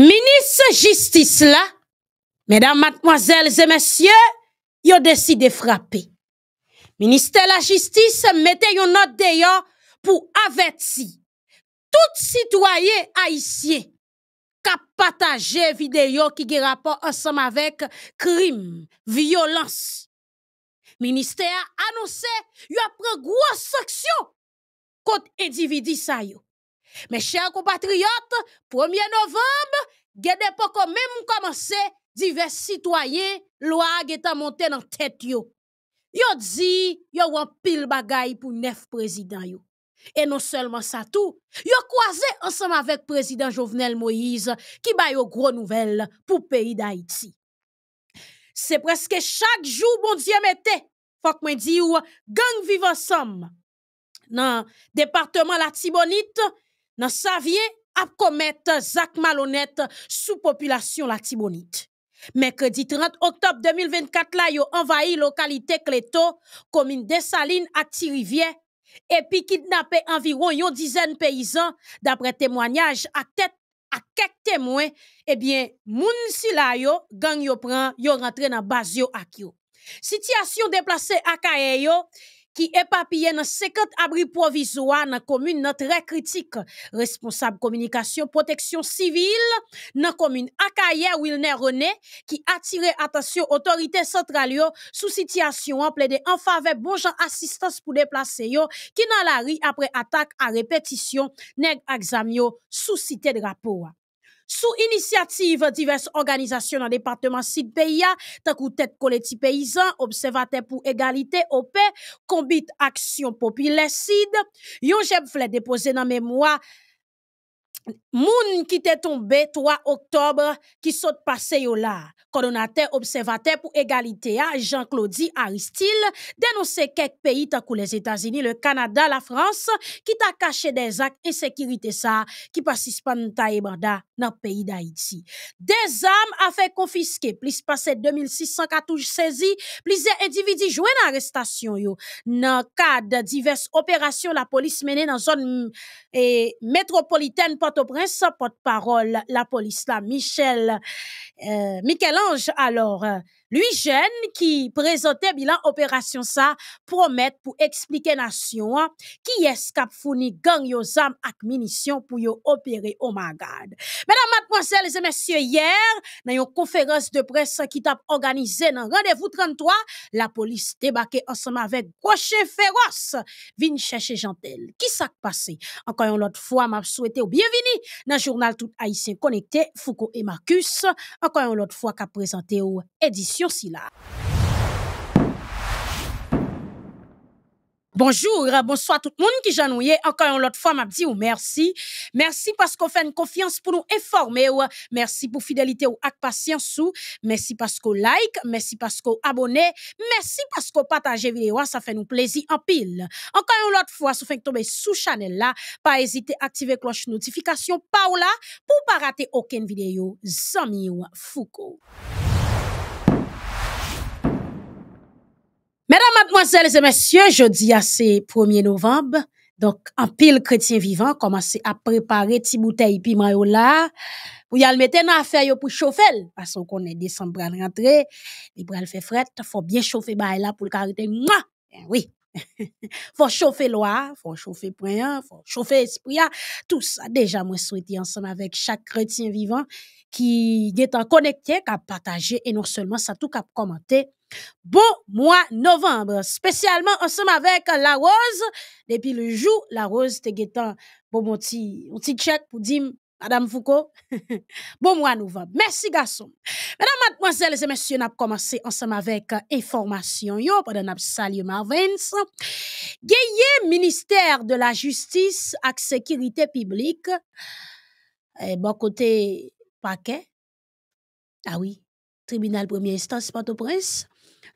Ministre justice là, Mesdames, mademoiselles et messieurs, de frapper. ministère de la justice mette une note d'ailleurs pour avertir Tout partagé qui kap vidéo qui qui rapport rapport avec ministère violence. annoncé qu'il a pris une grosse sanction contre sa yo. Mes chers compatriotes, 1er novembre, gede poko même on divers citoyens loi dans monté dans tête yo. Yo di, yo wan pile bagay pour neuf neuf yo. Et non seulement ça tout, yo ensemble ensemble avec président Jovenel Moïse qui ba yo gros nouvelles pour pays d'Haïti. C'est presque chaque jour bon je mette, que que di ou gang vive ensemble. département la Tibonite, sa à commettre komet malhonnête sous sous population la mercredi Mercredi 30 octobre 2024 la yo localité cléto comme une à Tirivier, et puis kidnappé environ une paysans, de témoignage à tête à quelques témoins, à eh bien, moun si la yo gang yo pran yo rentre dans base yo ak yo. situation situation à à qui est papillé dans 50 abri provisoires dans commune nan très critique. Responsable protection civile, dans la commune Akaye Wilner René qui attire attention autorité centrale sous situation en an en faveur an bon gens pour pour deplase yo qui, la rue, après attaque à répétition, nèg pas sous cité de sous organisations diverses organisations dans le département PIA, takou tête collectif paysan pour égalité égalité opè, kombit action populaire sid, yon jeb déposé dans mes Moun ki te tombé 3 octobre qui saute passé yo là à Observateur pour Égalité, Jean-Claudie Aristide quelques pays, tant que les états unis le Canada, la France qui ta caché des actes insécurité ça sa ki suspend ta e dans le pays d'Haïti. des armes ont fait confisquer, Plus passé 2600 cartouches saisies. Plus de individus dans l'arrestation. Dans le cadre de diverses opérations, la police menée dans zone zone mm, métropolitaine Port-au-Prince, porte parole. la police, la Michel, euh, Michel-Ange alors, euh, lui jeune qui présentait bilan Opération ça promet pour expliquer nation qui est-ce qui founi gang yo zam ak pour pour yo opérer au oh magad. Mesdames, mademoiselles et messieurs, hier, dans une conférence de presse qui t'a organisée dans Rendez-vous 33, la police police debake ensemble avec Roche Féroce. vin chèche qui s'est passé Encore une autre fois, fois, souhaité souhaité ou dans le journal tout Haïtien Connecté, Foucault et Marcus. Encore une autre fois qu'a présenté aux éditions Bonjour, bonsoir tout le monde qui j'ennuie. Encore une autre fois, m'a dit ou merci. Merci parce qu'on fait une confiance pour nous informer. Merci pour fidélité ou avec patience. Merci parce qu'on like. Merci parce qu'on abonne. Merci parce qu'on partage vidéo. Ça fait nous plaisir en pile. Encore une autre fois, si vous faites tomber sous channel là, pas hésiter à activer cloche notification là pour pas rater aucune vidéo. Zami ou Foucault. Mesdames, mademoiselles et messieurs, jeudi ah, c'est 1er novembre. Donc, en pile chrétien vivant, commence à préparer petit bouteille piment là. Pour y aller mettre dans affaire pour chauffer. Parce qu'on est décembre à rentrer. Il le faire Faut bien chauffer bah là pour le caractère. Eh oui. faut chauffer loi, faut chauffer point, faut chauffer esprit. Tout ça, déjà, moi souhaité ensemble avec chaque chrétien vivant qui est en connecté, qui a partagé et non seulement ça, tout qui a commenté. Bon mois novembre, spécialement ensemble avec La Rose. Depuis le jour, La Rose guettant, bon, mon petit check pour dire Madame Foucault, bon mois novembre. Merci, garçon. Mesdames, mademoiselles et messieurs, nous commencé ensemble avec euh, information. Yo, pendant nous salué Marvins. Gaye, ministère de la justice et sécurité publique. Et eh, bon côté paquet. Ah oui, tribunal première instance, pas au prince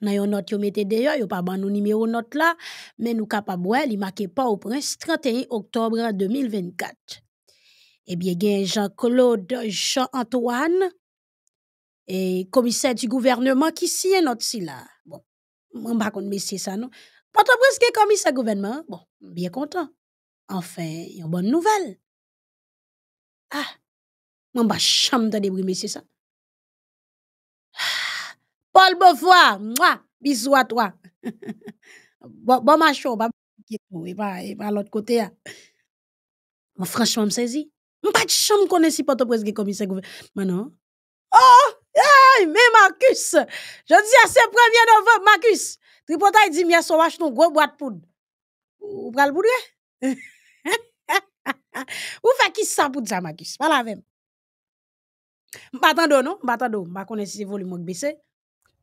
nan yon not yo mette d'ailleurs, yo pa ban nou note là. Mais nous nou kapabwe li marqué pas au prince. 31 octobre 2024 eh bien, il y a Jean-Claude Jean-Antoine, et commissaire du gouvernement qui signe notre si là. Bon, on pas si messieurs ça non. Pourtant, presque commissaire gouvernement, bon, bien content. Enfin, il y a une bonne nouvelle. Ah, on pas chambre de monsieur ça. Ah, Paul Beauvoir, moi, bisous à toi. bon, bon machin, va, et pas l'autre côté. Hein. Franchement, me saisis. Mpa ti chan mkonesi poto prezge komise gube. Manon. Oh, yoy, me Marcus. Je di a se premier nove, Marcus. Tripota yi di mi aso wach nou, gwo bwa tpoud. Ou pral boudwe? Ou fakis sa poudza, Marcus? Palavem. Mpa tando nou, mpa tando. Mpa konesi volumon bese.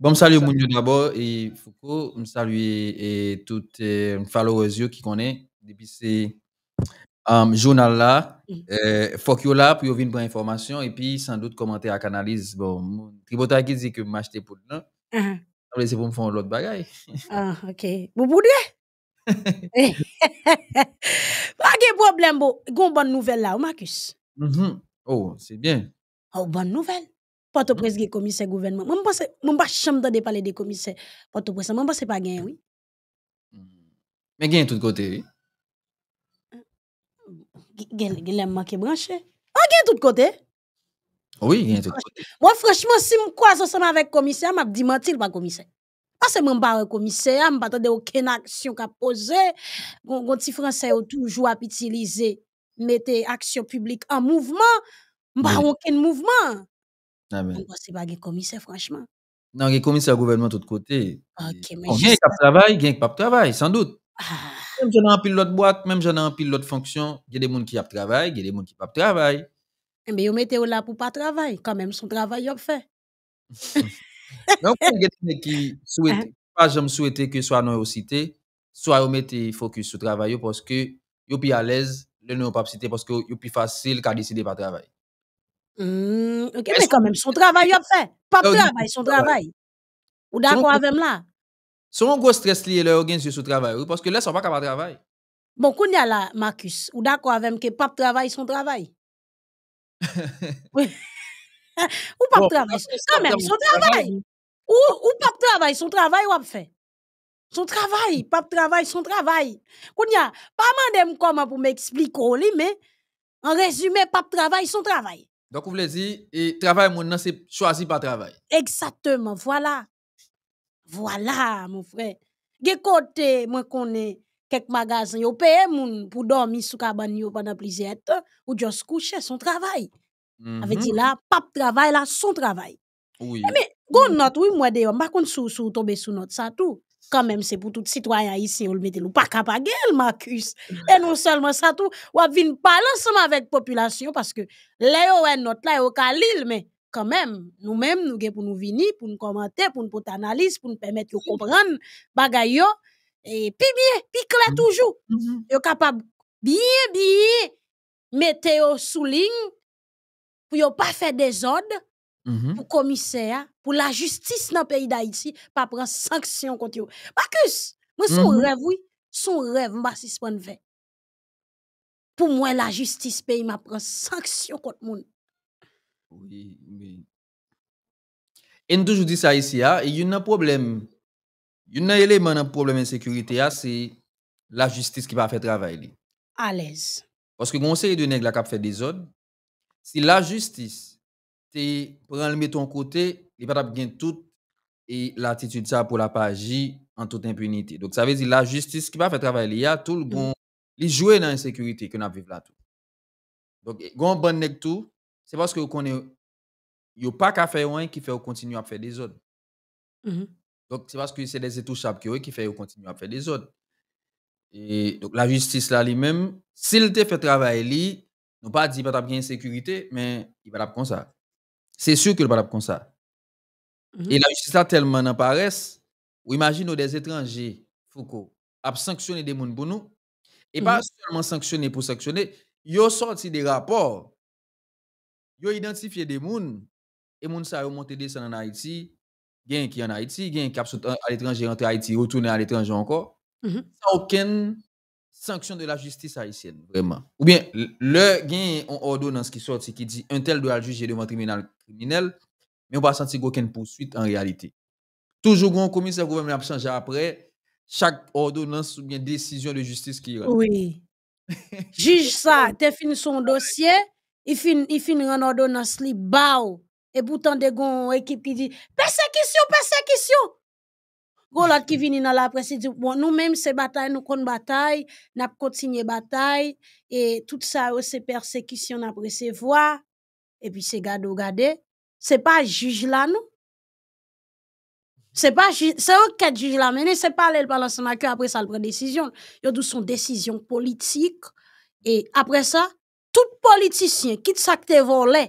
Bon, msalye moun yo dwa bo. E foko, msalye e tout euh, mfalor ozyo ki kone. Depi se... Um, journal là, euh, -hmm. Eh, faut yo là pour yo venir information et puis sans doute commenter à canalise. Bon, Tribota qui dit que m'acheter pour non. Uh-huh. C'est pour me faire l'autre bagaille. Ah, OK. Vous pouvez Pas de problème, bon. bonne nouvelle là, oh, Marcus. Mm Oh, c'est bien. Oh, bonne nouvelle. porte presse commissaire gouvernement. Moi, je ne pas chambre de parler des commissaires. porte presse, je ne pense pas gagné oui. Mm. Mais gagne tout côté, oui. Il y a branché. On a tout côté. Oui, il tout côté. Moi, franchement, si je crois ensemble avec le commissaire, je dis mentir pas commissaire. Parce que je ne pas un commissaire, je ne pas aucune action qui poser posé. petit français ont toujours utilisé, mettre action publique en mouvement. Je aucun mouvement. Je ne pas le commissaire, franchement. Non, il commissaire gouvernement de tout côté. Ok, mais. Il y un travail, il y a travail, sans doute. Ah. Même j'en ai un pilote l'autre boîte, même j'en ai un pilote l'autre fonction. Il y a des gens qui travail, il y a des gens qui pas pas pas. Mais vous mettez là pour ne pas travailler. Quand même, son travail, est fait. Donc, il y a des gens qui souhaitent, ah. pas j'aime souhaiter que soit non cité, soit vous mettez focus sur le travail parce que vous plus à l'aise, le non pas cité parce que vous plus facile qu'à décider pas travailler. Hmm, mais quand même, son travail, est fait. Pas euh, travail, son travail. Ou d'accord avec là? Son gros stress lié là, gain sur travail parce que là sont pas de travailler. Bon, qu'on y a là Marcus, ou d'accord avec que pas travail son travail. ou pas travail, quand même son travail. Ou ou pas travail son travail ou fait. Son travail, pas travail son travail. Qu'on y a pas mandem comment pour m'expliquer mais en résumé pas travail son travail. Donc vous voulez dire et travail mon c'est choisi par travail. Exactement, voilà. Voilà, mon frère. Gè kote mwen konen kek magasin yo paye moun pou dormi sou kaban yo pendant plusieurs, temps, ou just kouche son travail. Mm -hmm. Ave di la, pap travail. la, son travail. Oui. mais gon not, oui yon, pas kon sou sou tobe sou not sa Quand pour se pour tout on le ou lmete lou pa pas el Marcus. Et non seulement sa tout. pas vin ensemble avec population parce que le yo note not la ka kalil mais quand même, nous-mêmes, nous venons pour nous venir, pour nous commenter, pour nous porter analyse, pour nous permettre de comprendre les et puis bien, puis clair mm-hmm. toujours. Mm-hmm. capables bien, bien, mettre sous ligne, pour ne pas faire des ordres, pour mm-hmm. pour commissaire, pour la justice dans le pays d'Haïti, pas prendre sanction contre eux. Marcus, moi, son rêve, oui, son rêve, je Pour moi, la justice pays m'a prend sanction contre monde. Oui, oui. Et nous toujours dit ça ici, hein, il y a un problème. Il y a un élément dans problème d'insécurité, hein, c'est la justice qui va faire travail. À l'aise. Parce que conseil de nègre qui fait des ordres, si la justice prend le mettre en côté, il va pas gagner tout et l'attitude ça pour la page en toute impunité. Donc ça veut dire la justice qui va faire travail, il y a tout le mm. bon, il joue dans l'insécurité que nous vivons là tout. Donc, il y un bon nègre tout c'est parce que vous connaissez, il a pas qu'à faire un qui fait continuer à faire des autres. Mm-hmm. Donc, c'est parce que c'est des étouchables qui, qui fait continuer à faire des autres. Et donc, la justice là, lui-même, s'il te fait travailler, lui, nous pas dit qu'il va sécurité, mais il va comme ça. C'est sûr qu'il va comme ça. Mm-hmm. Et la justice là, tellement en vous imaginez imagine des étrangers, Foucault, à sanctionner des gens pour nous, et pas mm-hmm. seulement sanctionner pour sanctionner, ils ont sorti des rapports ils ont identifié des gens, et les gens sont montés descend en Haïti, qui en Haïti, qui sont à l'étranger, entre en Haïti, retournés à l'étranger encore, mhm. sans aucune sanction de la justice haïtienne, vraiment. Ou bien, le gain en ordonnance qui sort, qui dit un tel doit juger devant tribunal criminel, mais on va sentir aucune poursuite en réalité. Toujours un commissaire gouvernement a après chaque ordonnance ou bien décision de justice qui Oui. Juge ça, fini son dossier, il finit en ordonnance li bao et pourtant des gon équipe qui dit persécution persécution gon qui vient dans la presse dit bon nous même c'est bataille nous kon bataille n'a continuer bataille et tout ça oh, c'est persécution n'a voir, et puis c'est gado gade c'est pas juge là non c'est pas c'est un cas juge là mais c'est pas elle parler ensemble après ça il prend décision yo dou son décision politique et après ça, tout politicien qui te tu voler, volé,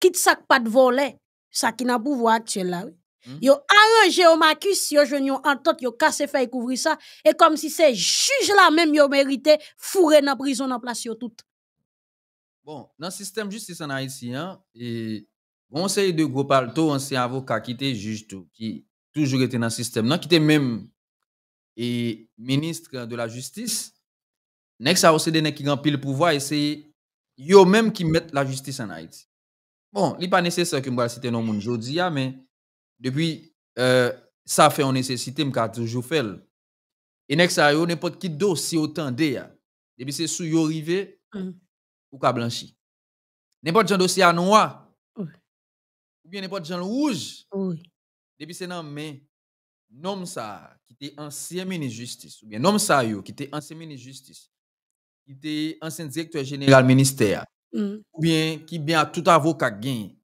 qui te sac pas de volé, ça qui n'a pouvoir actuel là. ont hmm. Yo arrangé au Marcus, yo je n'y en tout, yo cassé fait couvrir ça et comme si c'est juge là même yo mérité fourré dans prison en place yo tout. Bon, dans le système justice en Haïti hein, et conseil de gros palto ancien avocat qui était juge tout qui toujours était dans le système, non qui était même et ministre de la justice. ça aussi des pile pouvoir essayer Yo menm ki met la justis an a iti. Bon, li pa nesesan ki mwen kwa siten an moun jodi ya men. Depi euh, sa fe an nesesan siten mwen kwa toujou fel. E nek sa yo, nepot ki dosi otan de ya. Depi se sou yo rive mm. ou kwa blanshi. Nenpot jan dosi an moun wa. Depi se nan men, nom sa ki te ansi meni justis. Nom sa yo ki te ansi meni justis. qui était ancien directeur général ministère, mm. ou bien qui bien à tout avocat gagne,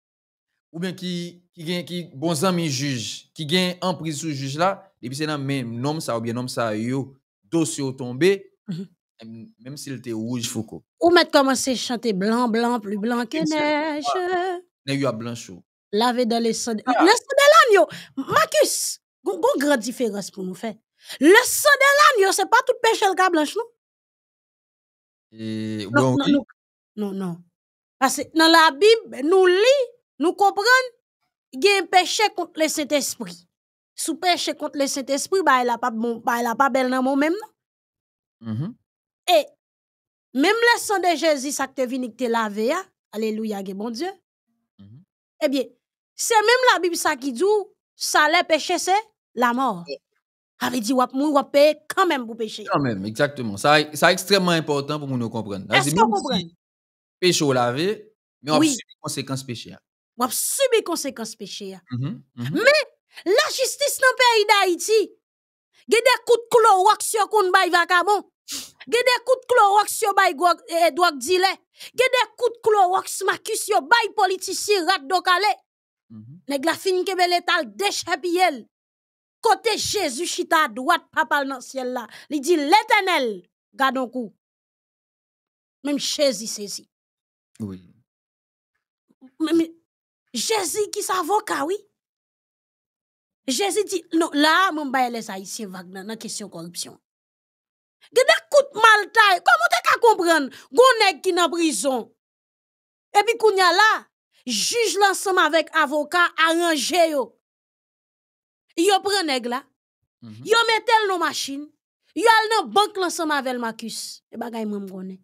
ou bien qui qui gagne qui sang ami juge, qui gagne en prise sous juge là, puis, c'est dans même nom ça ou bien nom ça a yo dossier tombé. Mm-hmm. Même s'il était rouge, Foucault. Ou mettre commencer à chanter blanc, blanc, plus blanc que neige. Neige à blanc chaud. Laver dans les ah. Le sang de l'agneau. Marcus, une grande différence pour nous faire. Le de l'agneau, c'est pas tout pêche le blanche, non? Non, non, Parce que dans la Bible, ben, nous lisons, nous comprenons, il y a un péché contre le Saint-Esprit. Sous péché contre le Saint-Esprit, bah, il n'y a pas belle dans mon même. Mm-hmm. Et même le sang de Jésus, ça te vient te laver. Hein? Alléluia, bon Dieu. Mm-hmm. Eh bien, c'est même la Bible ça qui dit, ça, le péché, c'est la mort avait dit wap mourir, wap paye quand même pour pécher. Quand même, exactement. Ça, ça extrêmement important pour nous comprendre. Est-ce qu'on comprend? péché ou lavé, mais on oui. subit conséquences péché. On subit conséquences péché. Mm-hmm, mm-hmm. Mais la justice dans le pays d'Haïti, il y a des coups de chlorox sur qu'on bail vagabond. Il y a des coups de chlorox sur bail Edouard Dillet. Il y a des coups de chlorox Marcus sur bail politicien Rat Dokale. Mm -hmm. Nèg la fin kebe l'étal déchapillel côté Jésus chita à droite papa dans ciel là il dit l'éternel un coup même Jésus saisi oui Jésus qui s'avocat oui Jésus dit non là mon bail les haïtiens vague dans question corruption gna kout mal taille comment tu comprendre gonnèg qui dans prison et puis kounya là juge l'ensemble avec avocat arrange yo Yo pren neg la, mm -hmm. yo metel nou machine, yo al nan bank lansam avec Makus. et bagay mwen mgone.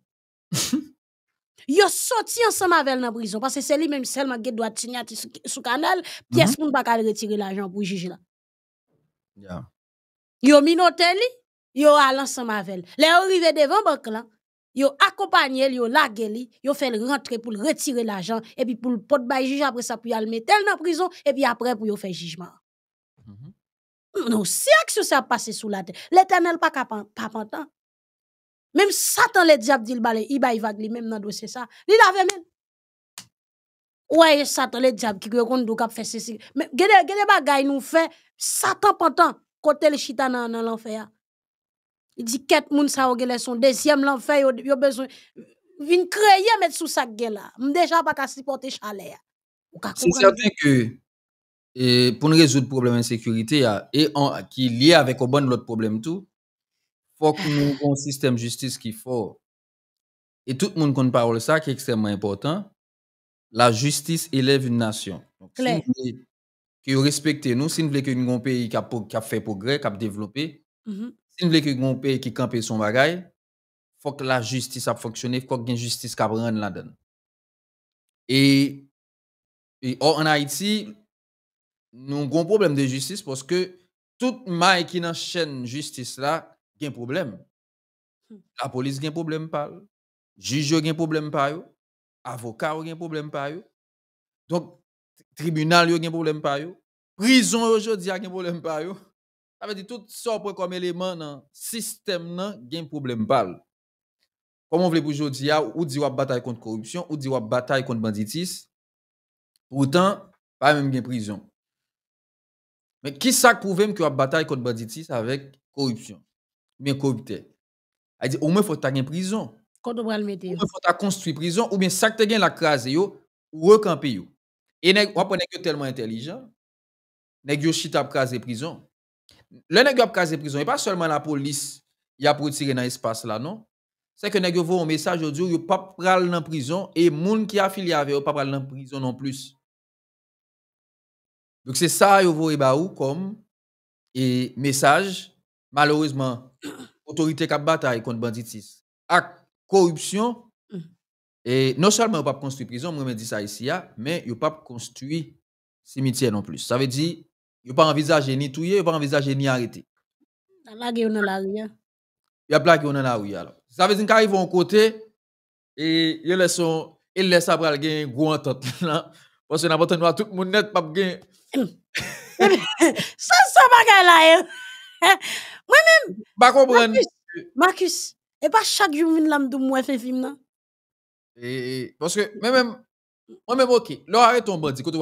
yo sorti ensemble avec nan prison, parce que c'est lui même seulement qui doit signer sou canal pièce mm -hmm. moun baka retire l'ajan pou juger la. Yeah. Yo minote li, yo al ensemble avec Le yo rive devant bank lan, yo accompagné yo lage li yo fait rentrer pour retirer l'argent et puis pour le porte bail juge après ça pour y le mettre la prison et puis après pour yo faire jugement Mm-hmm. Nou si aksyo sa pase sou la te L'Eternel pa kapantan Mem satan le diap Dil bale iba ibagli Mem nan do se sa Li lave men Ouwe satan le diap Kik yo kon do kap fese si Men gede bagay nou fe Satan pantan Kote le chita nan l'anfe ya Di ket moun sa ogele son Dezyem l'anfe yo bezon Vin kreye met sou sak gen la M dejan pa kasi pote chale ya Ou ka kou kreye Si mse a dey ki et pour nous résoudre le problème sécurité et qui est lié avec au bon l'autre problème tout, faut que nous ayons un système de justice qui est fort. Et tout le monde parle de ça qui est extrêmement important. La justice élève une nation. Donc, Claire. si vous respectez nous, si vous voulez que nous un pays qui a, fait progrès, qui a développé, mm-hmm. si vous voulez que nous un pays qui campe son bagage, faut que la justice a fonctionné, faut que une justice qui a la donne. Et, et en Haïti, nous avons un problème de justice parce que toute maille qui enchaîne justice là, il y a un problème. Hum. La police a un problème Le Juge a un problème L'avocat Avocat a un problème le Donc, tribunal a un problème La Prison aujourd'hui a un problème Tout Ça veut dire tout sort comme élément dans le système a un problème par Comment Comment voulez-vous aujourd'hui, ou dit bataille contre corruption, ou dit bataille contre banditisme. Pourtant, pas même une prison. Mais qui ça prouve que la bataille contre banditisme avec corruption, bien corrupté? Elle dit au moins faut une prison. Quand on va le mettre. Au moins faut construire prison ou bien ça que tu la crase yo ou recamper yo. Et nèg on que tellement intelligent. Nèg yo chita crase prison. Le nèg yo crase prison et pas seulement la police y a pour tirer dans espace là non. C'est que nèg yo un message aujourd'hui yo pas pral dans prison et moun qui affilié avec yo pas pral dans prison non plus. Donc c'est ça que vous voyez comme et message. Malheureusement, autorité qui bataille contre banditis. Ak corruption, mm. et non seulement pas construit prison, moi je dis ça ici, mais pouvez pas construit cimetière non plus. Ça veut dire, ils pas envisagé ni vous ils pas envisagé ni arrêter. la rue. Il y a plaque dans la rue Ça veut dire qu'ils vont côté et ils laissent ils laissent après gagner gros parce que n'importe quoi tout le monde net pas gagner ça c'est ma moi Marcus, et pas chaque jour vin moins dou parce que film que parce que, ok, ton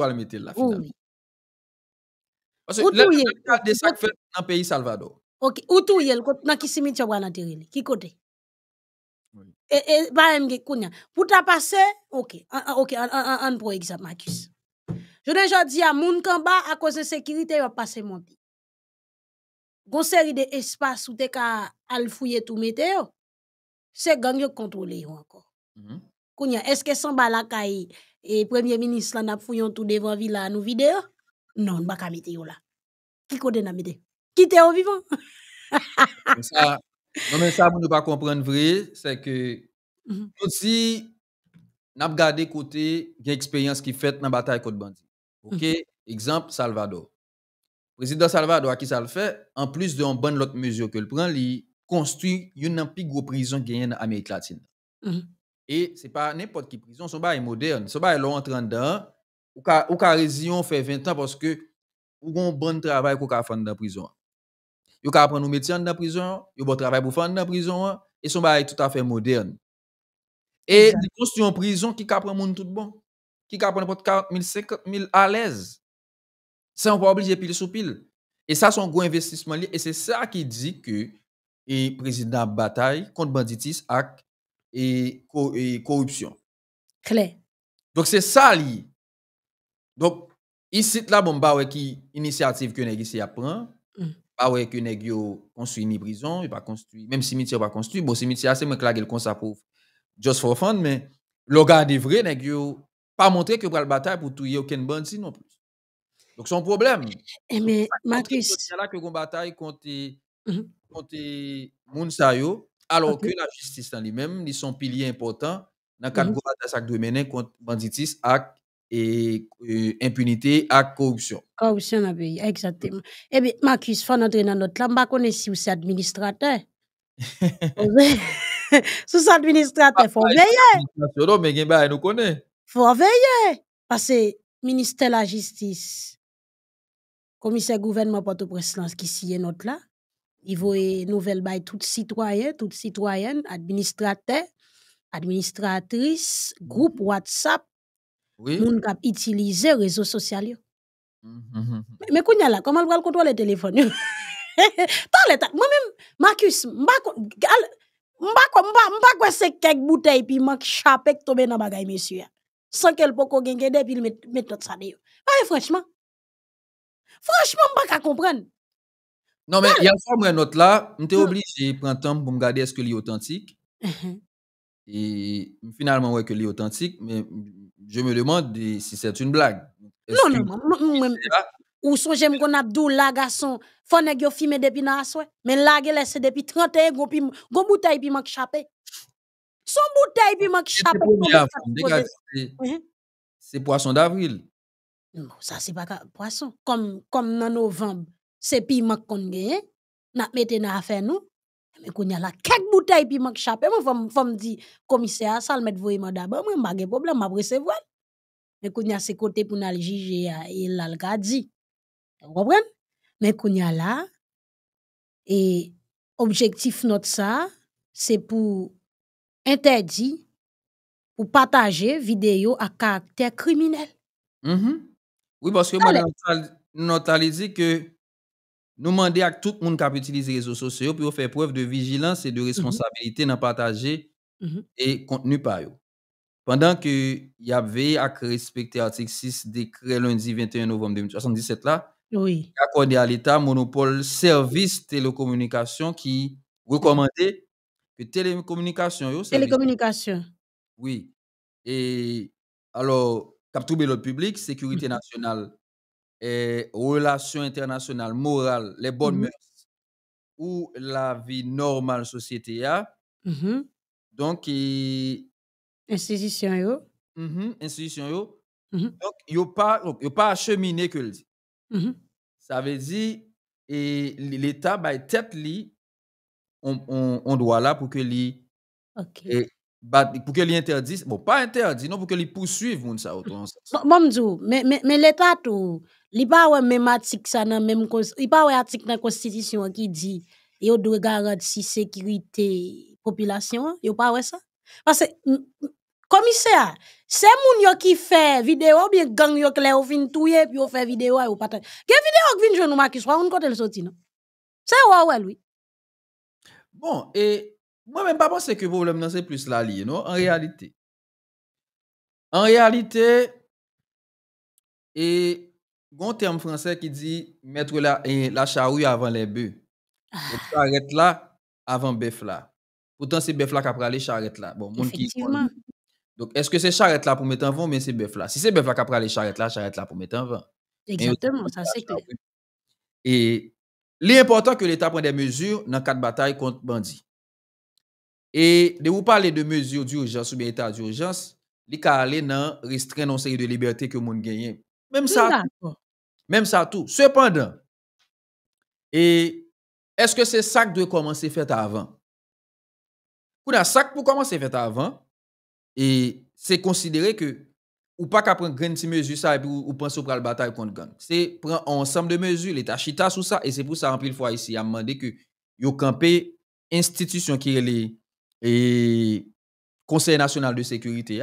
la là Salvador. Ok, ou y est quand qui simit qui wana qui qui kote? Et bah, ba kounia, pour ta ok, ok, un Marcus. Je déjà dit à moun kamba à cause de sécurité, yon passe mon pi. Gon série de espace ou te ka al fouye tout mette yon. Se gang yon encore. -hmm. est-ce que Samba la et et premier ministre la nap tout devant villa nou vide Non, ba ka mette là. la. Qui kode na mette? Qui te yon vivant? ça, non mais ça, vous ne pas comprendre vrai, c'est que mhm. si -hmm. tout gardé côté gade kote, expérience qui fait la bataille kote bandit. OK, mhm. exemple Salvador. Président Salvador qui ça fait en plus de bon bonne de mesure que le prend, il construit une plus grosse prison est en Amérique latine. Mhm. Et ce Et pas n'importe qui prison, son bail moderne, son bail en 30 ans ou faire ou fait 20 ans parce que ou un bon travail qu'on fait faire dans prison. Yo a un métier dans la prison, yo bon travail pour faire dans la prison et son bail tout à fait moderne. Et il construit une prison qui a le monde tout bon qui peut prendre 40 000, 50 000 à l'aise. on pas obliger pile sur pile. Et ça, c'est un gros investissement. Et c'est ça qui dit que le président bataille contre banditisme et, et corruption. Claire. Donc, c'est ça lié. Donc, ici, là, bon, bah, ouais, qui initiative que nèg ici à mm. bah, ouais, que nèg yo construit ni prison, il pas construit, même cimetière pas construit. Bon, cimetière, c'est moi qui la comme ça pour just for fun, mais le gars de vrai, nèg pas montrer que pour la bataille pour tuer aucun bandit non plus. Donc, eh, eh, c'est un problème. Et mais, Matrice. C'est là que une bataille contre, les -hmm. alors que la justice en lui-même, ils sont pilier importants dans le cadre de la mmh. bataille contre banditisme et, euh, impunité à corruption. Corruption dans pays, exactement. Eh bien, Marcus, il faut entrer dans notre là, je connais si vous êtes administrateur. Sous administrateur, ah, bah, il faut veiller. Mais nous faut veiller parce que ministère de la justice commissaire gouvernement Port-au-Prince qui s'y est notre là il voit une nouvelle by tout citoyen toute citoyenne administrateur administratrice groupe WhatsApp oui monde qui utilise réseau social mm mhm, mhm. mais kounya là comment va le contrôler les téléphones moi même Marcus sais pas m'pas quoi c'est quelques bouteilles puis manque chapek tomber dans bagaille monsieur sans qu'elle pour gagne depuis le méthode tout ça vie. Bah, franchement. franchement franchement pas qu'à comprendre non mais bah, il y a un une note là suis hmm. obligé de prendre temps pour me est-ce que est authentique uh-huh. et finalement ouais que authentique mais je me demande si c'est une blague non non non ou si j'aime qu'on Abdou la garçon faut que je filmer depuis na soir mais la gueule laisse depuis 31 gros puis gros bouteille puis manque chape son bouteille puis manque hein? C'est poisson d'avril. Non, ça c'est pas poisson. Comme comme dans novembre, c'est piment qu'on gagne. N'a mettez dans affaire nous. Mais qu'on y a là quelques bouteilles piment chapeau, moi femme me dit commissaire ça le mettre voyement d'abord, moi pas de problème, m'a recevoir. Mais qu'on y a ces côtés pour aller juger ah, et là le Vous comprenez Mais qu'on y a là et objectif notre ça, c'est pour interdit pour partager vidéo à caractère criminel. Mm-hmm. Oui, parce que nous Notali dit que nous demandons à tout le monde qui utilise les réseaux sociaux pour faire preuve de vigilance et de mm-hmm. responsabilité dans le partager mm-hmm. et contenu par eux. Pendant que y avait à respecter l'article 6 décret lundi 21 novembre 2077 là, oui. accordé à l'État monopole service télécommunication qui recommandait que télécommunication télécommunication oui et alors capturer le public sécurité mm-hmm. nationale relations internationales morale les bonnes mm-hmm. mœurs ou la vie normale société a -hmm. donc institution yo -hmm. institution yo mm-hmm. donc yo pas yo pas acheminé que ça veut dire et l'État by bah, tête li on, on, doit là pour que lui okay. pour que lui interdise bon pas interdit non pour que lui poursuive moun ça autant moi mais mais, l'état tout li pa ouais même article ça dans même il pas ouais article dans constitution qui dit il doit garantir sécurité population yo pas ouais ça parce que commissaire c'est moun yo qui fait vidéo ou bien gang yo qui fin touyer puis ou fait vidéo ou pas. Quelle vidéo qui vient joindre nous marquer soit on côté le sorti non. C'est ouais ouais lui. Bon, et moi-même, pas penser que le me c'est plus la lié, non? En mmh. réalité. En réalité, et bon terme français qui dit mettre la, la charrue avant les bœufs. Ah. Charrette là avant bœuf là. Pourtant, c'est bœuf là qui a les charrette là. Bon, Donc, est-ce que c'est charrette là pour mettre en vent, mais c'est bœuf là? Si c'est bœuf là qui a les charrette là, charrette là pour mettre en vent. Exactement, ça c'est clair. Et L'important que l'État prenne des mesures dans quatre bataille contre bandits. Et de vous parler de mesures d'urgence ou bien état d'urgence, l'ICA aller dans restreint série de liberté que le monde gagne. Même ça, même ça tout. Cependant, et est-ce que c'est ça qui doit commencer fait avant? un sac, pour commencer fait avant, et c'est considéré que ou pas qu'à prendre petite mesure ça et puis ou, penser pour la bataille contre gang. C'est prendre ensemble de mesures, l'État chita sous ça et c'est pour ça en pile fois ici a demandé que yo campé institution qui est le Conseil national de sécurité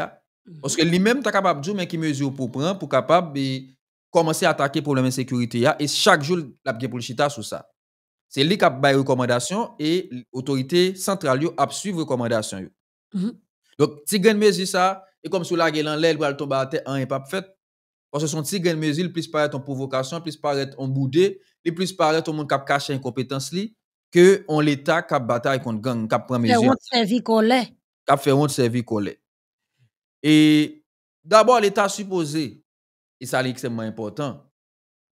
mhm. parce que lui-même est capable de mais qui mesure pour prendre pour capable commencer à attaquer problème de sécurité. et chaque jour l'a pour le chita sous ça. C'est lui qui a bail recommandation et l'autorité centrale a suivre recommandation. recommandations. Donc si une mesure ça et comme sous la gueule en l'air, il va tomber à terre, rien pas fait. Parce que son petit grain de mesure, plus être en provocation, plus paraître en boudé, plus paraître au monde qui cache incompétence li, que on l'État qui bataille contre gang, qui prend mesure. Qui fait service collé. Qui fait honte service collé. Et d'abord, l'État supposé, et ça c'est extrêmement important,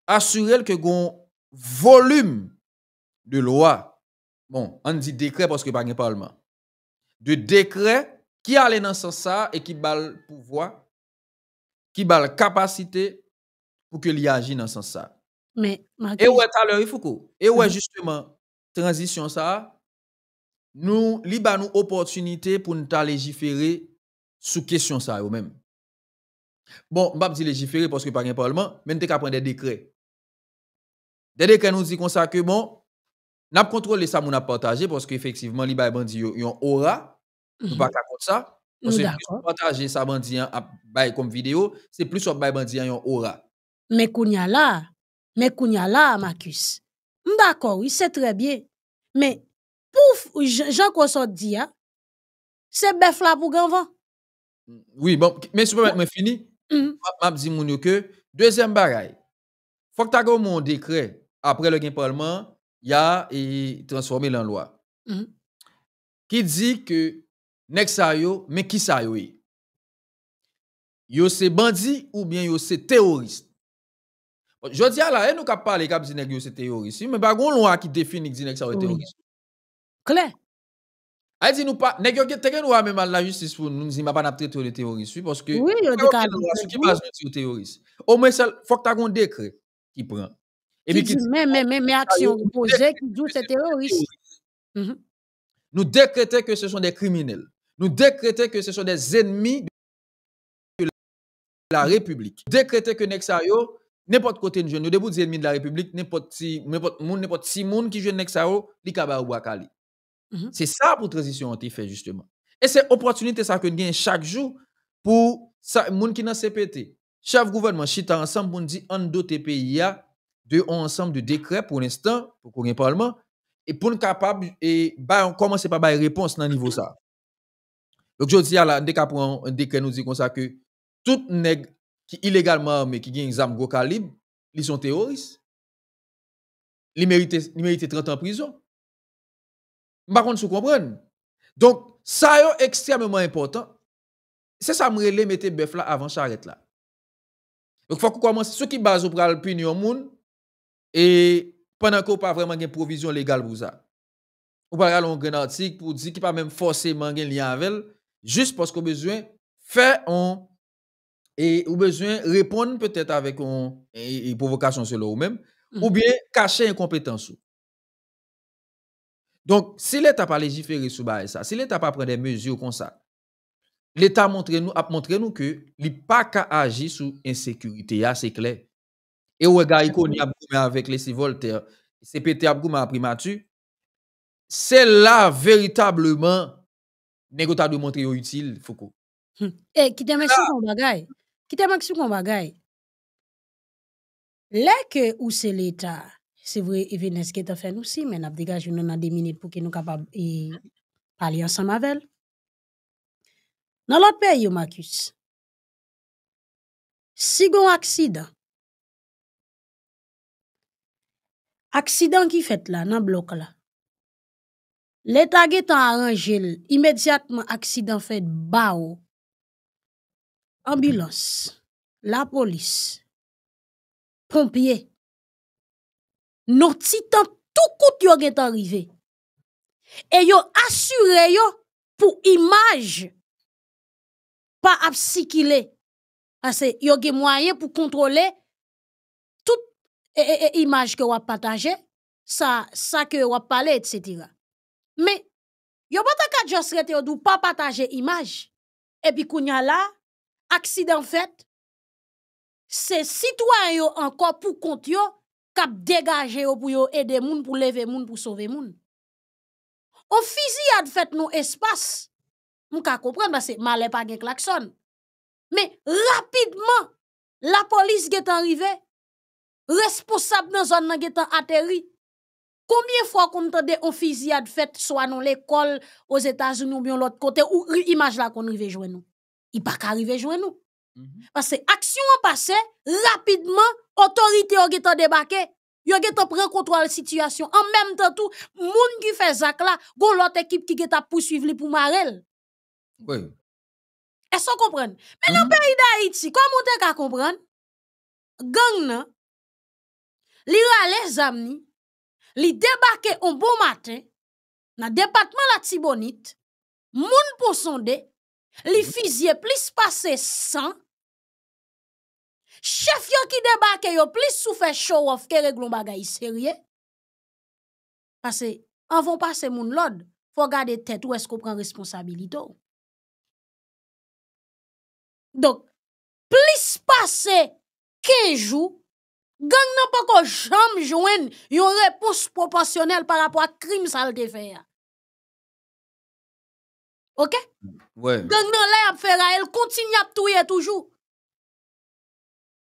assurer que gon volume de loi, bon, on dit décret parce que pas un parlement, de décret qui allait dans ce sens ça et qui a le pouvoir, qui a la capacité pour que l'IA agisse dans ce sens ça. Mais, Et ouais, tout à l'heure, il faut Et ouais, mhm. justement, transition ça, nous, l'IBA nous opportunité pour nous légiférer sous question ça, eux même. Bon, je ne dis légiférer parce que par un parlement, mais nous avons prendre des décrets. Des décrets nous disent comme ça que, bon, nous avons contrôlé ça, nous avons partagé parce qu'effectivement, l'IBA a dit aura. Nous ne pouvons pas ça. ne mmh, plus faire ça comme vidéo, c'est plus on aura. Mais kounya là, mais kounya là Marcus. D'accord, oui, c'est très bien. Mais pouf, Jean dit hein, c'est bœuf là pour grand vent. Mmh, oui, bon, mais si je fini, m'a dit que deuxième bagaille. Faut que tu ça. mon décret après le parlement, il y a et transformé loi. Mmh Qui dit que mais qui sa yo est? Yo e? bandit ou bien yo terroriste? Je dis à la, e nous avons parlé de nèg c'est terroriste, mais pas loi qui définit que sa terroriste. Clair. A dit nous pas nèg qui nous même la justice pour nous ne pas traiter de terroriste parce que Oui, yo qui pas terroriste. Au moins faut que tu un décret qui prend. Et puis mais mais mais action projet qui dit c'est terroriste. Mm-hmm. Nous décréter que ce sont des criminels. Nous décrétons que ce sont des ennemis de la République. Décrétons que Nexario n'importe côté de jeune, nous debout des ennemis de la République, n'importe si monde, n'importe si monde qui jeune Nexayo, li kabakali. Mhm. C'est ça pour transition anti fait justement. Et c'est opportunité ça que nous gagnons chaque jour pour ça monde qui dans CPT. Chef gouvernement chita ensemble pour nous dire en doter pays de ensemble de décrets pour l'instant pour qu'on parlement et pour nous capable et bah on commence par une réponse dans niveau ça. Donc, je dis à la, dès qu'on, un décret, nous dit comme ça que tout nègre qui illégalement armé, qui gagne un arme gros calibre, ils sont terroristes. Ils méritent 30 ans en prison. Par contre, vous comprenez. Donc, ça est extrêmement important. C'est ça que je mettre bœuf là avant charrette là. Donc, il faut qu'on commence. Ceux qui basent pour le monde, et pendant qu'on pas vraiment une provision légale pour ça. Ou pas un grand article pour dire qu'il pas même forcément de lien avec Juste parce qu'on besoin faire on et ou besoin répondre peut-être avec une provocation sur ou même mm-hmm. ou bien cacher compétence. Donc si l'État pas légiféré sur ça, si l'État pas prendre des mesures comme ça, l'État montre nous a montré nous que il pas qu'à agir sur insécurité, c'est clair. Et ou regard qu'on a avec les Voltaire, c'est peut-être primature. C'est là véritablement Nè go ta do montre yo util foko. Hm. E, ki te men sou kon bagay. Ki te men sou kon bagay. Lè ke ou se lè ta, se vwe eveneske ta fen ou si, men ap digaj yo nou nan de minute pou ki nou kapab e, pali an sa mavel. Nan lò pe yo, Markus, sigon aksidan, aksidan ki fèt la nan blok la, L'État est en arrangé immédiatement accident fait bao. Ambulance, la police, pompiers. nos titans, tout tout monde qui est arrivé. Et yo assuré pour l'image, pas absiquilé. Parce que des moyen pour contrôler toute image que vous partagez, ça, ça que vous parlé, etc. Me, yo pata kat jos rete yo dou pa pataje imaj, epi kounya la, aksidant fet, se sitwanyo anko pou kont yo, kap degaje yo pou yo ede moun, pou leve moun, pou sove moun. O fizi yad fet nou espas, mou ka komprende, se male pa gen klakson. Me, rapidman, la polis getan rive, responsab nan zon nan getan ateri, Combien de fois qu'on entendait un fusillade fait soit dans l'école aux États-Unis ou bien l'autre côté ou image là qu'on arrive jouer nous. Il pas qu'arriver jouer nous. Mm-hmm. Parce que l'action en passé rapidement autorité a été débarqué. Yo pris le contrôle situation en même temps tout monde qui fait ça, là gon l'autre équipe qui a poursuivre li pour marel. Oui. Est-ce qu'on comprend? Mais dans le mm-hmm. pays d'Haïti, comment on comprenez comprendre? Gang nan li amis les débarqué un bon matin dans le département la Tibonite, moun pour sonder, li mhm. fizye plus passé 100. Chef qui ki débarqué yo plus souffert show off que reglon bagay sérieux. Parce avant passer moun lord, faut garder tête ou est-ce qu'on prend responsabilité. Donc, plus passé 15 jours, gang nan pas ko jam joué yon réponse proportionnelle par rapport à crime sal de fe Ok? Gang nan lè ap faire. elle el à ap touye toujou.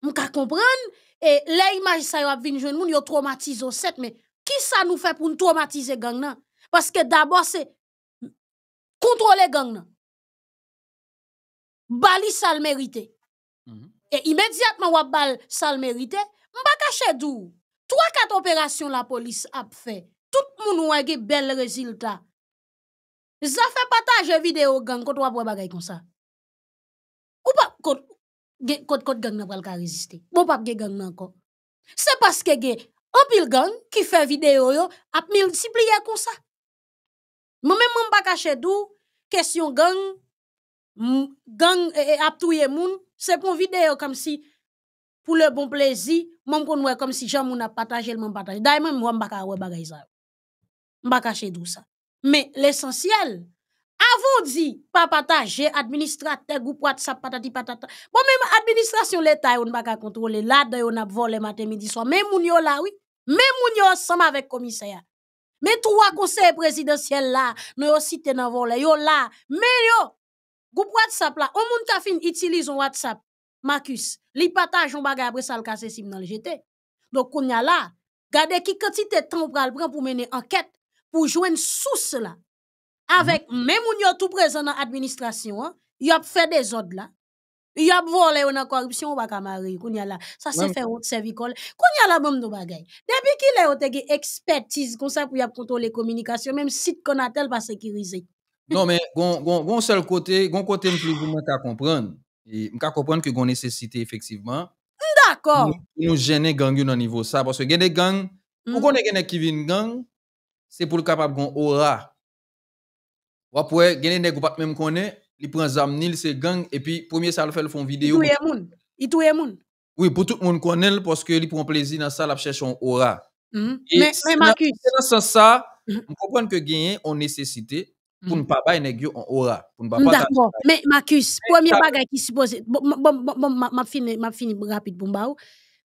toujours. ka comprendre Et lè sa yo ap vin jwen moun, yo traumatise o set, Mais qui sa nou fè pou nou traumatiser gang nan? que d'abord c'est contrôler gang nan. Bali sal mérité. Et immédiatement, -hmm. va e imediatman wap bal sa on pas cacher d'où. Trois quatre opérations la police a fait. Tout le monde a eu bel résultat. Ça fait partager vidéo gang quand on voit bagaille comme ça. Ou pas quand quand gang n'a pas le résister. Bon pas gang gang encore. C'est parce que gagne un pile gang qui fait vidéo yo a multiplié comme ça. Moi même on pas cacher d'où question gang gang e, et a touyer monde c'est pour vidéo comme si pour le bon plaisir, même qu'on voit comme si j'en a partagé le partager. D'ailleurs moi m'pa ka wè on ça. pas cacher tout Mais l'essentiel avant dit pas partager administrateur groupe WhatsApp patati patata. Bon même administration l'état on pas contrôler là on a volé matin midi soir. Même moun yo là oui. Même moun yo ensemble avec commissaire. Mais trois conseils présidentiels là, nous yon cité dans volé yo là. Mais yo groupe WhatsApp là, on moun ta fin utilise WhatsApp Marcus, li partage un bagage après ça le casser sim dans le JT. Donc on y a là, gardez qui quantité de temps pral prend pour mener enquête pour joindre source là. Avec mhm. même on y a tout présent dans administration, il hein, y a fait des ordres là. Y a volé on a corruption ou pas mari, qu'on y a là. Ça c'est fait service servicole. on y a là même de bagay. Depuis qu'il est eu expertise comme ça pour y a contrôler communication même site qu'on a tel pas sécurisé. non mais bon gon seul côté, gon côté plus vous à comprendre et m'ka comprendre que une nécessité effectivement d'accord nous, nous gêner dans au niveau ça parce que avez des gang Pourquoi mm. connaît gen qui vient gang c'est pour le capable de aura ou après gen des pas même connaît il prend vous nil c'est gang et puis premier ça le fait le font vidéo il monde. moun il touye monde. oui pour tout le monde connaît parce que il prend plaisir dans ça la cherche un aura mm. mais mais Marcus c'est ça mm. je comprends que avez on nécessité pour ne mhm. pas bailler en aura pour ne pas d'accord mais Marcus premier bagage qui supposé m'a fini m'a fini rapide pour baou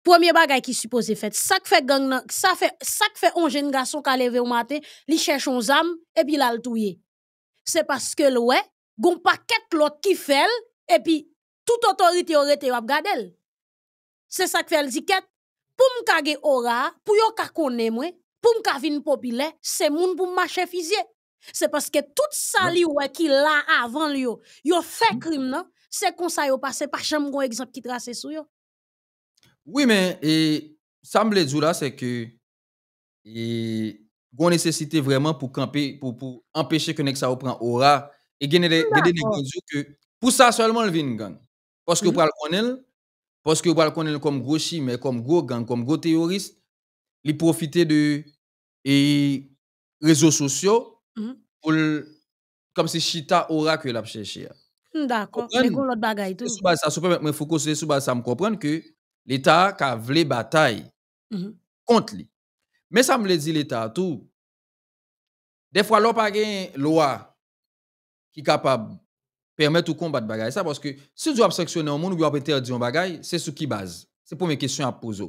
premier bagage qui supposé fait ça fait gang ça fait ça fait un jeune garçon qui levé au matin il cherche un âme et puis il l'a touyer c'est parce que le ouais gon paquet l'autre qui fait et puis toute autorité aurait été regarder c'est ça qui fait le ziket pour m'kage aura pour yo ka connaître moi pour ka vinn populaire c'est moun pour marcher physique c'est parce que tout ça li qui l'a avant lui yo, a fait mm-hmm. crime non? C'est comme ça yo passé par chambre exemple qui trace sur yo. Oui mais et ça me dit là c'est que et gon nécessité vraiment pour camper pour pour empêcher que ça prend aura et gagner des que pour ça seulement le vin gang. Parce que mm -hmm. pral connaître parce que pral comme gros mais comme gros gang, comme gros terroriste, il profiter de et réseaux sociaux Mm-hmm. comme si Chita aura que l'a cherché. Hmm, d'accord. Mais gon l'autre bagaille tout. ça, ça sous me fait ça me comprendre que l'État a vle bataille mm-hmm. contre lui. Mais ça me le dit l'État tout. Des fois l'on pas de loi qui capable permettre ou combattre bagaille ça parce que si tu as sanctionné un monde ou dire un bagaille, c'est sur qui base. C'est pour mes questions à poser.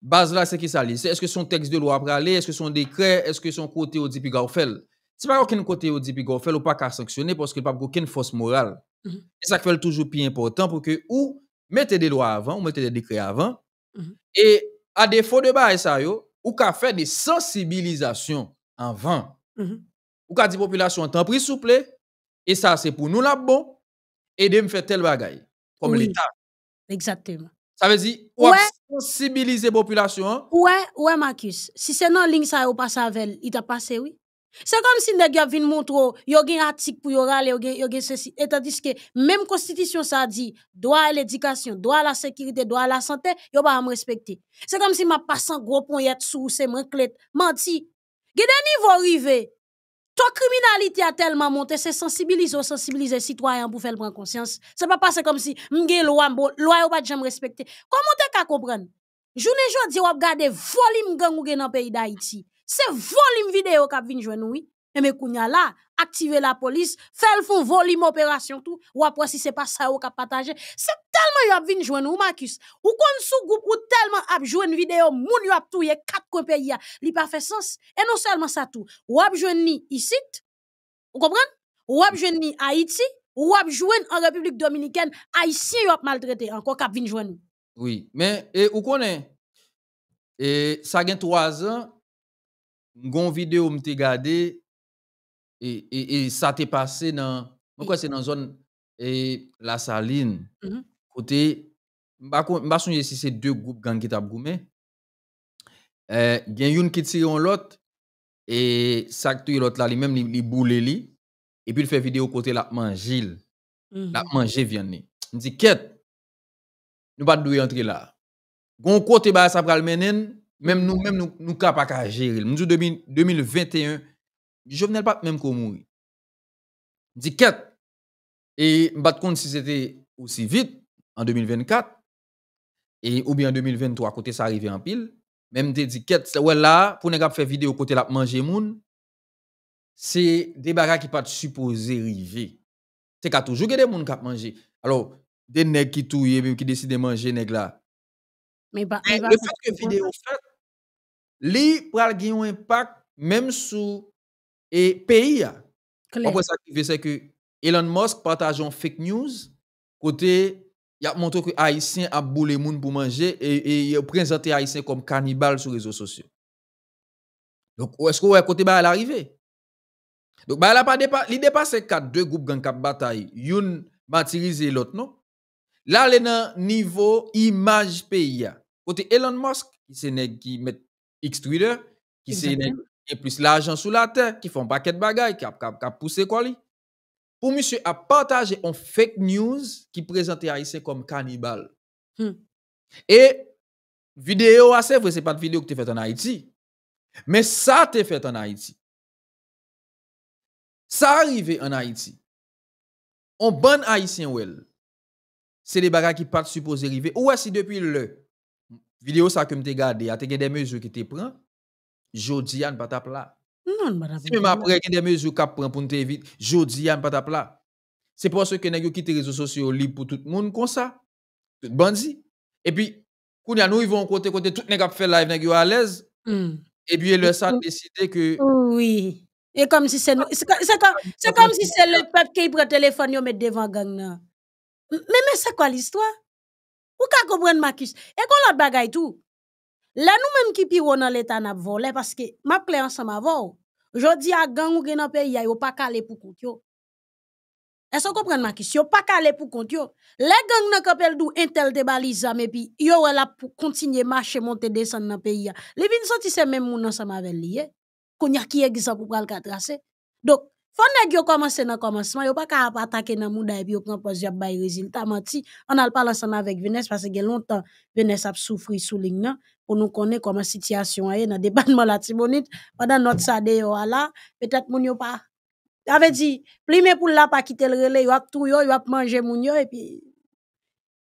Base là, c'est qui ça Est-ce que son texte de loi après aller? Est-ce que son décret? Est-ce que son côté au pas qu'il Si pas aucun côté au ou pas qu'à sanctionner parce qu'il n'y a pas aucune force morale. Mm-hmm. Et ça fait toujours plus important pour que ou mettez des lois avant, ou mettez des décrets avant. Mm-hmm. Et à défaut de base, ça yo, ou qu'à faire des sensibilisations avant. Mm -hmm. Ou qu'à dire population, temps vous souple, et ça c'est pour nous là bon, et de me faire tel bagaille, comme l'État. Exactement. Ça veut dire, ou ouais. population. Hein? Ouais, ouais, Marcus. Si c'est non ligne ça, ou passe avec, il t'a passé, oui. C'est comme si les gars viennent montrer, y ont un article pour aller, y ont ceci. Et tandis que même constitution, ça dit, droit à l'éducation, droit à la sécurité, droit à la santé, ils pas à me respecter. C'est comme si ma passant gros point, sous, c'est mon clé, menti. qui niveau arrivé, toi, criminalité a tellement monté, c'est sensibiliser, sensibiliser citoyens pour faire prendre conscience. Ce n'est pas passé comme si, m'gé loi, loi ou pas de respecter. Comment t'es qu'à comprendre? Je ne j'en dis, ou le volume gang ou gen dans le pays d'Haïti. C'est volume vidéo qui a vint jouer eh mais kounya là, activer la police, faire fond volume opération tout, ou après si c'est pas ça ou ka partager, c'est tellement y a vinn joine ou Marcus, ou kon sou groupe ou tellement a une vidéo moun y a touye quatre coin pays li pas fait sens et non seulement ça tout, ou a joine ni ici, vous comprenez? Ou a joine ni Haïti, ou a joué en République dominicaine, haïtien y a maltraité encore ka vinn nous Oui, mais et ou connaît et ça gagne 3 ans, une vidéo m'te gardé et, et, ça t'est passé dans. Pourquoi c'est dans zone et la saline mm -hmm. côté m'a m'a si c'est deux groupes gang qui t'a goumé euh gen une qui tire l'autre et ça tue l'autre là lui-même les li boule li et puis il fait vidéo côté la mangil mm -hmm. la mm-hmm. manger viande ni dit quête nous pas doit entrer là gon côté ba ça pral menen même nous même nous nous pas gérer nous 2021 je venais pas même qu'on mourir. Dit quête. Et je compte si c'était aussi vite en 2024 et ou bien en 2023 côté ça arrivait en pile. Même des dit quête ouais là pour nèg faire vidéo côté la manger moun. C'est des bagarres qui pas supposé arriver. C'est qu'à toujours des moun qui manger. Alors des nèg qui touillent, même qui décide de manger nèg là. Mais bah, bah, le fait que vidéo fait li pral un impact même sous et pays, pourquoi ça arrive, c'est que Elon Musk partage fake news côté, il a montré que Haïtien a boulé moun pour manger et, et il Haïtien comme cannibale sur les réseaux sociaux. Donc, est-ce que vous côté bah, elle Donc, bah, elle pas dépa... il dépasse 4 deux groupes gang cap bataille. Youn matérise l'autre, non? Là, elle est dans niveau image pays. Côté Elon Musk, qui c'est qui met X Twitter, qui c'est et plus l'argent sous la terre qui font paquet de bagailles, qui a poussé quoi lui? pour monsieur a partager on fake news qui présentait haïtien comme cannibale hmm. et vidéo assez ah, vrai c'est pas de vidéo que tu fait en haïti mais ça tu fait en haïti ça arrive en haïti on bonne haïtien c'est des bagailles qui pas supposé arriver Ou si depuis le vidéo ça que me gardé, regardé ah, a te des mesures qui te prennent jodi pas patap la. Non, madame. Si même après il y a des mesures cap prend pour nous éviter, jodi pas patap la. C'est parce que nèg yo les réseaux sociaux libres pour tout le monde comme ça. Tout bandit. Et puis kounya nous ils vont côté côté tout nèg monde fait live nèg yo à l'aise. Hmm. Et puis le ça décidé que Oui. Et comme si c'est c'est comme, comme si c'est le peuple qui prend téléphone yo devant gang Mais mais c'est quoi l'histoire? Ou ka comprendre Marcus? Et qu'on l'autre bagaille tout. Le nou menm ki piwo nan letan ap vo le, paske map kli ansan ma vo, jodi a gang ou gen nan peyi ya, yo pa kale pou kont yo. E so kompren man ki, si yo pa kale pou kont yo, le gang nan kapel dou intel te bali zame, pi yo wè la pou kontinye manche monte desan nan peyi ya. Eh. Le vin son ti se menm moun ansan ma ven liye, konyak ye gisa pou pral ka trase. Dok, faut que vous commencez dans le commencement. Vous n'avez pas qu'à attaquer dans le monde et vous prenez plusieurs bails de résultats. On n'a pas ensemble avec Venesse parce que longtemps, Venesse a souffert sous pour nous connaître comment la situation est dans le débat de la Timonite. Pendant notre là. peut-être que vous n'avez pas. Vous avez dit, plus pour la pas quitter le relais, vous avez tout, vous avez mangé, et puis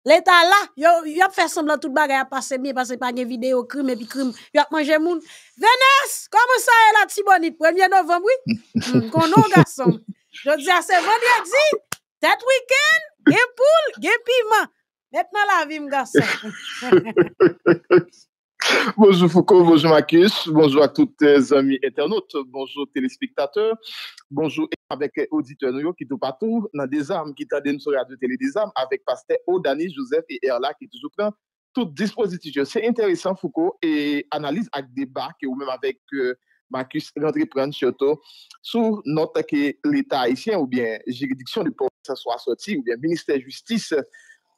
L'État là, il a fait semblant tout bagay a passé bien parce que pas de vidéo crime et puis crime, il a mangé moun. Vénus, comment ça est la Tibonite 1er novembre oui? mm, Konon garçon. Je dis à ce vendredi, tête week-end, gen poule, gen piment. Maintenant la vie mon garçon. Bonjour Foucault, bonjour Marcus, bonjour à toutes les amis éternotes, bonjour téléspectateurs, bonjour à tous les auditeurs qui nous patourent dans des armes, qui t'adènent sur la télé des armes, avec Pasteur, O'Danis, Joseph et Erla qui te jouent plein tout dispositif. C'est intéressant Foucault, et analyse avec débat, ou même avec euh, Marcus, l'entreprendre surtout, sous note que l'état haïtien ou bien juridiction du pouvoir soit sorti, ou bien ministère justice,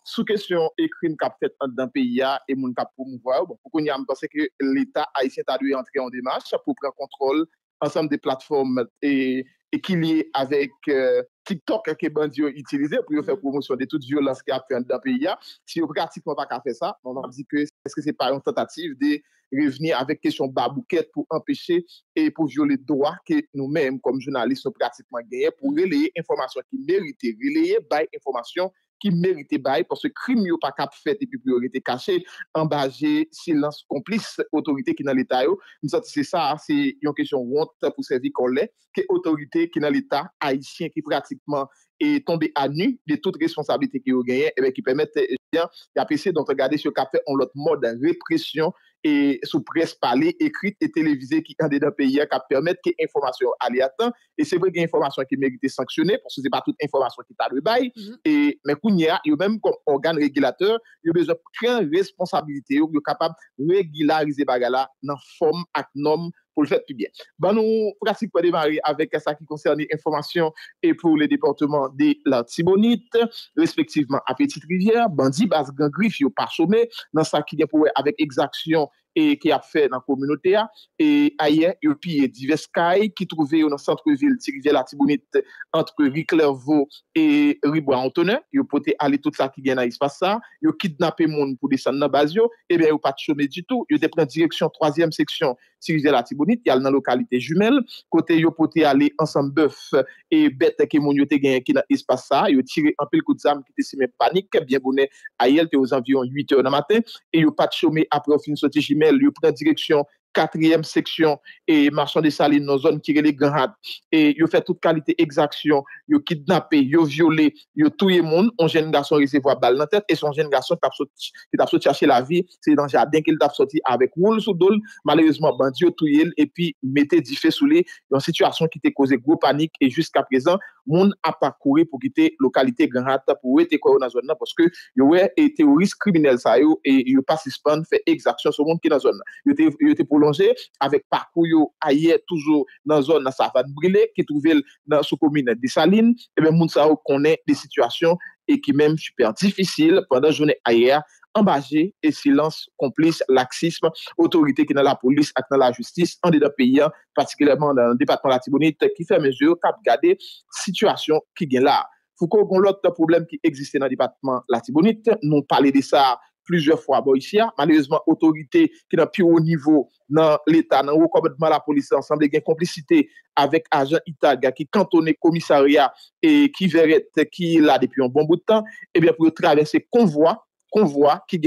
sous question et crime qu'a fait dans le pays et mon cap promouvoir bon pour y a pensé que l'état haïtien a dû entrer en démarche pour prendre contrôle ensemble des plateformes et et y ait avec euh, TikTok que bandi utilisé pour faire mm-hmm. promotion de toute violence qui a fait dans le pays si on pratiquement pas faire ça on a dit que est-ce que c'est pas une tentative de revenir avec question babouquette pour empêcher et pour violer droit que nous-mêmes comme journalistes pratiquement gagnés pour relayer information qui méritait relayer by information ki merite bay pou se krim yo pa kap fete epi priorite kache, ambaje, silans, komplis, otorite ki nan l'Eta yo. Nisote se sa, se yon kesyon wante pou sevi kon le, ki otorite ki nan l'Eta, aishen ki pratikman e tombe anu de tout responsabilite ki yo genye, ewe eh ki pemete... Il y a donc de regarder ce qu'a fait en l'autre mode de hein, répression et sous presse parlée, écrite et télévisée qui est dans deux pays hein, qui permettre que l'information aille à temps. Et c'est vrai qu'il y des informations qui méritent de sanctionner parce que ce n'est pas toute information qui t'a le bail. et, mais y y a même comme organe régulateur, il y a besoin de prendre responsabilité, il y capable de régulariser les dans forme et norme pour le faire plus bien. Ben, nous pratiquons démarrer avec ça qui concerne l'information et pour les départements de Tibonite, respectivement à Petite-Rivière, Bandit, Basse-Gangriffe, pas sommet dans ça qui est pour avec exaction et qui a fait dans la communauté hein. et ailleurs il pillé divers cailles qui trouvaient dans le centre-ville rivière la Tibonite entre Riclervaux et ribois antonin ils ont aller tout ça qui vient dans l'espace ça ils ont kidnappé monde pour descendre dans base et eh bien ils pas chômé du tout ils ont pris direction troisième section rivière la Tibonite. il y a dans localité jumelle côté ils ont aller ensemble bœuf et bête qui mon yo gagné qui dans espace ça ils ont tiré un peu le coup de zame qui était semé panique bien bonnet ailleurs aux environs 8 heures du matin et ils ont pas chômé après fin de sortie il lui prend direction quatrième section et marchand des salines dans zones qui est les grandes et ils fait toute qualité exaction ils kidnappé ils violé ils tué monde un jeune garçon recevoir balle dans tête et son jeune garçon qui a sorti chercher la vie c'est dans le jardin qu'il a sorti avec roule sous malheureusement malheureusement bandit tué et puis mettait du fait sous les une situation qui t'a causé gros panique et jusqu'à présent monde a couru pour quitter localité grande pour être dans zone parce que yo et terroriste criminel ça et yo pas suspendre fait exaction sur monde qui dans zone yo était pour avec parcours ailleurs toujours dans zone dans la savane brillée qui trouvait dans sous commune de Saline et eh ben moun connaît des situations et qui même super difficile pendant journée ailleurs embagé et silence complice laxisme autorité qui dans la police et dans la justice en dedans pays hein, particulièrement dans le département de la Tibonite qui fait mesure cap garder situation qui vient là Foucault, bon, l'autre problème qui existait dans le département Tibonite nous parlons de ça plusieurs fois. Bon, ici y a, malheureusement, autorité qui n'a plus haut niveau dans l'État, dans l'encombrement de la police, ensemble, il y a complicité avec agent Itaga, qui cantonne le commissariat et qui verrait qu'il y a depuis un bon bout de temps, eh bien, pour traverser convoi konvoi, ki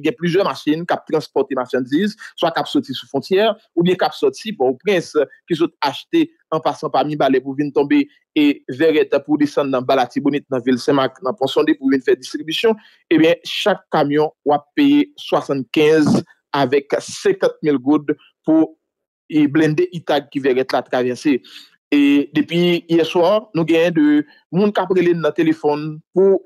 gen plusieurs machines kap transporte marchandise, soit kap soti sous frontière, ou bien kap soti bon prince, ki sot achete en passant parmi balè pou vin tombe et verète pou disen nan balati bonite nan vil semak, nan pon sondé pou vin fè distribution, eh et bien, chak kamyon wap paye 75 avèk 70 000 goud pou blende itag ki verète la traviense. Et depi yè soir, nou gen de moun kap relè nan telefon pou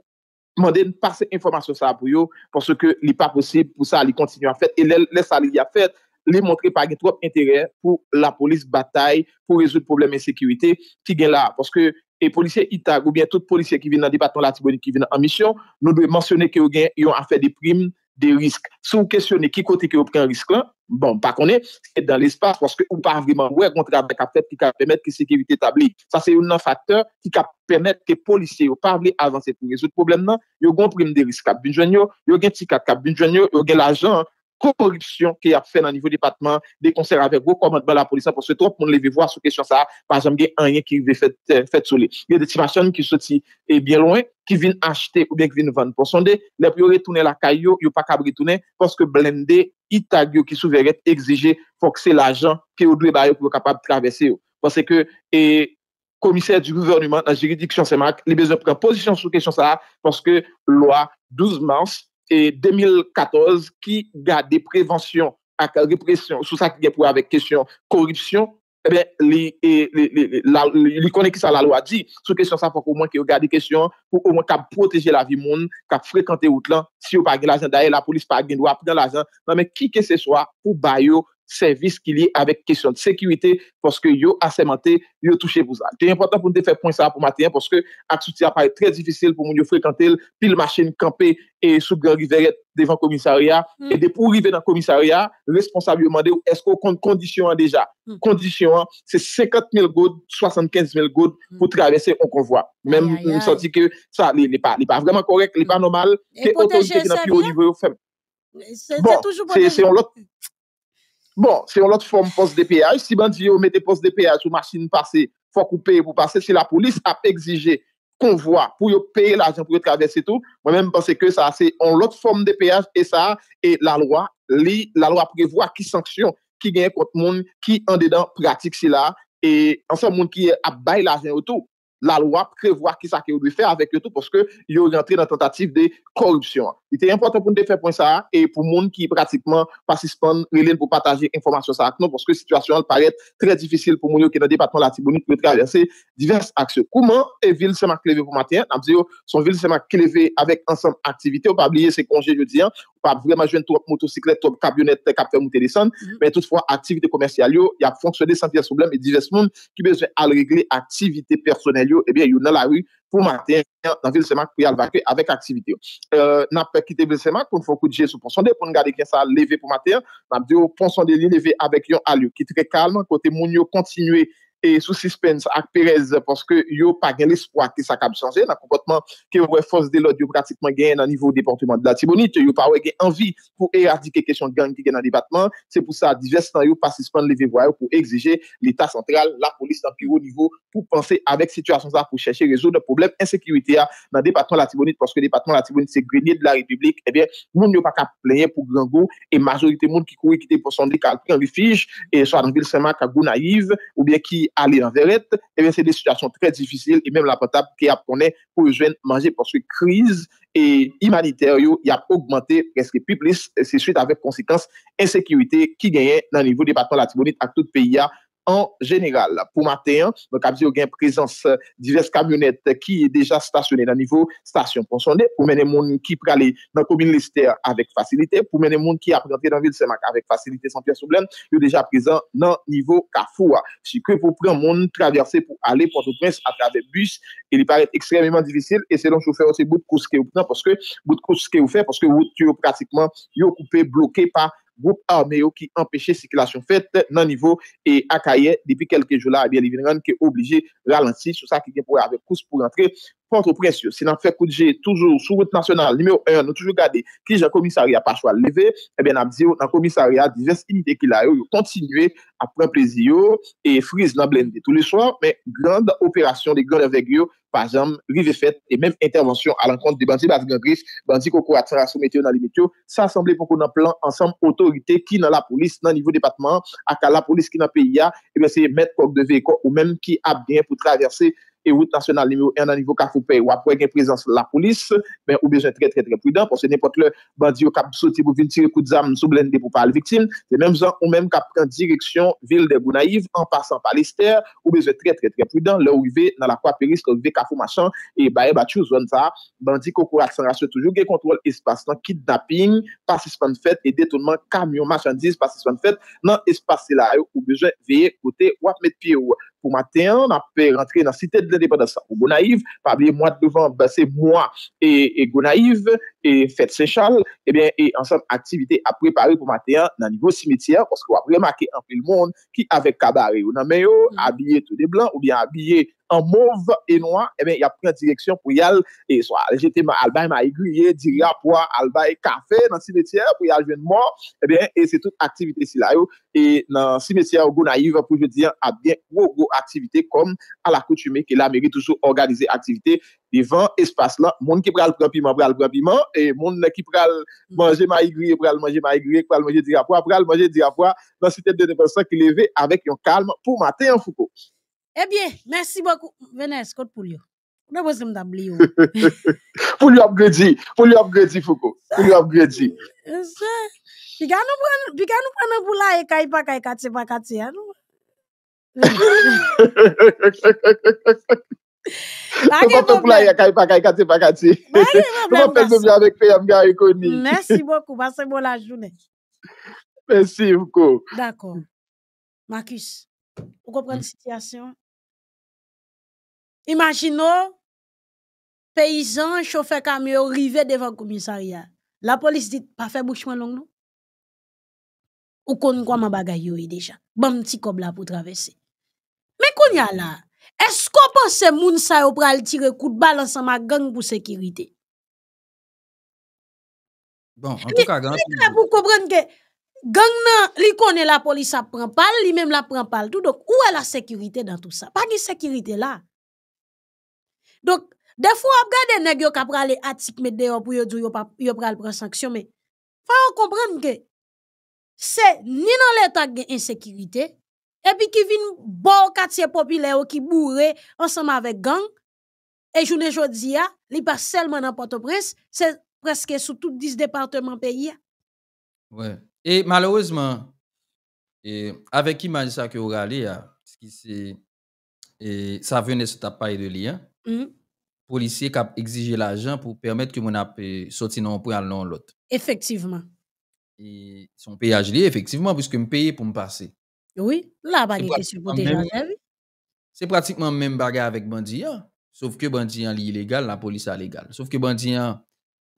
demander de passer information ça pour eux parce que n'est pas possible pour ça ils continuent à faire et les les à faire les montrer par trop intérêt pour la police bataille pour résoudre problème de sécurité qui est là parce que les policiers Itag ou bien les policiers qui viennent dans le département de la qui viennent en mission nous devons mentionner que y ont affaire des primes des risques. Si vous questionnez qui côté que vous un risque là, bon, pas qu'on est, dans l'espace parce que vous pas vraiment ouais, contre avec fait qui permettre que la sécurité établie. Ça, c'est un facteur qui permet que les policiers ne pas avancer pour résoudre le problème là. Ils ont pris des risques. Ils ont un petit cap, ils ont l'argent hein. korruption ki ap fè nan nivou departement, de konser avèk, wè komantman la polisan, pwoswè tròp moun le vè vwa sou kesyon sa, par azam gen anye ki vè fèt solè. Yè de ti fasyon ki soti, e bè louen, ki vin achete ou bèk vin vèn. Pwoswè ndè, le pwè yore tounè la kayo, yò pa kabri tounè, pwoswè blende, itagyo ki sou verèt, egzije, fòkse la jan, ke yò dwe bayo, pou vè kapab travèse yo. Pwoswè ke, e komiser di gouvernement, la jirid 2014, e ki ga de prevensyon ak represyon, sou sa ki gen pou avek kesyon korupsyon, eh li konen ki sa la lo a di, sou kesyon sa pou konwen ki yo ga de kesyon pou konwen ka proteje la vi moun, ka frekante out lan, si yo pa gen la zan daye la polis pa gen do ap gen la zan, nan men ki ke se soa ou bayo servis ki li avek kesyon de sekwite poske yo asemante yo touche pou zan. Ke impotant pou nte fe pon sa pou maten poske aksouti apare tre difisil pou moun yo frekante pil machen kampe e soubren riveret devan komisaria e de pou rive nan komisaria responsable yo mande esko kon kondisyon an deja kondisyon an se 50.000 goud 75.000 goud pou travesse on konvoi men moun santi ke sa li pa li pa vreman korek li pa normal ke otomite ki nan pi ou li vre se m... bon se yon lot se yon lot Bon, se yon lot form pos depayaj, si ban di yon mette pos depayaj ou machine pase, fok ou paye pou pase, se la polis ap exige konvoi pou yon paye l'ajen pou yon travesse tout, mwen mèm pense ke sa se yon lot form depayaj e sa, e la loa li, la loa prevoi ki sanksyon, ki gen kote moun, ki an dedan pratik si la, e ansan moun ki ap baye l'ajen ou tout, la loa prevoi ki sa ki ou dwi fè avèk ou tout, porske yon rentre nan tentatif de korupsyon an. Ite impotant pou nou defen pou yon sa, e pou moun ki pratikman pasispon reline pou pataje informasyon sa ak nou, pwoske situasyon al paret tre difícil pou moun yo, ki nan departement latibonik pou yon travese divers aksyon. Kouman e vil seman kleve pou maten, namze yo, son vil seman kleve avek ansan aktivite, ou pa bliye se konje yon diyan, ou pa vrema jwen tou motosiklet, tou kabyonet, te kapte mouten disan, mhm. men toutfwa aktivite komersyal yo, yon ap fonksyone san piye soublem, e divers moun ki bezwen al regle aktivite personel yo, ebyen yon nan la ruy, pou mater nan vil semak pou yal bakwe avek aktivite euh, yo. Nan pekite vil semak, pou nou fokou dje sou ponsonde, pou nou gade kye sa leve pou mater, mabdi yo oh, ponsonde li leve avek yon al yo, ki tike kalman, kote moun yo kontinue e sou suspense ak perez porske yo pa gen l'espoat ki sa kab chanje nan kompotman ki wè fòs de lòd yo pratikman gen nan nivou departement de la Tibonite yo pa wè gen anvi pou eradike kesyon gen ki gen nan debatman se pou sa divestan yo pasispande le vevwayo pou exije l'Etat Sentral la polis nan piro nivou pou panse avek situasyon sa pou chèche rezou nan problem ensekirite ya nan debatman la Tibonite porske debatman la Tibonite se grenye de la Republik ebyè eh moun yo pa ka pleyen pou gl aller en verrette, et eh bien c'est des situations très difficiles et même la potable qui a pour pour jeunes manger parce que crise et humanitaire y a augmenté presque plus plus, c'est suite avec conséquence insécurité qui gagnait dans le niveau département de la Tibonite à tout le pays En jeneral, pou maten, nou kabze yon gen prezans euh, divers kabyonet ki yon deja stasyonè nan nivou stasyon pon sonde, pou menen moun ki prale nan kombin lister avèk fasylite, pou menen moun ki apresantè nan vil semak avèk fasylite san piyè soublèn, yon deja prezans nan nivou kafouwa. Si kwe pou pran moun traverse pou ale potoprense akrave bus, yon parè ekstremèman divisil, e se don chou fè ou se bout kouske ou fè, porske bout kouske ou fè, porske ou tuyo pratikman yon koupe blokè pa. Groupe Aomeo ki empèche sikilasyon fèt nan nivou e akaye depi kelke joula e eh bien li vinran ki oblije ralansi sou sa ki gen pou ave kous pou rentre Portre presyo, se nan fèk koujè toujou sou route nasyonal, nimeyo 1, nou toujou gade ki jan komisariya pa chwa leve, e eh ben ap diyo nan komisariya, divers imite ki la yo yo kontinue ap pran plezi yo e friz nan blende tou le soan, men glan da operasyon, de glan avèk yo, pazam, rive fèt, e menm intervensyon alankont de bandi bazgan brif, bandi koukou atran sou meteo nan li meteo, sa asemble pou kon nan plan ansam otorite ki nan la polis nan nivou depatman, akal la polis ki nan piya, e ben se met kok de veyko ou menm ki ap gen pou traversè E wout nasyonal nime ou en nan nivou ka foupè, wap wè gen prezans la poulis, men oubezwen trè trè trè pwidant, ponsen nepot lè bandi ou kap soti pou vintire kout zam sou blende pou pal viktim, de menm zan ou menm kap pren direksyon vil de Gounaïv, an pasan palister, oubezwen trè trè trè pwidant, lè oubezwen nan la kwa peris, lè oubezwen ka foup machan, e baye bachou zwan sa, bandi koko ak san rasyon toujou, gen kontrol espasyon kit daping, pasispan fèt, e detounman kamyon machan diz pasispan fèt, nan espasyon la ou pou Matéan, apè rentre nan sitèt de l'indépendance ou Gounaïv, pa bè mouate devan, bè se moua e Gounaïv, e fet sechal, ebyen, eh e ansan aktivite a prepari pou maten nan nivou simetiyan, koske waprema ke anpil moun ki avek kabare ou nan oh, meyo, mm. abye tout de blan, oubyen abye anmouv enwa, ebyen, eh ya pren direksyon pou yal, e swa, jete albay ma iguye, diri apwa albay kafe nan simetiyan pou yal jwen mwa, ebyen, e se tout aktivite si la yo, e nan simetiyan ou go na yu, wapou je diyan, abyen ou go aktivite kom al akoutume, ke la meri tousou organize aktivite, devant espace là monde qui pral prend piment pral prend piment et monde qui pral mm. manger maigri pral manger maigri pral manger dirapois pral manger dirapois dans cité de personnes qui levé avec un calme pour matin en Foucault Eh bien merci beaucoup Venez code pour lui Mwen wè se mda bli yo. Pou li Pour lui, Pou li Pour lui, Fouko. Pou li ap gredi. nous Pi ka nou pren quand pou la e ka ipa ka e kati pa Mwen pou la yakay pakay kate pakati. Mwen pou mwen avèk pe yam gari koni. Mersi bokou, basè bon la jounè. Mersi bokou. D'akor. Marcus, hmm. ou kompren sityasyon? Imagino, peyizan, choufe kamyo, rive devan komisarya. La polis dit, pa fe bouchman long nou? Ou kon kwa man bagay yo e deja. Bam ti kob la pou travesse. Men kon ya la, est-ce qu'on pense moun sa yo pral tire coup de balle ensemble gang pour sécurité? Bon, en tout cas, gang. pour comprendre que gang nan, li connaît la police a prend pas, li même la prend pas tout. Donc où est la sécurité dans tout ça? Pas de sécurité là. Donc des fois on regarde nèg yo ka pral atik met dehors pour yo di yo pa yo pral prendre sanction mais faut comprendre que c'est ni dans l'état d'insécurité... Et puis qui bon quartier quartier qui qui bourre ensemble avec gang, et jounen jodi les li pa seulement nan Port-au-Prince, c'est presque sous tout 10 malheureusement Oui. Et malheureusement, avec qui avek ce sa vous ou ça, ça venait ça se de lien hein. -hmm. policier qui a exigé l'argent pour permettre que mon appel euh, sorti non pour aller l'autre. Effectivement. Et son péage lié, effectivement, puisque me paye pour me passer. Oui, là, C'est pratiquement même bagage avec Bandia. Hein. Sauf que Bandia, est hein, illégal, la police est légale. Sauf que Bandia,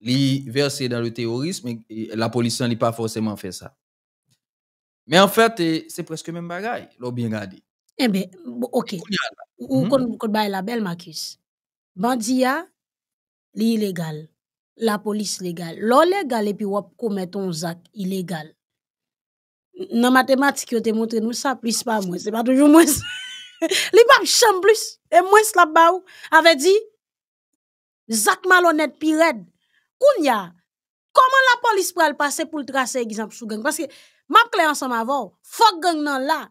est hein, versé dans le terrorisme et la police n'est pas forcément fait ça. Mais en fait, eh, c'est presque même bagaille, bien regardé. Eh bien, ok. Ou mhm. quand la belle, Marcus. Bandia, illégal, La police légale. L'on légal et puis on un illégal. nan matematik yo te montre nou sa, plis pa mwen, se pa toujou mwen se. Li bab chanm plis, e mwen se la bau, ave di, zak malonet pi red, koun ya, koman la polis pral pase pou l trase egizan psu gen, paske, map klayan sa ma vor, fok gen nan la,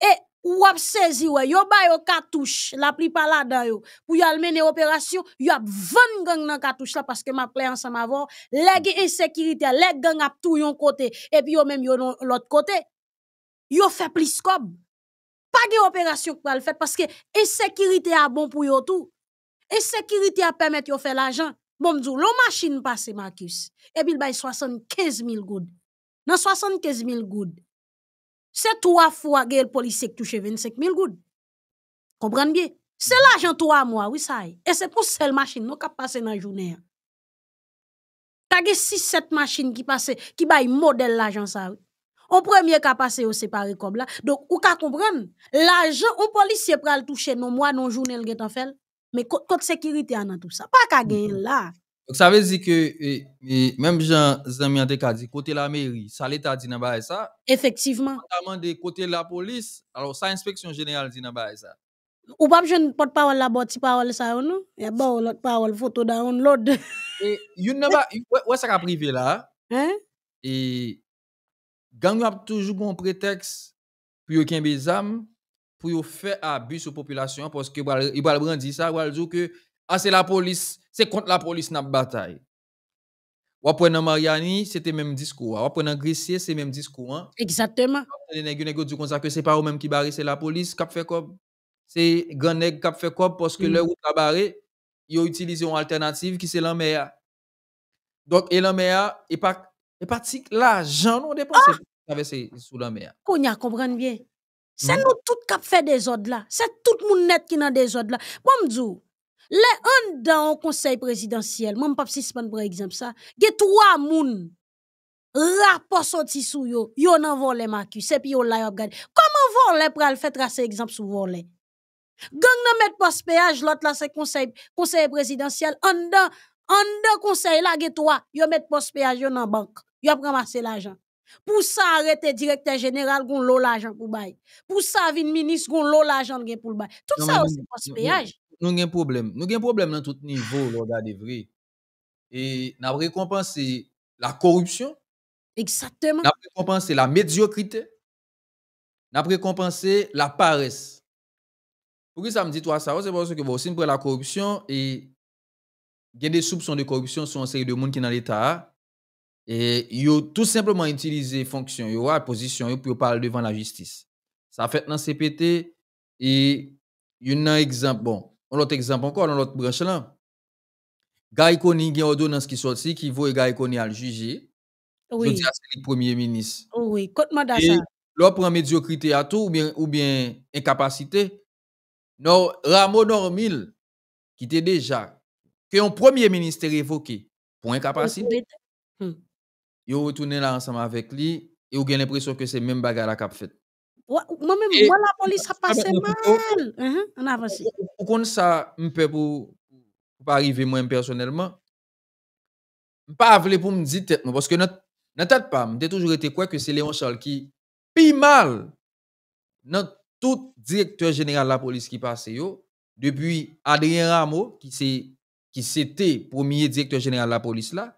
e, ou ap saisi ouais yo ba yo cartouche la pli pa la yo pour yo mener opération yo ap van gang nan cartouche la parce que m'a clair ensemble avant les insécurité les gang ap tout yon côté et puis yo même yo l'autre côté yo fait plus pas de opération pour le faire parce que insécurité a bon pour yo tout insécurité a permettre yo faire l'argent bon m'dou l'on machine passe Marcus et puis il bay 75 000 goud dans 75 000 goud Se 3 fwa ge el polisye ki touche 25 000 goud. Kompran biye? Se l ajan 3 mwa, wisay. E se pou sel masjene, nou ka pase nan jounen. Ta ge 6-7 masjene ki pase, ki bayi model l ajan sa. Ou premye ka pase ou separe kob la. Donk ou ka kompran, l ajan ou polisye pral touche nan mwa nan jounen l getan fel. Me kote sekirite anan tout sa. Pa ka gen l la. Donc ça veut dire que même Jean zamia a dit côté la mairie, ça l'État dit dans ça. Effectivement. Notamment de côté la police, alors ça inspection générale dit dans ça. Ou pas ne porte parole la bonne parole ça non Il y a bon l'autre parole photo download. Et you know ouais ça a privé là. Hein Et gang a toujours bon prétexte pour qu'il y des armes pour faire abus aux population parce que il va brandir ça, il va dire que ah, c'est la police, c'est contre la police n'a bataille. Ou après dans Mariani, c'était même discours. Ou après dans Grissier, c'est même discours. Exactement. Les nègres du que c'est pas eux même qui barrent, c'est la police qui fait quoi C'est grand nègre qui fait quoi parce que mm. leur route a barré, ils ont utilisé une alternative qui c'est l'AMEA. Donc et n'est et pas et pas l'argent non dépensé ah! traverser sous l'enmer. Qu'on y comprendre bien. C'est nous tout qui fait des ordres là. C'est tout le monde net qui a des ordres là. Bon, le un dans le conseil présidentiel, même pas si c'est un exemple ça, il y a trois mouns, rapport sorti sous yo, yo nan volé les C'est puis yo la yop gade. Comment volé pour faire tracer exemple sous volé? Gang nan met de péage, l'autre là c'est conseil, conseil présidentiel, en dans, le conseil là, il y a trois, yo met pas péage, yo nan banque, yo pramasse l'argent. Pour ça, arrêter directeur général, gon l'argent pour bail. Pour ça, vin ministre, gon l'argent pour bail. Tout ça, c'est poste ce péage nou problème problem. Nou gen problème nan tout nivou des da Et E nan récompensé la corruption. Exactement. Nan récompensé la Nous Nan récompensé la paresse. Pou ça me dit toi ça a sa ou, se aussi se ke corruption sin pre la korupsyon e gen de corruption de korupsyon son seri de moun ki nan l'Etat e yo tout simplement utilisé fonction, yo a, posisyon yo pou yo pale devant la justice ça fait nan CPT e yon nan ekzamp, bon, on l'autre exemple encore, dans l'autre branche là. Guy Koni, il y a une ordonnance qui ici, qui voit Guy Koni à le juger. Oui. Je dis ah, c'est le premier ministre. Oh oui, côte prend médiocrité à tout ou bien, incapacité. Non, Ramon Normil, qui était déjà, que un premier ministre évoqué pour incapacité, il hmm. retourné là ensemble avec lui et on a l'impression que c'est même bagarre qu'a fait moi-même, moi, la police a ah, passé mal. Uh-huh. On avance. Pourquoi ça, je peux pas arriver moi personnellement? Je pas pour me dire parce que pas, toujours été quoi que c'est Léon Charles qui pis mal dans tout directeur général de la police qui passait depuis Adrien Rameau qui c'est qui c'était premier directeur général de la police là,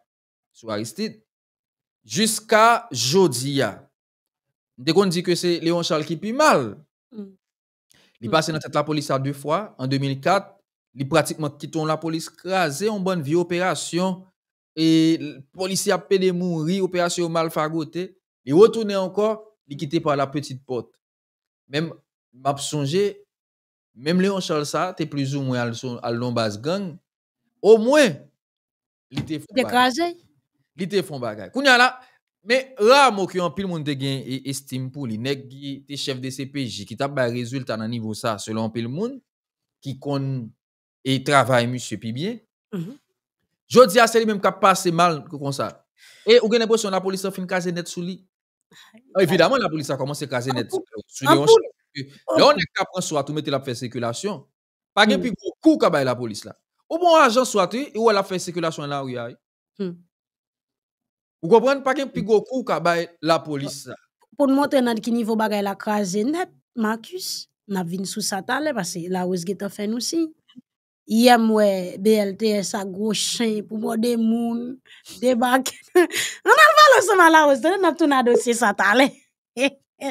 soit Aristide, jusqu'à Jodia. Dès qu'on dit que c'est Léon Charles qui pue mal, mm. il mm. passe dans la police à deux fois. En 2004, il pratiquement quitté la police, crasé en bonne vie, opération. Et le policier a pédé mourir, opération mal fagotée. Il retourne encore, il quitté par la petite porte. Même, m'a songé, même Léon Charles, ça, t'es plus ou moins à l'ombase gang. Au moins, il était écrasé. Il était fond bagaille. là, mais rarement que en pile monde te gain e-, estime pour les nèg qui te chef de CPJ qui t'a ba résultat dans niveau ça selon pile monde qui kon et travaille monsieur puis bien. je mhm. dis Jodi a c'est lui même qui passe mal comme ça. Et ou gain l'impression la police a fin caser net sous lui. Évidemment la police a commencé caser net sous lui. Là ah, oh. on est capable soit tout mettre la faire circulation. Pas gain mm. plus gros coup que la police là. Au bon agent soit ou elle a fait circulation là où Ou gopwen paken pi goku ka bay la polis? Pon mwote nan di ki nivou bagay la kaze net, Markus, nan vin sou satale, pase la wos geto fen ou si. Iye mwe BLTS a gwo chen pou mwen de moun, de baken. Nan alvalo seman la wos, nan ap tou nan dosi satale.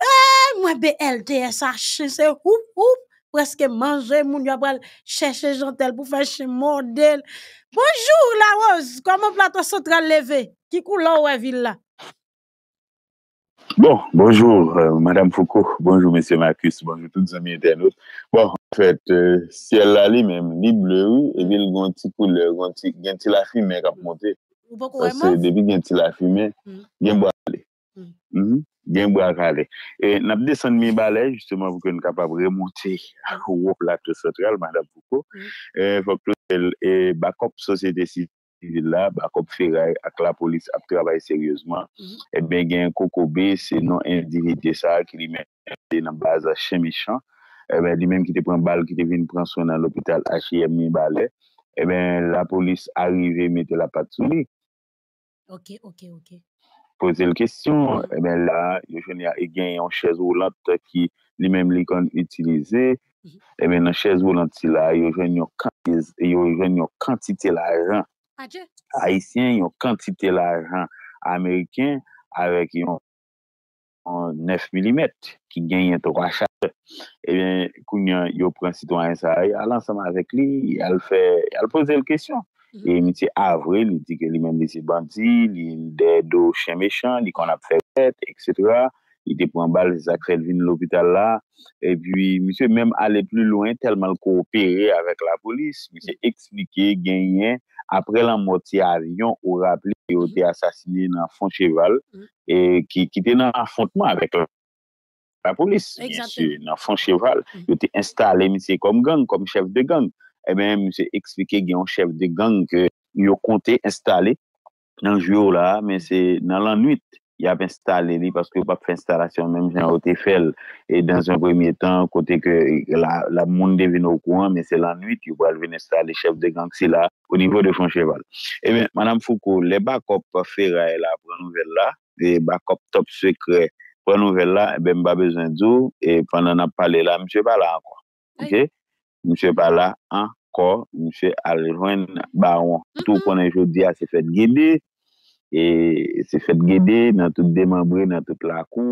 Eh, mwen BLTS a chen se, hup, hup. Preske manje moun yon pral chèche jantel pou fèche mordel. Bonjour la oz, kwa moun plato sotran leve, kikou la ou evil la? Bon, bonjour euh, madame Foucault, bonjour monsier Marcus, bonjour toutes amie internos. Bon, en fète, euh, sièl la li mèm, li ble ou, evil gantikou le, gantik, gantila fime, gantil. Ose, debi gantila fime, genbo ale. Mm-hmm. Mm-hmm. genmou akade e, nap desan mi bale justyman pou kon kapab remouti wop lak te sotral mm-hmm. e, e, bakop sosyete si vila, bakop feray ak la polis ap trabay seryosman e ben gen koko be se non indirite sa akili men nan baza chen mi chan e eh ben di men ki te pren bal ki te vin pren son nan lopital akili men mi bale e ben la polis arive mette la patouli ok, ok, ok Poze l kestyon, e ben la, yo gen yon chèz ou lat ki li menm li kon itilize. Mhm. E eh ben nan chèz ou lat si la, yo gen yon kantite l ajan. Adje? Haitien, yon kantite l ajan Ameriken avèk yon nef milimet ki gen yon to kwa chate. E ben, koun yon yon prensitouan sa, alansama avèk li, al pose l kestyon. E mwen se avre li dike li men mwen se bandi, li mde do chen mechan, li kon ap fèr fèt, etc. Li te pran bali sakrel vin l'opital la. E pi mwen se mèm mhm. ale pli louen telman ko opere avèk la polis. Mwen se explike genyen apre lan moti avyon ou rap li yo mhm. te asasini nan fon cheval. Ki te nan afontman avèk la polis. Yon se nan fon cheval yo te instale mwen se kom gang, kom chef de gang. Mwen eh mwen se eksplike gen yon chev de gang yo konte installe nan jou la, men se nan lan nwit yon ap installe li, paske wap fe installasyon, men mwen jen aote fel e dans an premier tan, kote ke la moun devine ou kouan, men se lan nwit yon wale ven installe chev de gang si la, ou nivou de fon cheval E eh men, manan foukou, le bakop feray la, pranouvel la, le bakop top sekre, pranouvel la mwen ba bezan djou, e panan ap pale la, mwen jen pa la an kwa Ok? Mse Pala, an, ko, mse mm-hmm. Aljouen Barouan. Tout konen jodi a se fet gede, e se fet gede nan tout demabre, nan tout lakou,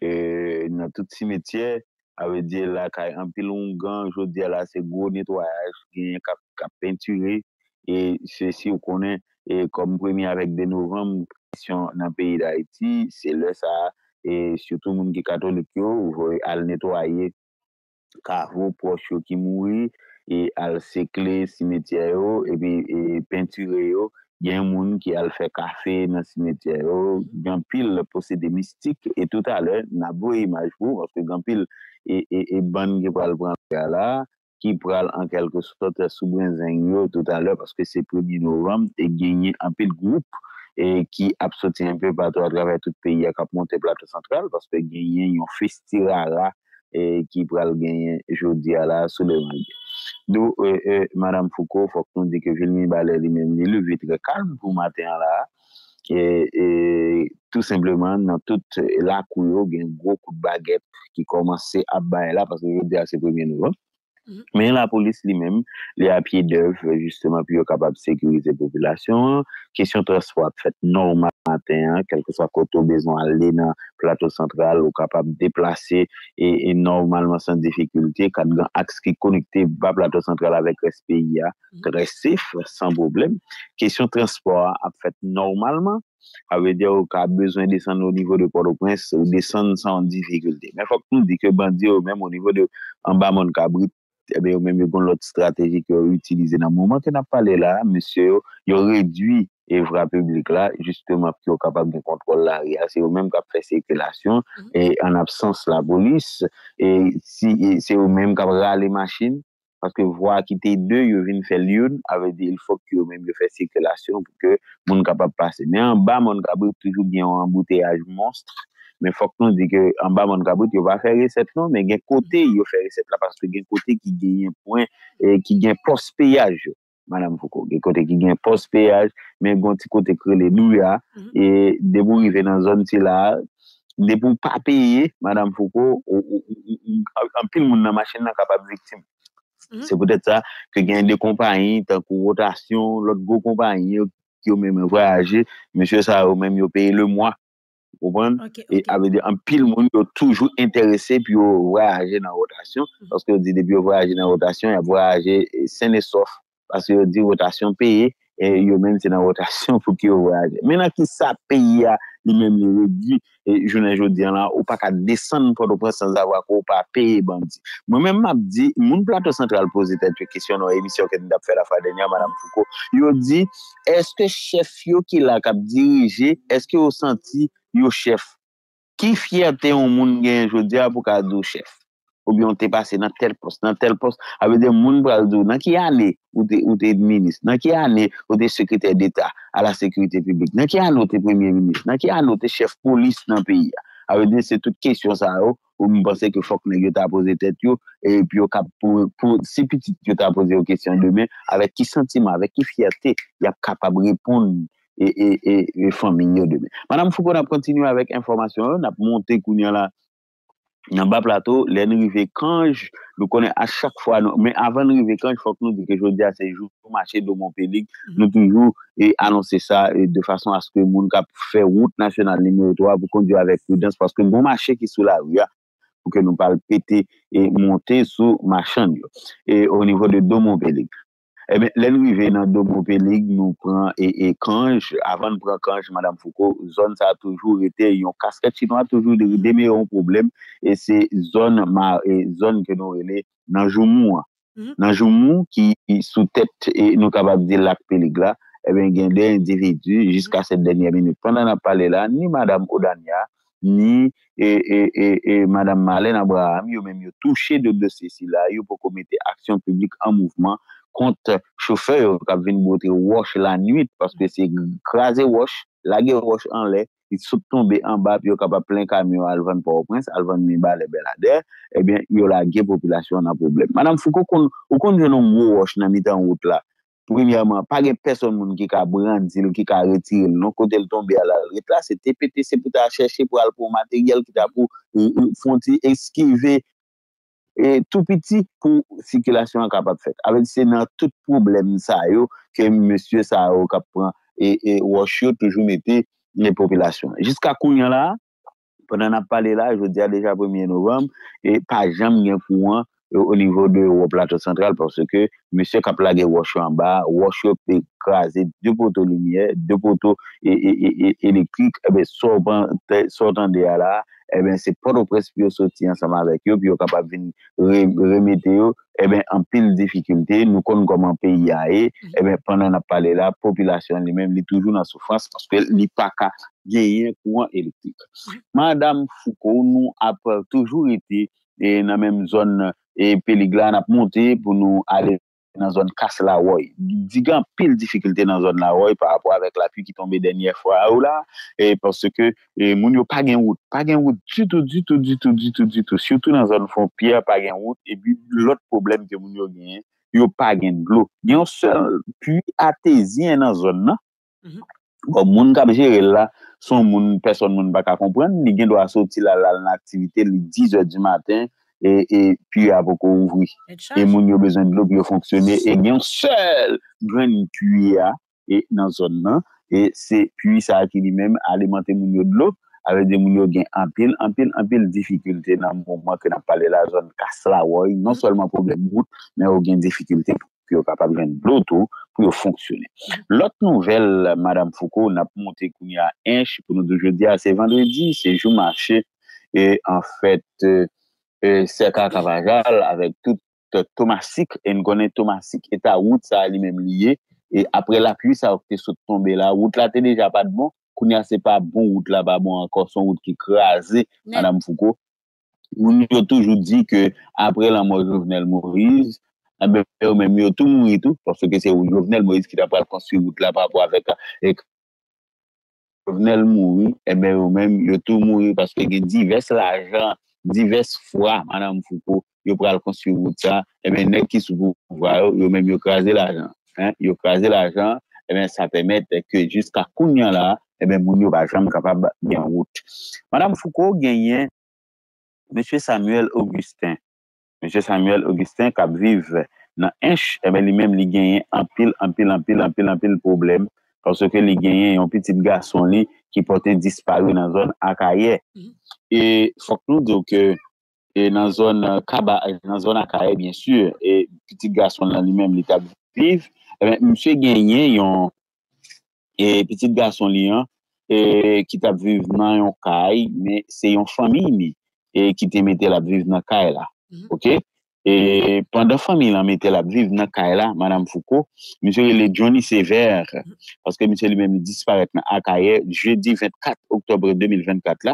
e nan tout simetye, awe di la ka yon pilon gan, jodi la se go netwayaj, yon ka pentyri, e se si ou konen e kom premi avèk deno vèm, nan peyi da iti, se lè sa, e soutou moun ki katolik yo, al netwaye, karvo proche yo ki moui e al sekle simetye yo e pinture yo gen moun ki al fe kafe nan simetye yo gampil posede mistik e tout alè, nabou e imaj vou gampil e ban ki pral pral pral pral ki pral an kelke sot soubren zang yo tout alè paske se prodi nou ram e genye anpe l group e ki apsoti anpe patwa drave tout peyi a kap monte plato santral paske genye yon festi rara E, ki pral genye jodi a la souleman. Dou, e, e, Madame Foucault, fok nou di ke joul mi bale li men, li lou vitre kalm pou maten a la, ki, tout simplement, nan tout lakou yo gen grokou bagep, ki komanse ap baye la, paske jodi a se premiye nouvan, Men mm-hmm. la polis li men, li a piye d'oeuvre, justement, piyo kapab sekurize popolasyon. Kesyon transport, ap fèt, nouman, matin, kelke sa koto, bezon alena, plato sentral, ou kapab deplase, e normalman san defikulte, kan gen aks ki konikte ba plato sentral avek respi ya, mm-hmm. resif, san problem. Kesyon transport, ap fèt, normalman, avè diyo, ka bezon desen o nivou de Port-au-Prince, desen san defikulte. Men fòk nou di ke bandi, ou mèm o nivou de Mbamon-Kabrit, yo mèm yo kon lot strateji ki yo utilize nan mouman ten ap pale la, mèm se yo yo redwi evra publik la justèm ap ki yo kapak de kontrol la se yo mèm kap fè sekelasyon en absens la bolis se yo mèm kap rale machin, paske vwa akite de yo vin fè lyoun, avè di il fò ki yo mèm yo fè sekelasyon mèm kap ap pase, mèm an ba mèm mèm kap fè toujou diyan an bouteyaj monstre Men fok non di ke amba moun kabout yo va fè resept non, men gen kote yo fè resept la, paske gen kote ki gen yon poen, eh, ki gen pospeyaj, Madame Foucault, gen kote ki gen pospeyaj, men gonti kote kre le nou ya, mm-hmm. e deboun yon ven nan zon ti la, deboun pa peye, Madame Foucault, an pil moun nan machin nan kapab liksim. Mm-hmm. Se potet sa, ke gen de kompanyen, tan kou rotasyon, lot go kompanyen yo ki yo mè mè voyaje, mè chè sa yo mè mè yo peye le mwa, E an pil moun yo toujou interese pi yo voyaje nan rotasyon laske mhm. yo di debi yo voyaje nan rotasyon ya voyaje e, sen esof paske yo di rotasyon peye yo men ti nan votasyon pou ki yo voyaje. Men a ki sa peyi ya, li men men yo gi, jounen jodi an la, ou pa ka desen kwa do pa san zawak ou pa peyi bandi. Men men map di, moun plato sentral pozite tuye kisyon ou emisyon ke di dap fè la fadènya, manan pou ko, yo di, eske chef yo ki la kap dirije, eske yo senti yo chef? Ki fiyate yon moun gen jodi an pou ka do chef? Ou bi yon te pase nan tel pos, nan tel pos. Awe de moun bradou, nan ki ane ou te ete minis, nan ki ane ou te sekreter d'Etat, a la sekreter publik, nan ki ane ou te premier minis, nan ki ane ou te chef polis nan peyi ya. Awe de se tout kesyon sa yo, ou mi pase ke fok ne yon ta apose tet yo, e pi yo kap pou se petit yon ta apose yo kesyon demen, avek ki sentima, avek ki fiyate, yap kapab repon e fominyo demen. Manan mfou kon ap kontinu avek informasyon yo, nap monte koun yon la, Nan ba plato, le nou vivek anj, nou konen a chak fwa nou, men avan nou vivek anj, fok nou di ke jodi a sejou, pou mache domon pedik, mm. nou toujou e anonsi sa, e de fason aske moun ka pou fè route nasyonal, ni mou etoa pou kondyo avèk poudens, paske moun mache ki sou la vya, pou ke nou pal pete, e monte sou machan yo, e o nivou de domon pedik. Ebe, eh lè nou i ve nan do moun pelig nou pran, e kanj, e avan nou pran kanj, Madame Foucault, zon sa toujou rete, yon kasket si nou a toujou de mè yon problem, e se zon ke nou rele nan jou moun. Mm-hmm. Nan jou moun ki sou tèt, nou kapak de lak pelig la, ebe, eh gen de individu, jiska set denye minute. Pendan ap pale la, ni Madame Odania, ni Madame Marlene Abraham, yo men yo touche de de se si la, yo pou komete aksyon publik an mouvman, kont chofer yo kap vin mwote wosh la nwit, paspe se krasi wosh, lage wosh an le, soub tombe an ba, pi yo kap ap plen kamyon alvan power points, alvan min ba le belader, ebyen eh yo la ge popilasyon na problem. Manan, fukou kon, wakon diyo nou mwote wosh nan mitan wot la, premiaman, pa gen peson moun ki ka brandil, ki ka retil, nou kote l tombe ala retla, se tepe, se pou ta cheshe pou alpou materyal, pou ta pou euh, euh, fonte eskive, E tout piti kou sikilasyon akap ap fet. Avel se nan tout problem sa yo ke monsye sa yo kap pran e, e wosyo toujou mette ne popilasyon. Jiska kon yon la, pou nan ap pale la, joudia deja 1ye Novam, e pa jam yon foun an e, o nivou de wop lato sentral porsi ke monsye kap lage wosyo an ba, wosyo pe kaze, de poto liniye, de poto e, elektrik, ebe sortan de ala, e ben se pot ou pres pi ou soti ansama avek yo, pi ou kapap remete yo, e eh ben an pil difikulte, nou kon goman pe yae, e eh ben pandan ap pale la popilasyon li men li toujou nan soufans paske li paka yeye kouan elektik. Madame Foucault nou ap toujou iti nan menm zon peliglan ap monte pou nou ale nan zon kase la woy. Di gan pil difficulte nan zon la woy par apwa avèk la pi ki tombe denye fwa ou la. E porske e, moun yo pa gen wot. Pa gen wot, dutou, dutou, dutou, dutou, dutou, dutou. Siyoutou nan zon fonpia, pa gen wot. E bi lot problem ke moun yo gen, yo pa gen lò. Gen se, pi atezi nan zon nan. Mhm. O bon, moun kabje rel la, son moun, person moun baka kompren, ni gen do a soti la lal nan aktivite li 10 jò di maten, E, e pi a voko ouvri. E moun yo bezon de lop yo fonksyonne e gyan sel gwen kuya e nan zon nan e se pi sa akili mem alemante moun yo de lop ave de moun yo gyan apil, apil, apil difikulte nan moun mwa ke nan pale la zon kast la woy, non mm-hmm. solman problem moun, men yo gyan difikulte pi yo kapab jen bloto, pi yo fonksyonne. Mm-hmm. Lot nouvel, madame Foucault, nap monte kounya enche pou nou de jodi a, se vendredi, se jou marche e an fèt euh, E Serka Kavajal Avèk tout Thomas Sik En konen Thomas Sik Eta wout sa li mèm liye E apre la plu sa wote sotombe la Wout la te neja pa dbon Kounia se pa bon wout la ba bon Ankor son wout ki kreaze Madame Foucault Ou nou yo toujou di ke Apre la mò Jovenel Maurice A mè mè mè mè yo tou mouri tou Pòske se ou Jovenel Maurice Ki da pral konsu wout la Pòske se ou Jovenel Maurice A mè mè mè mè yo tou mouri Pòske gen di vès la jan Divers fwa, Madame Foucault, yo pral kon si yo wout ya, e eh men nek ki sou pou vwa yo, yo men yo krasi l'ajan. Yo krasi l'ajan, e eh men sa pemet ke jiska kounyan la, e eh men moun yo wajan m kapab gen wout. Madame Foucault genyen, M. Samuel Augustin, M. Samuel Augustin kap vive nan enche, e men li men li genyen anpil, anpil, anpil, anpil, anpil problem, konso ke li genyen yon pitit gason li, ki pote disparou nan zon akaye. Mhm. E fok nou do ke e euh, e nan zon akaye, bien sur, e piti gason nan li menm eh e li tabviv. Mse genye yon piti gason li yon ki tabviv nan yon kaye, me se yon fami mi ki te mette labviv nan kaye la. Mhm. Ok? E pandan fami la me te la biv nan Kaila, Madame Foucault, Monsie le Johnny Severs, paske Monsie li men mi disparete nan Akaye, jeudi 24, oktobre 2024 la,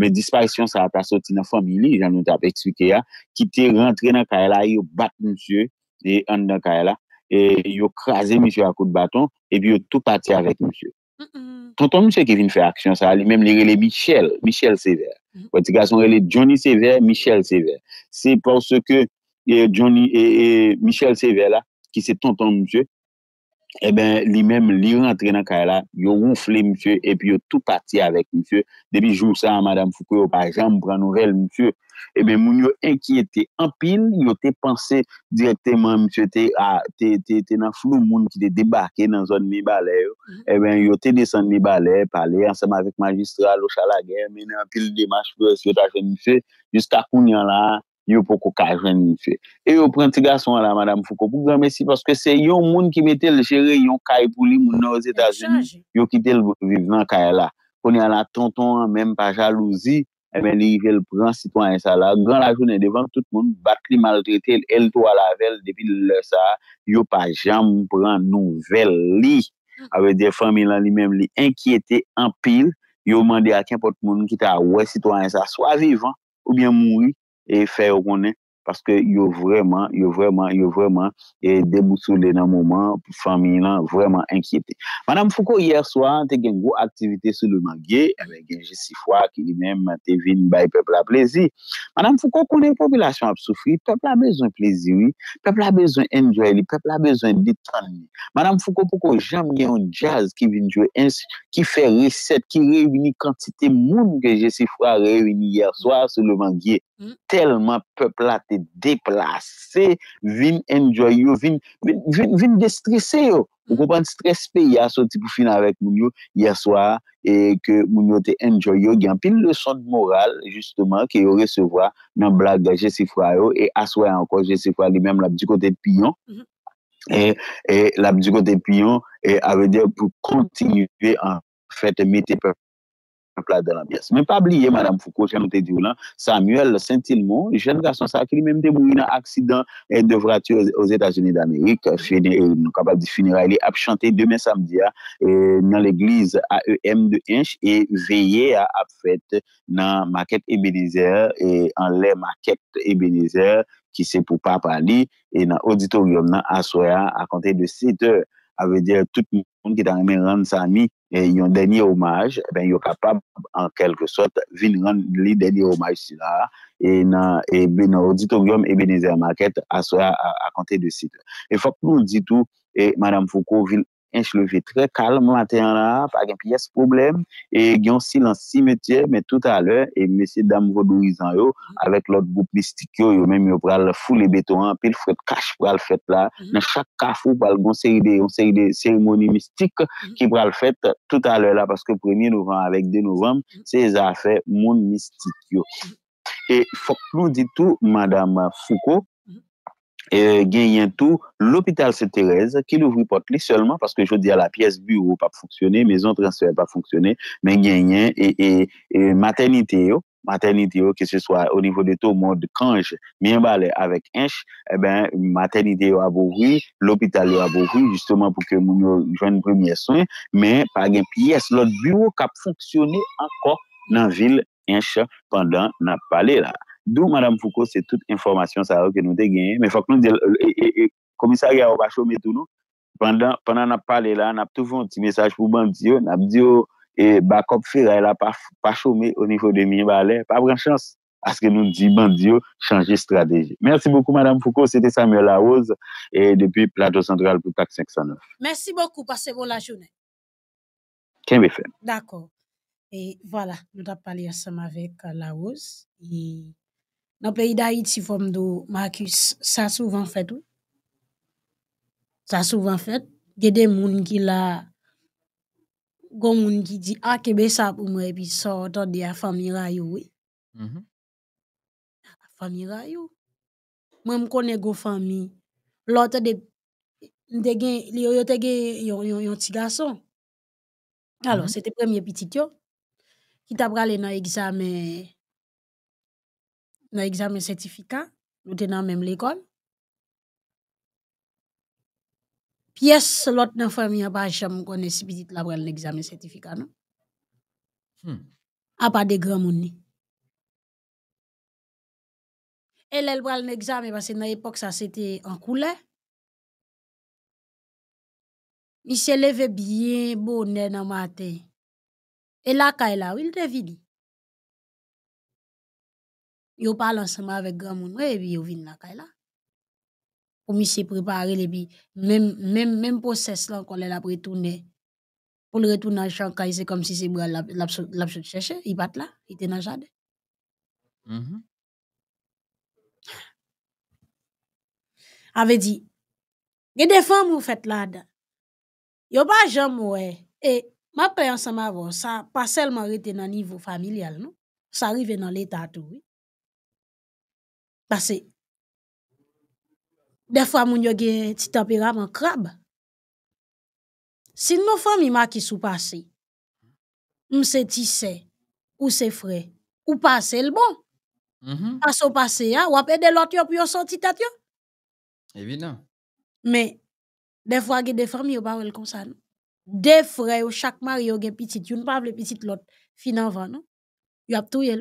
men disparisyon sa a tasoti nan fami li, jan nou ta pek suke ya, ki te rentre nan Kaila, yo bat Monsie, e an nan Kaila, e yo krasi Monsie akou de baton, e bi yo tou pati avèk Monsie. Tonton Monsie ki vin fè aksyon sa, li men li rele Michel, Michel Severs. Ou eti gason rele Johnny Severs, Michel Severs. Se por se ke, E Jouni e, e Michel Sevela Ki se tonton msye E eh ben li men li rentre nan kare la Yo ronfle msye E pi yo tout pati avek msye Depi jou sa Madame Foucault Par exemple Branourel msye E eh ben moun yo enkiyete En pin yo te pense direktenman msye Te nan flou moun ki te debake nan zon ni bale mm-hmm. E eh ben yo te desan ni bale Pale ansam avek magistral Ocha la gen Meni an pil demache Jus takoun yan la yo pou kou kajwen ni fe. E yo pranti gason la, madame Fouko, pou gran mesi, paske se yon moun ki metel jere yon kaj pou li moun nouz Etats-Unis, yo ki tel vive nan kaj la. Koni ala tonton, menm pa jalouzi, e men li yvel pran sitwany sa la, gran la jounen devan, tout moun bat li maltrete, el to ala vel, depi lè sa, yo pa jam pran nouvel li, ave defan mi lan li menm li, enkiyete, empil, yo mande a ken pot moun ki ta wè sitwany sa, swa vivan, ou bien moun li, E fè yon konnen Paske yon vreman, yon vreman, yon vreman E debousou de nan mouman Pou fami nan vreman enkite Madame Foucault, yerswa, te gen gwo aktivite Sou le mange, enve eh gen jesi fwa Ki di men, te vin bay peple a plezi Madame Foucault, konnen popilasyon A psoufri, peple a bezon plezi Peple a bezon enjoueli, peple a bezon Ditani, Madame Foucault, poukou Jam gen yon jazz ki vin jouen Ki fè reset, ki rewini Kantite moun, gen jesi fwa Rewini yerswa, sou le mange Mm. Tellman pepl la te deplase, vin enjoy yo, vin destrese yo. Mm. Ou pou pan strespe ya, so ti pou fina vek moun yo, ya swa, e ke moun yo te enjoy yo, gyan pil le son moral, justman, ki yo resewa nan blag da Jesse Froyo, e aswa anko Jesse Froyo, li menm la bi di kote mm-hmm. e, e piyon. E la bi di kote piyon, a ve de pou kontinu ve an fete mi te pepl. Mwen pa bliye, madame Foucault, janote di ou lan, Samuel Saint-Hilmon, jen gason sa akili, mwen mte mouni nan aksidan en devra ti yo o Zeta Zuni d'Amerik, nou kapab di finir a li, ap chantey demen samdi ya, nan l'eglize AEM de Inche, veye a ap fete nan maket Ebenezer, an le maket Ebenezer, ki se pou pa pali, e nan auditorium nan Asoya, akonte de site, a ve dire, tout moun ki tan remen lan sa mi, e yon denye omaj, e ben yon kapab an kelke sot vin ran li denye omaj si la, e nan odito e gyoum ebe ne zemaket aswa akante de sit. E fap nou odito, e Madame Foucault vil enche levé trè kalm, matè yon la, pa gen pi yes problem, e gyon silan si metye, men tout a lè, e mesè dam rodo izan yo, avèk lòt goup mistik yo, yo men mi yo pral foule beton, pi l fred kach pral fèt la, nan mm-hmm. chak kafou pal goun seri de, seri de seri moni mistik, ki pral fèt tout a lè la, paske premi nouvan avèk de nouvan, se zafè moun mistik yo. E fok nou ditou, madame Foucault, E genyen tou l'Hopital St. Therese ki nou ripote li selman paske jodi a la piyes bureau pa p'funksyone mezon transfer pa p'funksyone men genyen e maternite yo maternite yo ki se swa o nivou de tou moun de kanj mien bale avèk enj e ben maternite yo avowou l'Hopital yo avowou justeman pou ke moun yo jwen premye son men par gen piyes lot bureau ka p'funksyone anko nan vil enj pandan nan pale la D'où Mme Foucault, c'est toute information ça que nous avons Mais il faut que nous disions, le euh, commissariat va chômer tout nous. Pendant pendant avons parlé là, avons toujours un petit message pour Nous avons dit oh, et Bakop Ferraille n'a pas pas chômé au niveau de Mimbalais, pas grand chance à ce que nous dit change changer stratégie. Merci beaucoup madame Foucault, c'était Samuel Larose et depuis Plateau Central pour TAC 509. Merci beaucoup, passez bonne la journée. Qu'est-ce fait D'accord. Et voilà, nous avons parlé ensemble avec euh, Larose et Naple idayit si fom do Markus sa souvan fet ou. Sa souvan fet. Gede moun ki la goun moun ki di a ah, kebe sa pou mwen pi sa otot de a fami rayou ou. Mm-hmm. A fami rayou. Mwen mkone go fami. Lote de li yo yo tege yon tiga son. Alo, mm-hmm. sete premye pitik yo. Ki tabra le nan egzame e nan egzame sertifika, nou tenan menm l'ekon. Pyes, lot nan fèm yon pa a chèm moun konè si bidit la brel nan egzame sertifika, nou. Hmm. A pa de gran moun ni. El el brel nan egzame, basè nan epok sa, se te an koule. Mi se leve biyen, bonè nan matè. El a ka el a, ou il revini. Ils parlent ensemble avec grand monde et puis viennent vinn la pour me préparer même même même process là quand elle a pour le retourner en chambre. c'est comme si c'est bra la la la il bat là il était dans jade. mhm avait dit que des femmes vous faites là yo pas de ouais et ma paix ensemble ça ça pas seulement été au niveau familial ça arrive dans l'état tout oui parce que, des fois, moun yon gen ti en crabe. Si nos familles ma passées, on sait m'se c'est ou c'est frè, ou passe le bon. Mm-hmm. Parce que passe hein, ya, ou apède l'autre yon pou yon sorti tat Évidemment. Mais, des fois, que des familles qui parle comme ça. Des frères, chaque mari yon gen petit, une pas vle petit l'autre, fin avant. non? y a tout lui.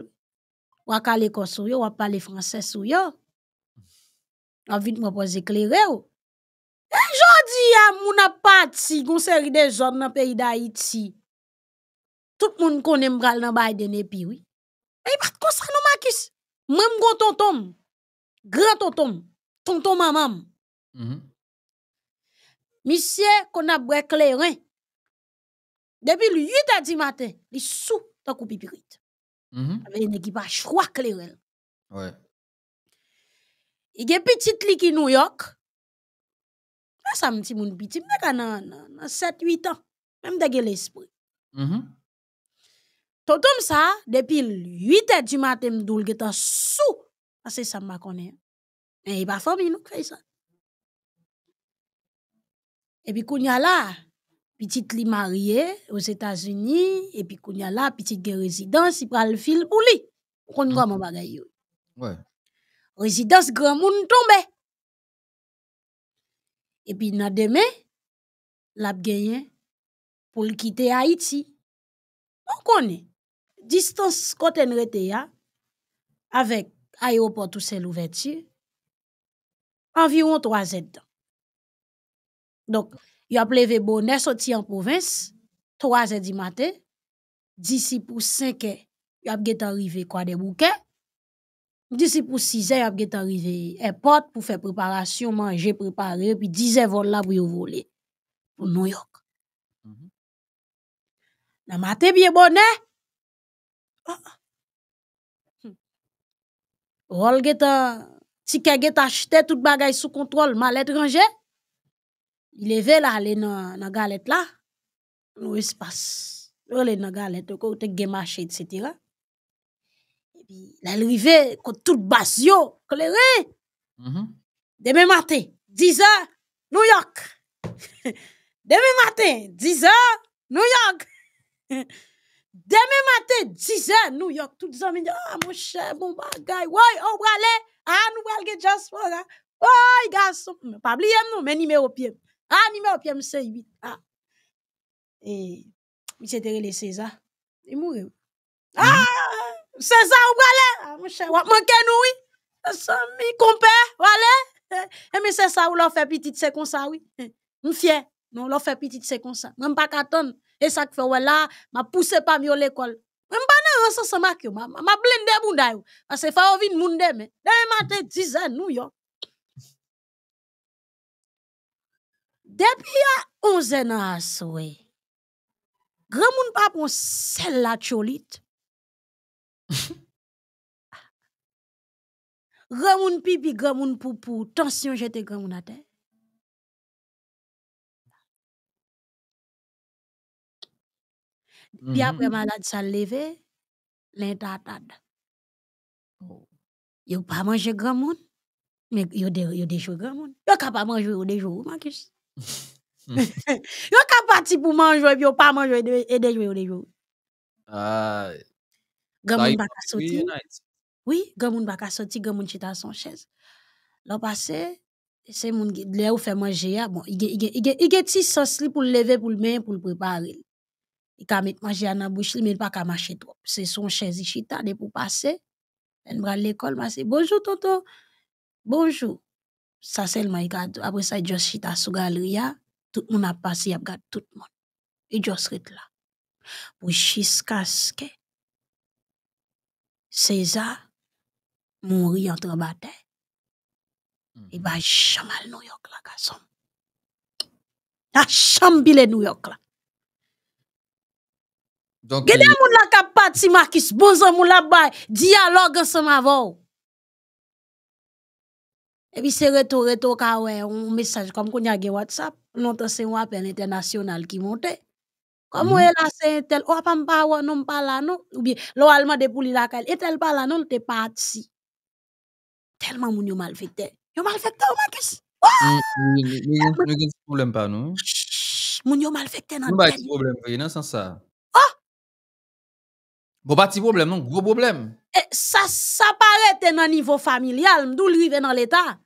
Waka le kos ou yo, waka le franses ou yo. Avit mwa po zeklere ou. E jodi ya moun apati goun se ride jod nan peyi da iti. Tout moun konen mral nan bayi dene piwi. E bat konsan nou makis. Mwen mgon tonton, gran tonton, tonton mamam. Mm-hmm. Misye kon apwe kleren. Depi l yu ta di maten, li sou ta koupi piwit. Ave une équipe à Il y Il y a petite lit qui New York. Ça sa mti moun piti, mwen ka nan, nan, 7-8 ans, même mte gen l'esprit. Mm -hmm. ça depuis 8 heures du matin mdoul que tan sou. Ase sa mba pas. Men il pa a nou kre yi ça puis il y a là, Petite li marié aux États-Unis, et puis qu'on y a là, petite résidence, il prend le fil ou lui. On comprend comment bagaille Résidence grand monde tombé. Et puis na demain, l'a gagné pour quitter Haïti. On connaît distance côté rete ya avec aéroport celle l'ouverture environ 3 heures. Donc Yo a plevé bonnet sorti en province 3 h du matin d'ici pour 5 h yo a get arrivé kwa de bouquets d'ici pour 6 h yo a get anrive porte pour faire préparation, manger, préparer, puis 10 h vol la Pour voler New York. Mm-hmm. Na matin bien bonnet biye bonè, rol get tout bagay sou kontrol mal étranger. Il Il dans la galette nan, la, galette là, la galette, nan galet, dans kote etc. Et puis, il rive, tout bas yo, kolere. Mm-hmm. demain -hmm. 10 h New York. demain matin 10 h New York. demain matin 10 h New York. Tout monde me ah, mon cher bon bagay, on va bralé. ah, nous aller ge pour woy, gason. garçon pas, oublier, nous, mais numéro pied. Ha, ah, ni me opye mse yi. Ha. Ah. E, e hmm? ah, mwen se derele seza. E mwou yi. Ha! Seza ou wale! Ha, mwen che. Wap mwen ken ou yi. Se mi kompe, wale. E, eh, mwen seza ou lò fè piti tse kon sa ou yi. Eh, mwen fye. Mwen non, lò fè piti tse kon sa. Mwen pa katon. E sak fè wè la. Ma puse pa mwyo l'ekol. Mwen pa nan yon se se mak yon. Ma blende moun dayo. Ase fwa yon vin moun deme. Dè yon matè dizè nou yon. Depi ya onzenan aswe, gwa moun pa pou sel la tcholit, gwa moun pipi, gwa moun poupou, tansyon jete gwa moun ate. Pi mhm. apwe manad sa leve, lenta atad. Yo pa manje gwa moun, yo dejou gwa moun. Yo ka pa manjou, yo dejou, mankis. yon ka pati pou manjwe yon pa manjwe e dejwe yon dejwe gomoun baka soti gomoun baka soti, gomoun chita son chèz lò pase se moun lè ou fè manjè ya bon, i gen ti sos li pou lève pou l mè, pou l prepare i kamet manjè anan bouchli, men pa kamachè son chèz i chita, lè pou pase lè mbran lè kol, mase bonjou tonto, bonjou Sa selman yi gade, apre sa yi jos chita sou gal riyan, tout moun apasi ap gade tout moun. Yi jos rit la. Pou shis kaske, seza, moun riyan trebate, yi e mm-hmm. ba chanmal nou yok la ka som. Da chan bile nou yok la. Gede euh, moun la kapat si makis, bon zon moun la bay, diyalog an seman vòw. E vi se reto reto ka we, un mesaj kom kon yage WhatsApp, lontase yon apen ete nasyonal ki monte. Kom we la se entel, wapan pa wan, non pala nou, ou bi, lo alman depou li la kal, etel pala nou, lte pat si. Telman moun yo malvekte. Yo malvekte ou man keshi? Ou! Moun yo malvekte nan ten. Moun ba eti problem, yon ah! nan san sa. Ou! Moun ba eti problem, nou, gro problem. E, sa, sa parete nan nivou familial, mdou live nan leta.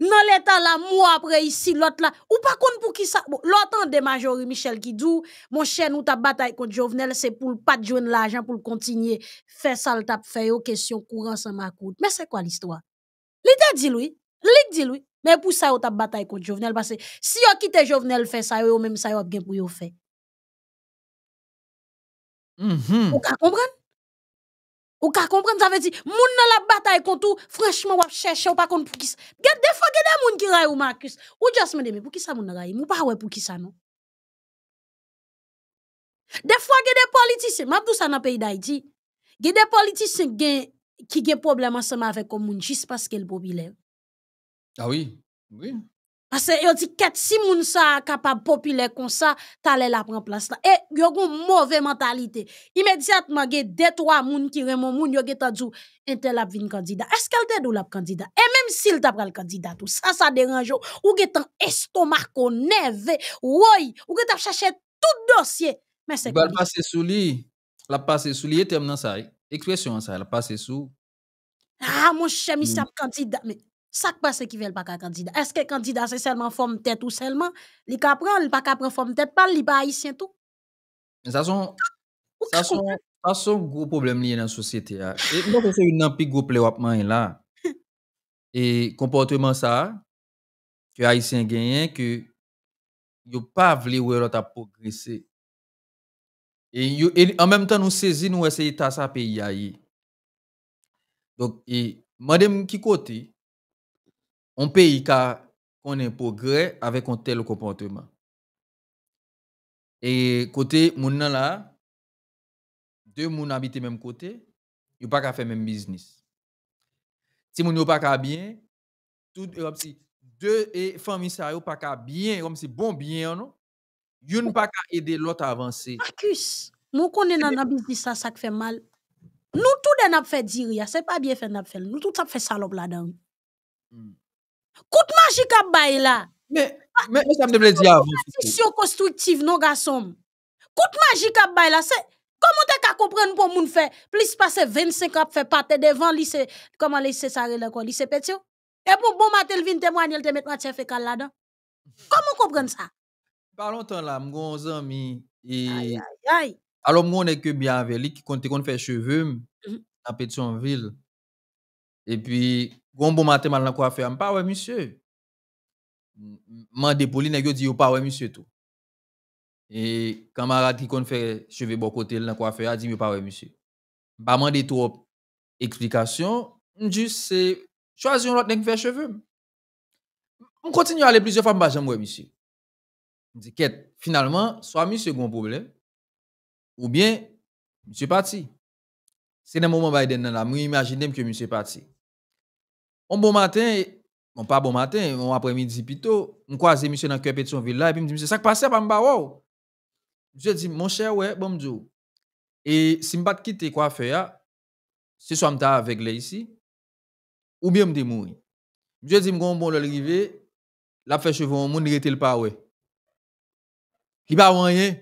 Non l'Etat la, mou apre isi, l'ot la. Ou pa kon pou ki sa... Bon, l'ot an de majori Michel Kidou, mon chen ou ta batay konti jovenel, se pou l'padjouen l'ajan pou l'kontinye fè sal tap fè yo, oh, kèsyon kouran sa makout. Mè se kwa l'istwa? L'Etat di loui, l'Etat di loui, mè pou sa yo oh, tap batay konti jovenel, basè si yo kite jovenel fè sa yo, yo mèm sa yo ap gen pou yo fè. Mm-hmm. Ou ka kompran? Ou ka kompren, zaveti, moun nan la batay kontou, frèchman wap chèche ou pa kon poukisa. Gè, defwa gè de moun ki ray ou makris. Ou jas men deme, poukisa moun nan non? ray, moun pa wè poukisa, non? Defwa gè de politisyen, mabdous ah an apè iday di, gè de politisyen gen ki gen problema seman avèk kon moun jis paskel bo bilèv. Awi, wè. Parce que dit que si moun sa capable populaire comme ça, t'allais la prendre place là. Et yo une mauvaise mentalité. Immédiatement gè deux trois moun qui remon moun yo gè t'a dit entel a vin candidat. Est-ce qu'elle t'est dou la candidat Et même s'il t'a pral candidat tout ça ça dérange ou gè ton estomac au nerve, oui, ou gè t'a tout dossier. Mais c'est va passer sous li, La passer sous lui terme dans ça. Expression ça, la passer sous Ah mon cher, mi hmm. mm. candidat ça qui passe qui veut pas qu'un candidat. Est-ce que candidat c'est seulement forme tête ou seulement li ka pran, pas pa ka forme tête pas li pa haïtien tout. ça sont ça sont ça sont gros problème lié dans société a hein. Et donc c'est une qui gros été là. Et comportement ça que haïtien gagnent que yo pas vle ou progresser. Et, en même temps nous saisissons, nous essayons de ça pays Donc et madame qui côté un pays qui a un progrès avec un tel comportement. Et côté moun là, deux moun habitent même côté, ils pas qu'à faire même business. Si moun yo pas qu'à bien, tout comme si deux et famille ça yo pas qu'à bien, comme c'est bon bien non. Yon pas qu'à aider l'autre à avancer. Marcus, nous nan dans business ça ça fait mal. Nous tout a fait dire, c'est pas bien fait n'a fait. Nous tout ça fait salope là-dedans. Hmm. Kout magik ap bay la. Men, men, men, men, men, men, men, men, men, men. Mwen a tou sou konstruktiv nou ga som. Kout magik ap bay la. Kou mwen te ka kompren pou moun fe. Plis pase 25 ap fe pate devan lise. Kou mwen lise sare lakon lise petio. E pou mwen bon matel vin temwanyel te met mwen te fe kalada. Kou mwen kompren sa. Par lontan la mgon zan mi. Ay, ay, ay. A lom mwen e ke bianveli ki konti konti fe chevem. A peti son vil. E pi... Gon bon matèman lankou a fè, an pa wè monsye. Man depoli nan gyo di yo pa wè monsye tou. E kamara ki kon fè cheve bon kote lankou a fè, a di yo pa wè monsye. Ba man de tou explikasyon, m di se chwazi yon lot nenk fè cheve. M kontinyo ale plizye fè m bajan m wè monsye. M di ket, finalman, swa monsye goun problem, ou bien monsye pati. Se nan mouman bayden nan la, m wou imagine m ke monsye pati. Un bon matin, bon pas bon matin, un après-midi plutôt, on croise monsieur dans cœur son là et puis me dit ça qui passe pas me pas wow. Je dis mon cher ouais, bonjour. Et si me pas quitter quoi faire, c'est soit m'ta avec les ici ou bien me mourir. Je dis me bon le dit la fait cheveux dit monde le pas ouais. Qui pas rien.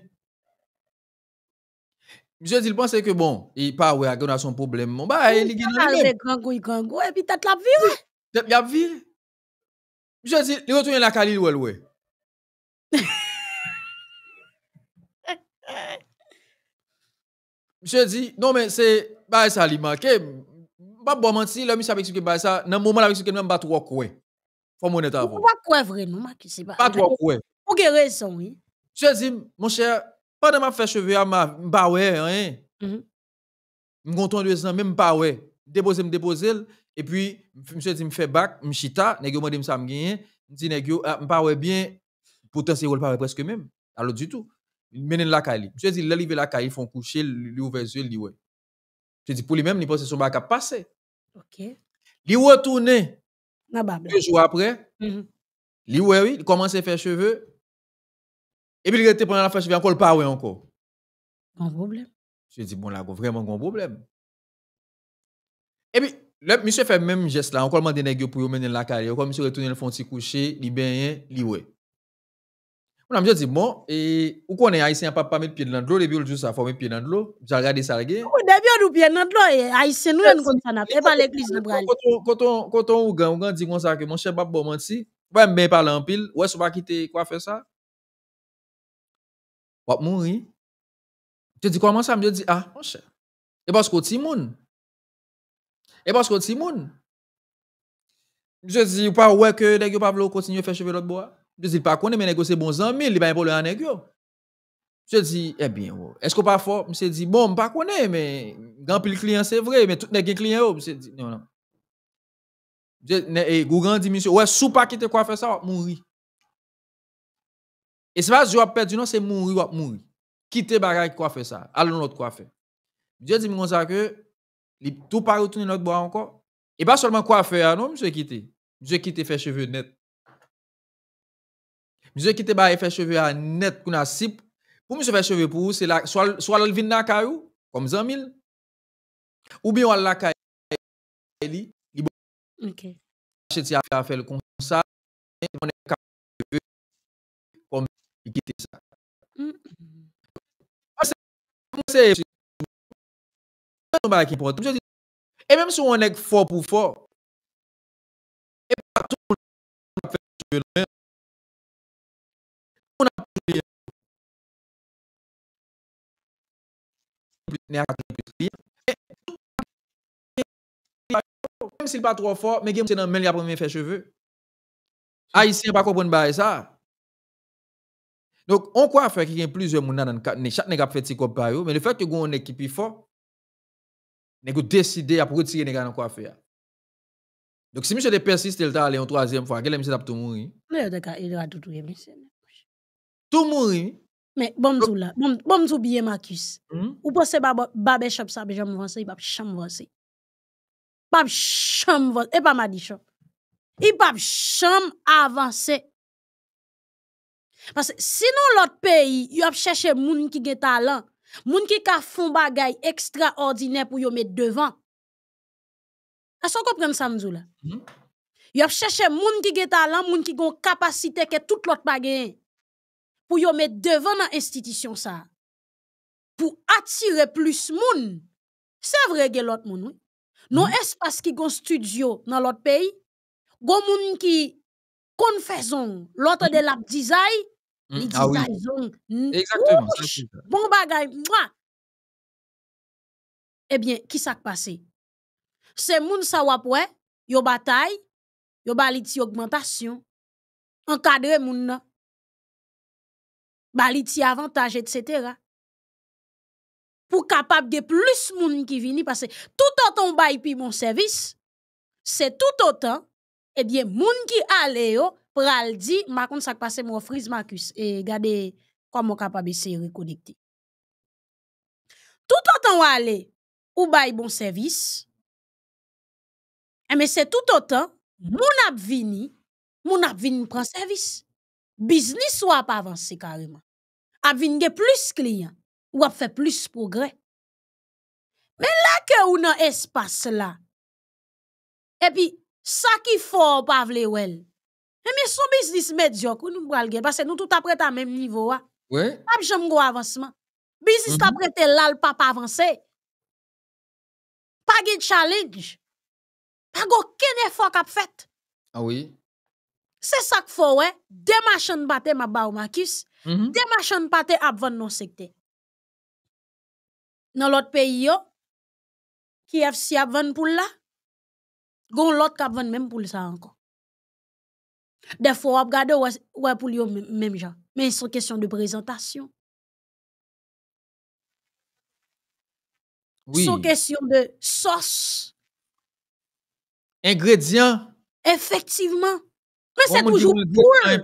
Mise di, li panse ke bon, i pa we agon a son problem, mwen ba, e li geni li geni. Mise di, le gangou, le gangou, e pi tat la pvi, we? Ya pvi? Mise di, li wotou yon la kalil we, we? Mise di, non men, se, ba e sa li manke, ba bo man ti, le mi sa vek si ke ba e sa, nan mouman la vek si ke mwen bat wak we. Fon moun etan wou. Bat wak we vre nou, ma ki si ba. Bat wak we. Ou ge re son, we? Mise di, mwen chè, Pendant que je fais cheveux, je ne sais pas. Je ne suis pas deux ans, même pas. Je déposer je déposer Et puis, monsieur dit, je fait bac, je chita, je me dis, je ne sais pas bien. Pourtant, c'est le pas presque même. Alors, du tout. Mène la je Monsieur dit, l'élève la caille, font coucher, lui les yeux, lui ouvre. Je dis, pour lui-même, il pense que son bac a passé. Ok. Il retourne. Deux jours après, mm-hmm. il commence à faire cheveux. Et puis il était pendant la flèche, il encore pas ouais encore. Un problème. Je dis bon là, vraiment grand problème. Et puis le monsieur fait même geste là, encore demandé nèg pour mener la carrière, comme monsieur retourner le fond si coucher, li bien, li ouais. On a dit bon et ou connaît haïtien pas pas mettre pied dans l'eau, les biol juste ça faut pied dans l'eau. J'ai regardé ça là. Ou d'abord ou pied dans l'eau, eh, haïtien nous comme ça n'a pas l'église le bras. Quand on quand on ou grand, on dit comme ça que mon chef papa, bon menti. Ouais, mais parler en pile, ouais, c'est pas quitter quoi faire ça je dis comment ça je dis ah mon cher et parce que c'est Simon et parce que c'est Simon je dis pas ouais que négocie Pablo continue à faire chevelure l'autre bois je dis pas qu'on mais négocie bon sens mais il va y avoir à négocie je dis eh bien oh, est-ce qu'on parle fort je dis bon pas qu'on mais grand public client c'est vrai mais tout négocies clients oh je dis non non et eh, dit monsieur ouais super qui te quoi faire ça mourir et c'est pas Dieu a perdu, non, c'est mourir ou mourir. Quitter bagaille quoi faire ça. Allons l'autre quoi faire. Dieu dit comme ça que tout pas retourner notre bois encore. Et pas seulement quoi faire, ah non, monsieur quitter. Monsieur quitter fait cheveux net. Monsieur quitter bah faire cheveux à net qu'on a Pour monsieur faire cheveux pour c'est la soit le vin la caillou comme Zamil. Ou bien on la caillou. OK. Acheter à faire comme ça il quitte ça. qui mm. ah, porte. Et même si on est fort pour fort, et partout, on a fait on a même s'il pas trop fort, mais c'est dans le mail, il a premier fait cheveux. Haïtien pas comprendre ça. Donc, on croit faire qu'il y a plusieurs personnes dans le cadre. Chaque nègre fait ses copains, mais le fait que vous avez une équipe forte, vous décidez à retirer les gars dans le faire. Donc, si monsieur persiste, il est allé en troisième fois, quel est monsieur tout mourir? Mais il a tout tué, monsieur. Tout mourir? Mais bon, tout là, bon, bon, tout bien, Marcus. Hmm? Ou pensez que Babé Chap, ça, jamais avancé, il va jamais avancer. Pas jamais avancer, et pas mal dit Il va jamais avancer. Parce que sinon, l'autre pays, il y a cherché moun qui ont talent, moun qui ka des choses extraordinaire pour yon mettre devant. Est-ce vous comprenez ça, m'dou là? Hmm? Il y a moun qui ont talent, moun qui ont capacité que tout l'autre bagay pour yon mettre devant dans l'institution ça. Pour attirer plus gens. C'est vrai que l'autre moun, oui. Non, mm qui est parce qu'ils ont a un studio dans l'autre pays? Gon moun qui konfezon l'autre hmm? de la design, Li mmh. ah di Exactement. Bon bagay. Mwa. Eh bien, qui sak passe? Se moun sa wapwe, yo batay, yo bali ti augmentation, encadre moun nan, bali ti avantage, etc. Pour capable de plus moun ki vini, que tout autant bay pi mon service. C'est tout autant, Eh bien, moun ki ale yo, bral di, makon sak pase mwen friz makus e gade kwa mwen kapabe se yon rekonik ti. Tout otan wale ou bay bon servis, eme se tout otan, moun ap vini, moun ap vini pran servis. Biznis wap avanse karima. Ap vinge plus kliyan, wap fe plus progre. Men la ke ou nan espase la, epi sa ki fo wap avle wel, mais son business médiocre, nous pral parce que nous tout apprêtons à même niveau. Hein. Oui. Pas jamais go avancement. Business mm -hmm. là, le papa avancé. Pas de challenge. Pas aucun effort qu'a fait. Ah oui. C'est ça qu'il faut, ouais. Des machines batte ma ba ou makis. Mm -hmm. Des machines batte ap vendre non secte. Dans l'autre pays, yo, qui est si ap vendre pour là, gon l'autre qui ap vendre même pour ça encore. Des fois, on regarde, ouais, pour lui, même genre. Mais c'est une question de présentation. Oui. une question de sauce. Ingrédients. Effectivement. Mais c'est toujours poule.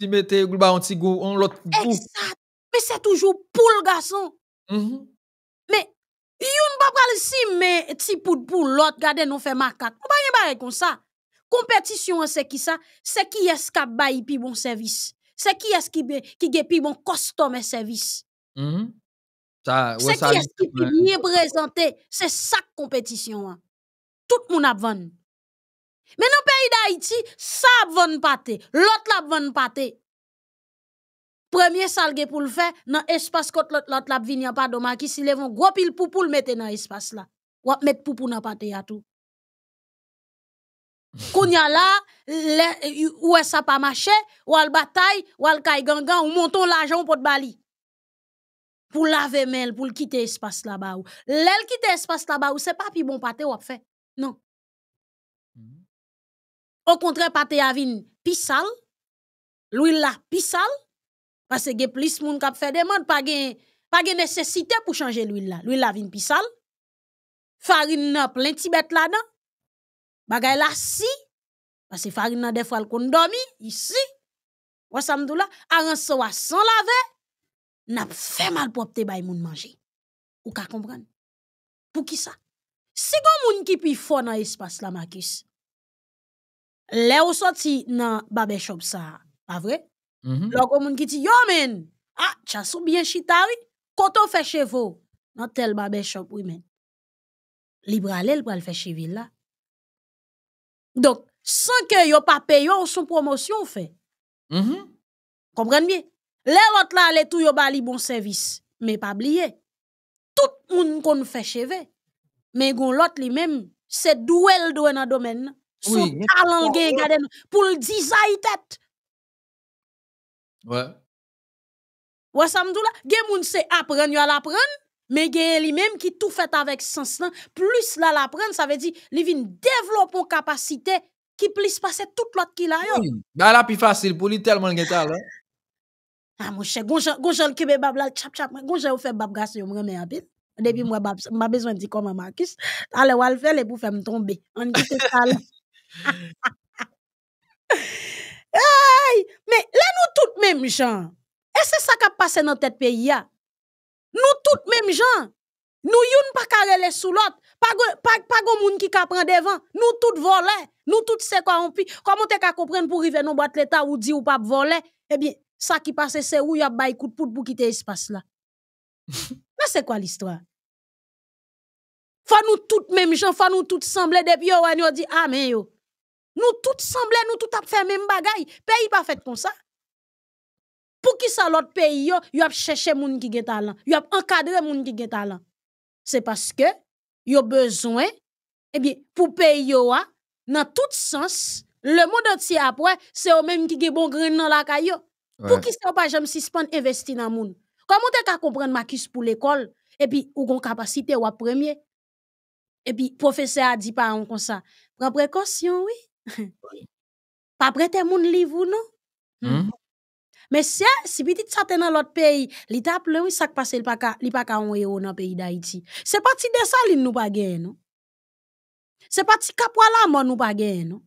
Si mettez un petit goût, on l'autre Exact. Mais c'est toujours poule, garçon. Mm -hmm. Mais, yon pas pral si, mais, ti poule pour l'autre, garder nous fait macaque. On pas yon bah, comme ça compétition hein, c'est qui ça c'est qui est-ce qui bail plus bon service c'est qui est-ce qui qui plus bon et service mm-hmm. c'est qui est-ce qui est bien hein. présenté c'est ça compétition hein. tout le monde a mais dans le pays d'Haïti ça vend pas l'autre la vend premier salgue pour le faire dans espace côté l'autre l'autre n'y a pas de qui s'il un gros pile pou pou le mettre dans espace là ou mettre pou pou dans pâté à tout Kounya là, ou est ça pas marché, ou al bataille, ou al kay gangan, ou monton l'argent pour le bali. Pour laver mel, pour quitter espace là-bas. L'el quitter espace là-bas, c'est pas pi bon pâté ou fait. Non. Mm-hmm. Au contraire, pâté avine été pisal l'huile a parce que plus moun kap fait demande, pas gen, pas gen nécessité pour changer l'huile L'huile la vin pisal farine nan plein tibet là-dedans. Bagay la si, pase fari nan defal kondomi, i si, wasam dou la, a ran sowa san la ve, nan ap fe mal popte bay moun manje. Ou ka kompran? Pou ki sa? Se goun moun ki pi fò nan espas la, Makis, le ou soti nan babè chop sa, pa vre? Mm-hmm. Lò goun moun ki ti, yo men, a, chasou bien chita wè, koto fe chevo, nan tel babè chop wè men. Libra lè l pou al fe chevi la, Donk, san ke yo pa peyo ou son promosyon fe. Mm-hmm. Komprende bi? Le lot la, le tou yo ba li bon servis. Me pa bliye. Tout moun kon fè cheve. Men goun lot li mem, se dwell do en a domen. Sou talan gen gaden pou l'dizay tèt. Wè. Wè samdou la, gen moun se apren yo al apren. mais gen lui même qui tout fait avec sens là plus là la prendre, ça veut dire li vient développer capacité qui plus passer tout l'autre qui la yo. Oui. Bah, la plus facile pour lui tellement gen talent. Ah mon cher, gonjan gonjan kebe bab la chap chap, gonjan ou fait bab gas yo m'remet en pile. Depuis moi bab m'a besoin dire comment Marcus, allez wal faire les pour faire me tomber. On dit ça. mais là nous tout même gens. Et c'est ça qui a passé dans tête pays nous tous même gens. Nous yon pas les sous l'autre. Pas pas pas moun qui ka prend devant. Nous tous volons, Nous tous c'est corrompu. Comment t'es qu'à comprendre pour arriver dans boîte l'état ou dit ou pas voler Eh bien, ça qui passe c'est où y a bail coup de pour quitter espace là. Mais c'est quoi l'histoire Faut nous toutes même gens, faut nous toutes sembler depuis yo on dit amen yo. Nous toutes semblons, nous toutes a fait même le Pays pas fait comme ça. Pour qui ça l'autre pays, yo, yo cherché chercher moun qui gen talent. Yo encadré encadrer moun qui gen talent. C'est parce que yo besoin, eh bien, pour pays yo a, dans tout sens, le monde entier après, c'est eux même qui gen bon grain dans la caillou. Ouais. Pour qui ça pas jamais suspendre investir dans moun. Comment t'es ka comprendre Marcus pour l'école? Et eh puis, ou gon capacité ou premier. Et eh puis, professeur a dit pas comme ça. Prends précaution, oui. pas prêter moun livre non? Hmm? Men si pitit sa ten an lot peyi, li ta ap le ou sak pase li pa ka ou e ou nan peyi da iti. Se pati de sa li nou pa gen nou. Se pati kap wala moun nou pa gen nou.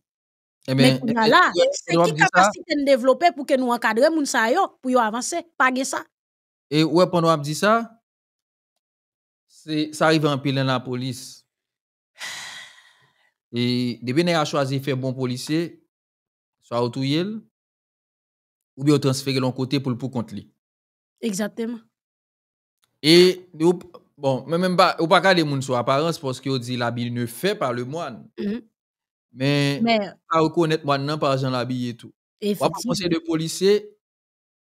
Men kou nye la, se ki kapasi ten devlope pou ke nou akadre moun sa yo pou yo avanse, pa gen sa. E ou e pon nou ap di sa, se sa arrive an pilen la polis. E debene a chwazi fe bon polisye, sa otou yel, ou bien transférer l'autre côté pour le pour compte lui. Exactement. Et bon, mais même pas, ou pas des moun sur apparence parce que dit l'habit ne fait pas le moine. mais -hmm. Mais, mais pas reconnaître moine non par Jean l'habit et tout. On penser de policier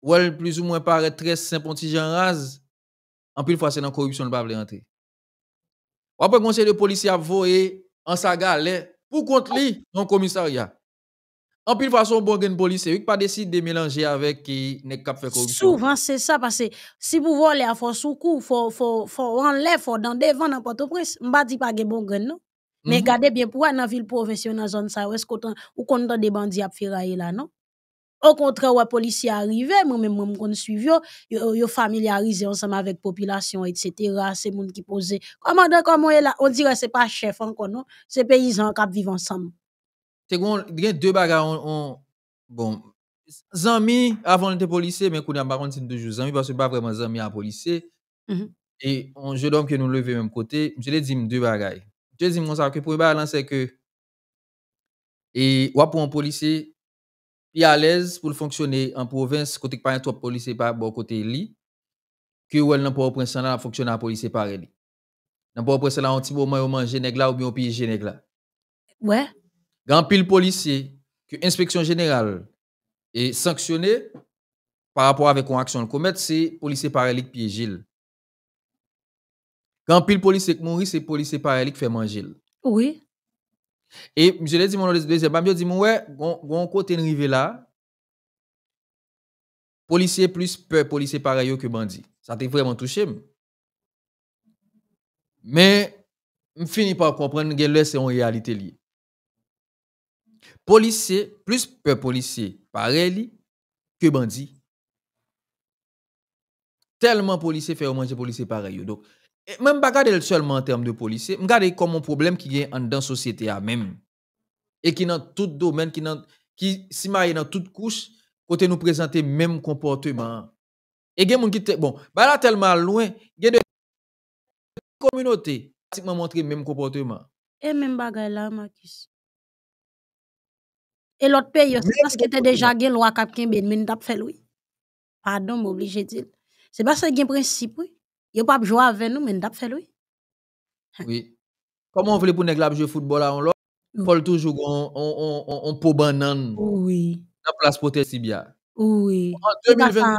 ou elle plus ou moins paraît très simple petit Jean En plus fois c'est dans corruption ne pas veut rentrer. Ou après conseil de policier a voyer en sa galère pour compte lui dans le commissariat. En pile façon, bon gain police, qui pas décide de mélanger avec qui n'est corruption. Souvent c'est ça parce que si vous voulez à force sous coup, faut faut faut enlever faut dans devant dans Port-au-Prince, ne dit pas gain bon non. Mhm. Mais regardez bien pourquoi dans la ville professionnelle, dans zone ça où est-ce qu'on ou des bandits à faire là non. Au contraire, les policiers arrivent, moi-même, moi, je suivi, yo, yo familiarisé ensemble avec la population, etc. C'est monde qui pose. comment est là? On dirait c'est pas chef encore, non? C'est paysan qui vivent ensemble. Deux bagailles ont. Bon. Zami, avant d'être policiers, mais quand on a parlé de Zami, parce que pas vraiment Zami à policier mhm. Et on joue d'homme que nous levait même côté. Je l'ai dit, deux bagailles. Je dis, mon ça que pour le c'est que. Et ou pour un policier, il est a l'aise pour fonctionner en province, côté par un trois policiers, pas bon côté li. Que ou n'a pas au prince là, fonctionner à policiers pareil. N'a pas au prince là, on a un petit moment où on mangeait, ou bien on pigeait, ou on Ouais grand pile policier que l'inspection générale est sanctionné par rapport avec une action de commettre, c'est policier piège Gilles. Quand pile policier qui mourit, c'est policier paralytique fait manger. Oui. Et je l'ai dit, mon deuxième, je dit, ouais, on côté arrivé là, policier plus peur, policier pareil que bandit. Ça t'a vraiment touché. Mais, je finis par comprendre que c'est une réalité liée policier plus peur policier pareil que bandit. Tellement policier fait manger policier pareil. Donc, eh, même pas seulement en termes de policier, je regarde comme un problème qui est dans la société à même. Et qui dans tout domaine, qui dans qui dans toute couche, côté nous présenter même comportement. Et gen mon qui qui bon, y bah la tellement loin, gen de communauté, pratiquement montrer même comportement. Et même là, là Makis et l'autre pays parce parce que déjà kap ben pas tap lui Pardon, c'est a un principe jouer Yo pas mais avec nous men tap de Oui. on pour pas la pje football à on lò? toujours on banane Oui. Nan place Oui. En 2020.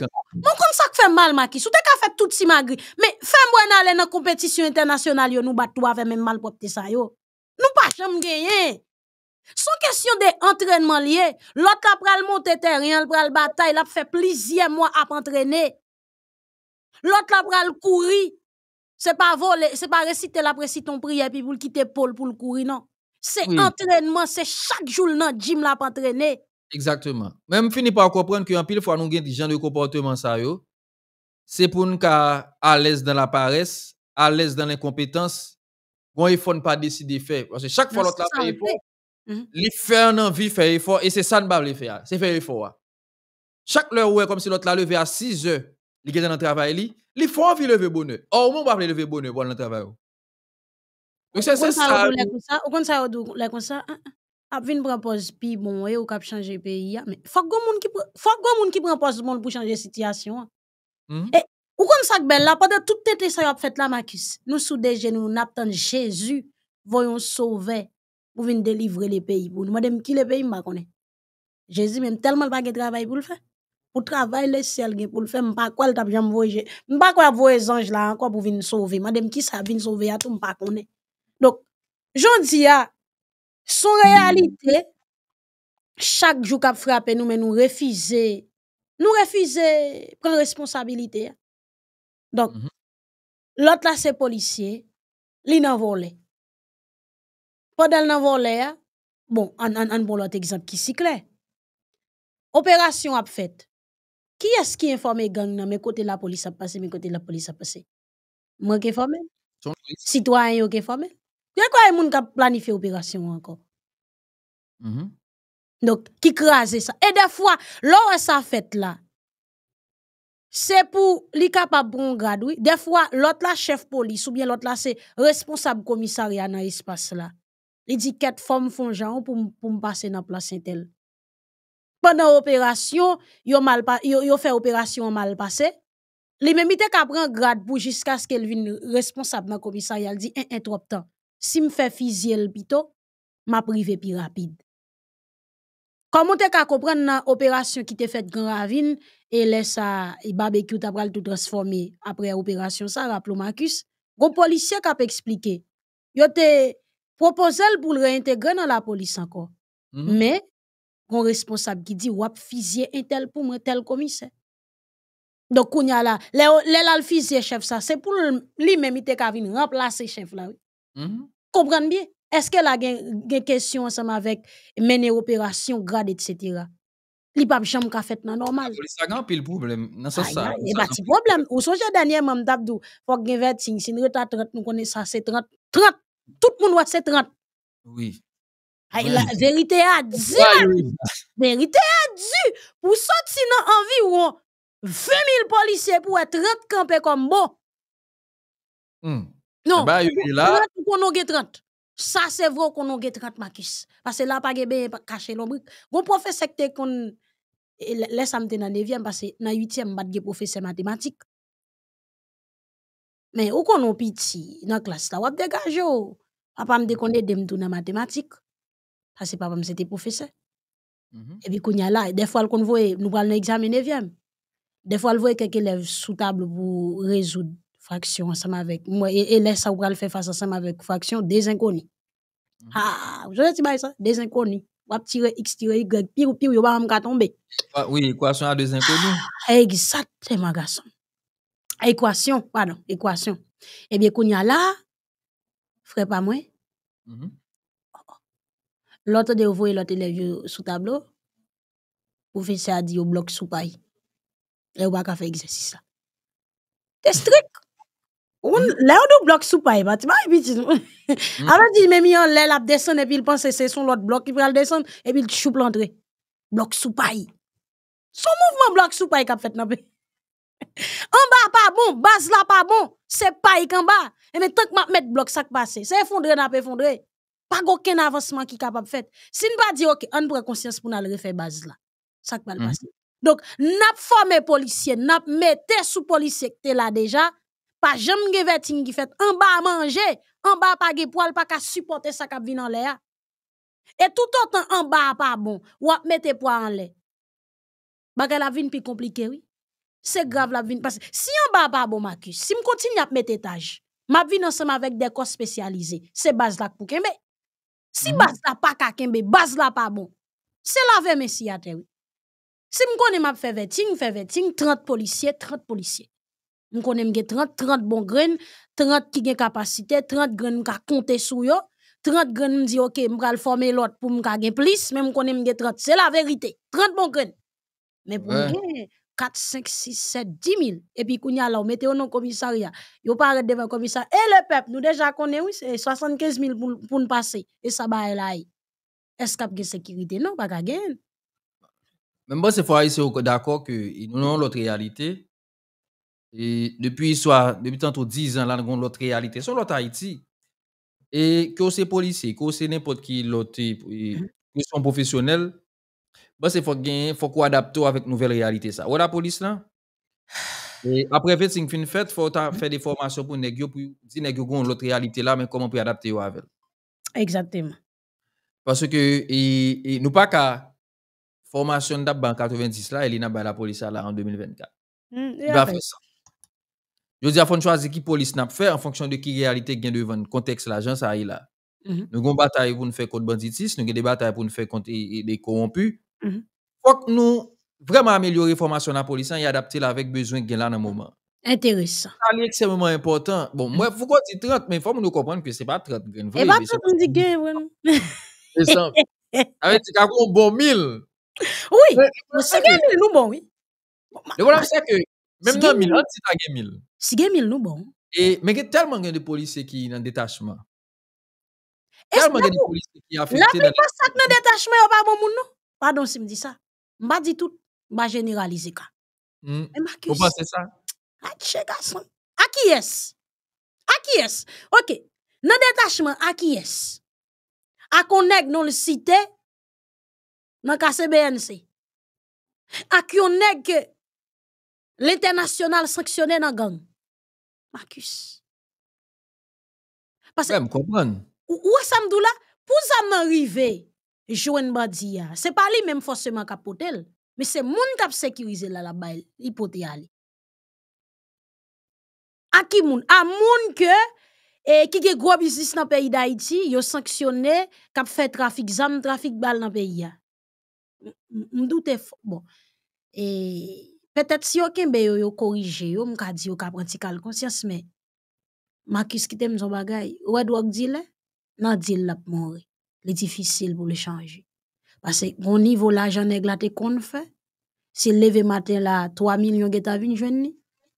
fait mal maki, fait tout si magri, mais fais-moi aller la compétition internationale yo nou bat tout même mal pour ça. yo sans question Son question de entraînement lié l'autre la le monte il la pral bataille, il a l'autre plusieurs mois après le la pral courir, c'est pas voler, c'est pas réciter la presiton priye, puis pou quitter pour pour le non non c'est c'est chaque jour jour nan jim la ap Exactement. Même fini par comprendre qu'en pile fois nous avons des gens de comportement ça C'est pour nous à l'aise dans la paresse, à l'aise dans l'incompétence quand il faut pas décider de faire. Parce que chaque fois l'autre fait effort, mmh. il fait un envie, fait effort. Et c'est ça ne pas le faire. C'est faire effort. Hein. Chaque heure où comme si l'autre l'a levé à 6 heures, il est dans le travail, il faut envie de lever bonheur. Or, au moins où il lever bonheur pour le travail. Oh. Donc, c'est ça. Au contraire, la comme ça, ap vin pran pause, puis bon e ou changer chanje pays. Ah, mais men fok goun moun ki pran pos moun pou chanje sityasyon. Mm -hmm. situation ah. mmh. Ou comme ça que belle là, pendant tout tête ça a fait là, Marcus, nous sous des genoux, nous attendons Jésus, voyons sauver, pour venir délivrer les pays. Pour nous demander qui les pays, m'a connaît. Jésus même tellement pas de travail pour le faire. Pour travailler le ciel, pour le faire, pas quoi le tap jamais voyé. pas quoi voyé les anges là encore pour venir sauver. Madame qui ça venir sauver à tout sais connaît. Donc, j'en dis à, son réalité, chaque jour qu'a frappé nous, mais nous refusons, nous refusons prendre responsabilité. Hein. Donc, mm-hmm. l'autre là, c'est policier, Li nan volé. Pendant qu'il volé, bon, on, un bon l'autre exemple qui s'y clair. Opération a fait. Qui est-ce qui informé gang nan mes côtés la police a passé, mes côtés la police a passé? Moi qui informé. Citoyen qui informé. Il y a quoi moun qui planifié opération encore? Mm-hmm. Donc, qui crase ça? Et des fois, lorsque ça fait là, c'est pour les capables bon grade des fois l'autre la chef police ou bien l'autre là c'est responsable commissariat dans l'espace là il dit quatre femmes font genre pour pour passer dans place intel pendant opération yo mal fait opération mal passé les mêmes pris un grade pour jusqu'à ce qu'elle vienne responsable dans commissariat il dit un trop temps si me fait fisiel je m'a priver plus rapide Comment tu as comprendre l'opération qui t'est faite grand ravine, et là ça barbecue tout transformé après opération ça rappelons Marcus gros policier qui a expliqué Il a proposé pour le réintégrer dans la police encore mhm. mais gros responsable qui dit wap fait un tel pour moi tel commissaire donc a là le chef ça c'est pour lui même il te qu'a remplacer chef là mhm. bien est-ce que a question ça question ensemble avec mener opération grade etc li pa bicham ka fet nan normal. Polis agan pil problem, nan sa sa. E eh ba ben, ti problem, ou soje danye mam dabdou, fok gen vet sin, sin reta 30, nou konen sa se 30, 30, tout moun wè se 30. Oui. Ay oui. la, verite a di, oui. verite a di, pou sot si nan anvi ou an, 20.000 polisye pou être 30 kampe kom bo. Hmm. Non, e ba, la... 30 konon gen 30. Sa se vro konon gen 30 makis. Pase la pa gebe kache lombrik. Gon profesek te kon... Lè sa mte parce que dans professeur huitième bat professeur mathématiques mais au ou oh. qu'on piti dans classe la, wap ne ou. Papa m de dem en mathématiques parce que papa m c'était professeur Mm -hmm. E pi konya des fois pral examen des ou le faire face fraction Mm -hmm. ah, vous avez dit bah, ça des wap tirer x, tirer y, pire ou pire, yo ba m'ka tombe. Ah, oui, équation à deux ah, inconnus. Exactement, garçon. Équation, pardon, équation. Eh bien, qu'on y a là, frère pas moi. Mm -hmm. L'autre de vous l'autre élève sous tableau, professeur à dit au bloc sous paille. Et on pas faire exercice C'est strict on hmm? là on blocs sous vois et pas mais hmm? il dit mis un l'air la descend et puis il pense c'est son autre bloc qui va descendre et puis il choupe l'entrée bloc sous paille son mouvement bloc sous qui qu'a fait nan en bas pas bon base là pas bon c'est pas qu'en bas et eh mais tant que m'a mettre bloc ça passe c'est effondré n'a pas effondré pas aucun avancement qui capable fait si ne pas dire OK on prend conscience pour aller refaire base là ça va hmm? passer donc n'a former policier n'a mettre sous policier secteur là déjà pas jamais gen vetting qui fait en bas à manger, en bas pas gen poil pas qu'à supporter ça qui vient en l'air. Et tout autant en bas pas bon, ou mettez poil en l'air. Bagay la vin plus compliqué oui. C'est grave la vie. parce si en bas pas bon Marcus, si je continue à mettre étage, m'a vin ensemble avec des corps spécialisés, c'est base là pour kembe. Si mm base là pas ka kembe, base là pas bon. C'est la messi Oui. Si me connais m'a fait vetting fait vetting 30 policiers, 30 policiers. Je connais 30, 30 bons grains 30 qui ont capacités, 30 graines qui ont sur sur yo, 30 qui m dit, ok je vais former l'autre pour que ka gen plus », mais je connais 30, c'est la vérité, 30 bons grains Mais pour ouais. 4, 5, 6, 7, 10 puis, et quand la ou mete au commissariat, komisaria, yo devant le commissariat. Et le peuple, nous déjà déjà ou se 75 pour, pour pou n pase, e est-ce el ay. Eskap sécurité non pas baka gen. Men mwen se fwa yi d'accord que nou pas lot réalité. Et depuis soit depuis tantôt 10 ans, là, nous l'autre réalité. Sur l'autre Haïti, et que c'est policier, que c'est n'importe qui l'autre, mm-hmm. qui sont professionnels, bah, c'est faut gagner, faut qu'on adapte avec nouvelle réalité ça. Voilà la police là. Et après 25 fin fête faut faire des formations pour nèg pour dire nèg une l'autre réalité là, mais comment peut adapter avec. Exactement. Parce que et, et nous pas qu'à formation d'abord en 90 là, elle est dans la police là en 2024. Mm, il va bah, faire ça. Je dis à fond choisir qui police n'a pas fait en fonction de qui réalité gain devant le contexte l'agence a là. Mhm. Nous avons bataille pour nous faire contre banditisme, nous avons des batailles pour nous faire contre les corrompus. Il mhm. faut que nous vraiment améliorer la formation de la police hein, et adapter la avec besoin de là dans le moment. Intéressant. C'est extrêmement important. Bon, moi, mhm. vous qu'on dire 30, mais il faut que nous comprenions que ce n'est pas 30 graines. Et eh ben, pas 30 graines, oui. C'est ça. Avec un bon mille. Oui, c'est gain, nous bon, oui. Le voilà, c'est que même nan mil, an ti ta gen mil. Si bon. Mais il y a tellement de polise ki nan detachman. Telman gen de policiers qui afekte nan La pas sak nan détachement yo pa bon moun Pardon si m sa. di tout, m'a generalize ka. mais, E ça. mais A che gason. A yes. Ok. Nan detachman, a ki yes. A konek Dans le cité, nan kase BNC. A yon L'internasyonal saksyonè nan gang. Marcus. Pase... Ouwa samdou la, pou zan nan rive jouen badi ya. Se pa li menm fosèman kap potel. Me se moun kap sekirize la la bayl li potel. Aki moun. A moun ke ki ge gro bizis nan peyi da iti yo saksyonè kap fè trafik. Zan trafik bal nan peyi ya. Mdoute f... Bon. E... Peut-être si yo kembe yo yo korije yo, mka di yo ka prantikal konsyans men. Makis ki tem zon bagay, wèd wak di le, nan di lap ap more. Li difficile pou li chanji. Pase kon nivou la jan nèg la te kon fè, si leve matin la 3 millions geta vin jwen ni,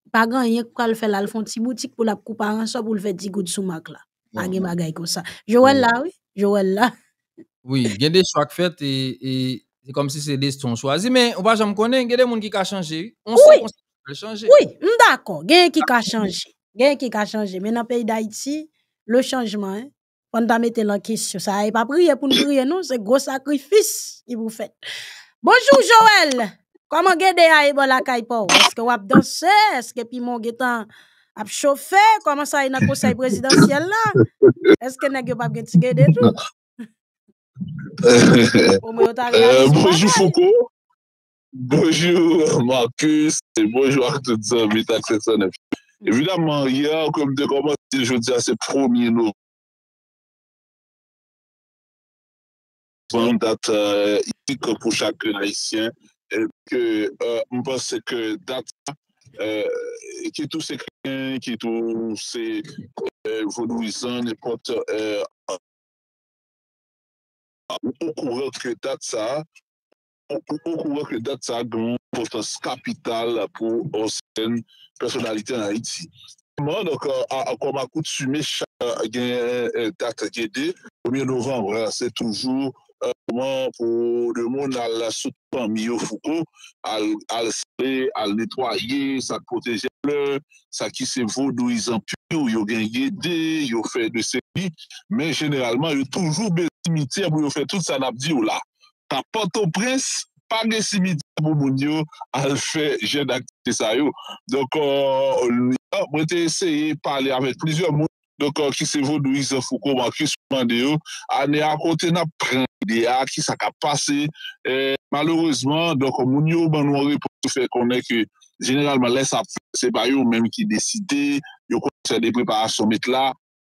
pa gan yek pral fe la l boutique ti boutik pou la koupa anso pou l fe ti gout sou mak la. gen bagay kon sa. Joel la, oui. Joël la. Oui, gen de chouak et et comme si c'est destin choisi, mais on va jamais connaître, il y a des gens qui ont changé. On oui. sait qu'on peut changer. Oui, d'accord, il y a des gens changé. qui ont changé. Mais dans le pays d'Haïti, le changement, hein, on t'a mettre la question. Ça n'est pas prier pour nous prier, non, c'est gros sacrifice qu'ils vous fait Bonjour Joël, comment gede à Est-ce la kaipo? avez dansé? Est-ce que mon getan ap Comment ça y est Conseil présidentiel là est-ce que que vous geti gede tout? Euh, euh, bonjour Foucault. Bonjour Marcus et bonjour à tous les amis Évidemment, Évidemment, hier, comme de commencer, je dis à ce premier novembre, une date euh, pour chaque haïtien, et que euh, je pense que date euh, qui est tout qui est tout c'est euh, valorisant, n'importe ou pou kouwot kredat sa, ou pou kouwot kredat sa, goun potans kapital pou osen personalite nan iti. Mwen, akou makout sume chan gen dat gede, 1e novembre, se toujou, mwen pou demoun al la sotpan miyo foukou, al sepe, al netwaye, sa koteje ple, sa ki se vodou izan pyo, yo gen gede, yo fey de sepi, men genelman yo toujou bezay, Simitye moun yo fe tout sanap di ou la. Ta poto pres, pange simitye moun moun yo, al fe jen akte sa yo. Don kon, euh, euh, mwen te eseye pale avet plizye moun, don kon euh, ki se vodou izan fou kon wakil sou mande yo, ane akote nap prende ya, ki sa ka pase. E, Malourezman, don kon moun yo ban moun re pou fe konen ke jenalman les ap fese bayou menm ki deside, yo kon se de preparasyon met la.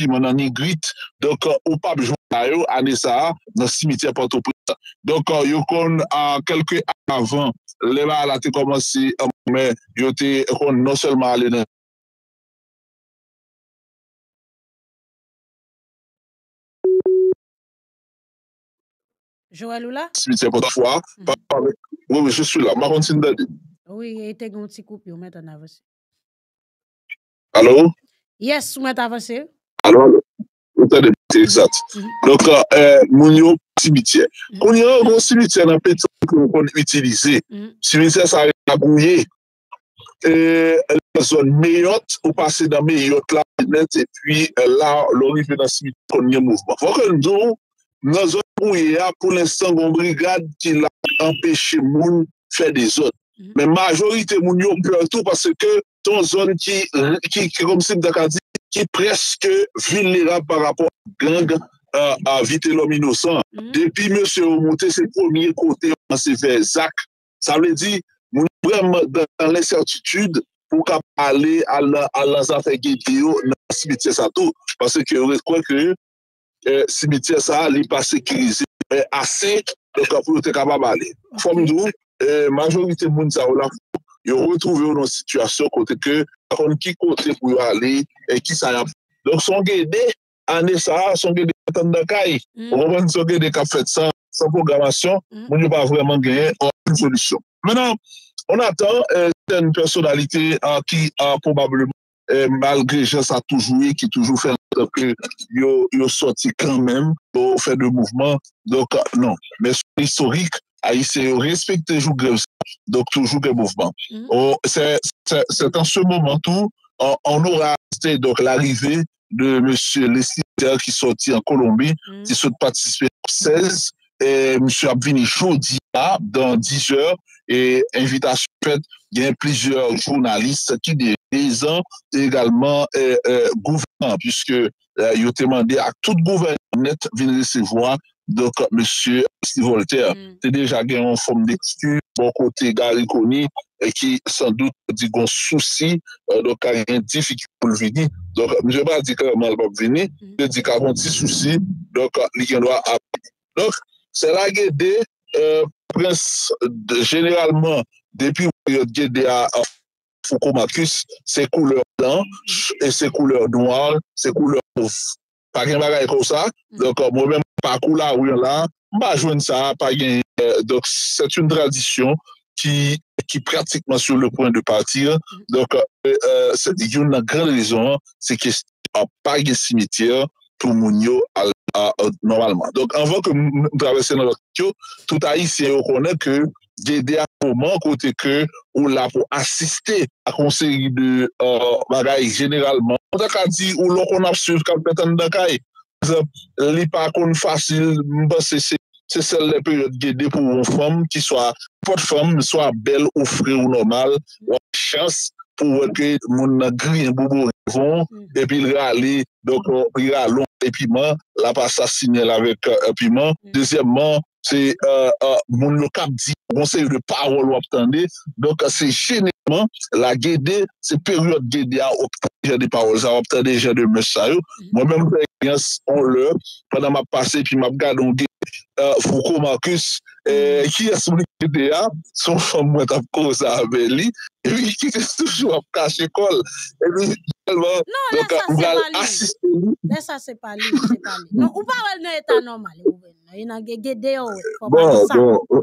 epi moun an Nigrit, donk euh, ou pap joun la yo, ane sa, nan simitye Port-au-Prince. Donk euh, yo kon an kelke an avan, leva la te komansi, men euh, yo te kon non selman ale nan Joël ou là? Hmm. Oui, je suis là. Ma continue d'aller. Oui, et t'es un petit coupure, maintenant avancé. Allô? Yes, vous m'avez avancé. Alors, moun yo simitye. Moun yo simitye nan petan kon yon kon yon itilize. Simitye sa ari nan mounye. Le zon meyot, ou pase nan meyot la, et puis la, louni pe nan simitye kon yon mouvman. Fwa kon nou, nan zon mounye ya pou l'instant kon brigade ki la empèche moun fè de zon. Men majorite moun yo pwè an tou parce ke une zone euh, qui, qui, comme qui est presque vulnérable par rapport à gang à, euh, à vite l'homme innocent. Mm. Depuis monsieur monté ses premiers côtés, on hein, s'est fait Zach. Ça veut dire, nous vraiment dans l'incertitude pour aller à la, à la dans le cimetière ça tout. Parce que je crois que le euh, cimetière ça, n'est pas sécurisé assez, donc pour être capable d'aller. Comme nous, la majorité de monde, ça, ils ont retrouvé une situation que quand qui côté kote pou yo et qui donc Donc, yon. Donk son gede, ane sa, son gede katan da kay. Mm. on Ou Ils son gede ka fet sa, sa programasyon, mm. moun yo pa vreman genye an on attend une euh, personnalité euh, qui a euh, probablement, malgré que ça a toujours qui toujours fait que yo sorti quand même pour faire de mouvement. Donc, non. Mais historique, ah, ils a respecté le donc, toujours des mouvements. Mm. Oh, c'est en ce moment tout, on, aura donc l'arrivée de M. Lessiter qui sortit en Colombie, mm. qui souhaite participer au 16. Et M. Abvini Chaudi, dans 10 heures, et invitation faite, il y a plusieurs journalistes qui des ans également euh, euh gouvernants, puisque euh, ils ont demandé à tout gouvernement de recevoir Donk, M. Steve Voltaire, te deja gen yon fom de ki bon kote garikoni e ki san dout di gon souci, donk, a gen di fik pou l vini. Donk, mi jè pa di ka mal bok vini, de di ka bon di souci, donk, li gen do a api. Donk, se la gen de, prince, generalman, depi yon gen de a Foucault-Marcus, se kouleur nanj, se kouleur mm. noual, se kouleur ouf. Pa gen bagan ekosak, mm. mwen mwen pa kou la ou yon la, mwa jwen sa, pa gen... Eh, Dok, set eh, eh, yon tradisyon ki pratikman sou le poun de patir. Dok, se di yon nan gran rezon, se ki a pa gen simityer pou moun yo normalman. Dok, anvan ke moun travese nan laktyo, touta yi se yo konen ke... d'aider à comment côté que on là pour assister à une de euh, bagailles généralement. On a dit où là qu'on a suivi quand on est dans le cas, les pas facile, parce c'est c'est celle les périodes d'aider pour une forme qui soit, pas forme soit belle ou frais ou normal ou chance pour que mon gris un bobo vont mm. et puis râler donc euh, il râle et puis la passe à avec euh, piment mm. deuxièmement se euh, euh, moun lokap di moun se le parol wap tande donk euh, se chene la guédé, c'est période guédé à obtenir des paroles, à obtenir des de messages. Mm-hmm. Moi-même, on le, pendant ma passée, puis ma euh, Foucault Marcus, mm-hmm. qui est sous le son femme, moi, et qui est toujours à cacher Et ça, c'est pas lui, c'est pas lui. Non, pas normale, il bon, bon.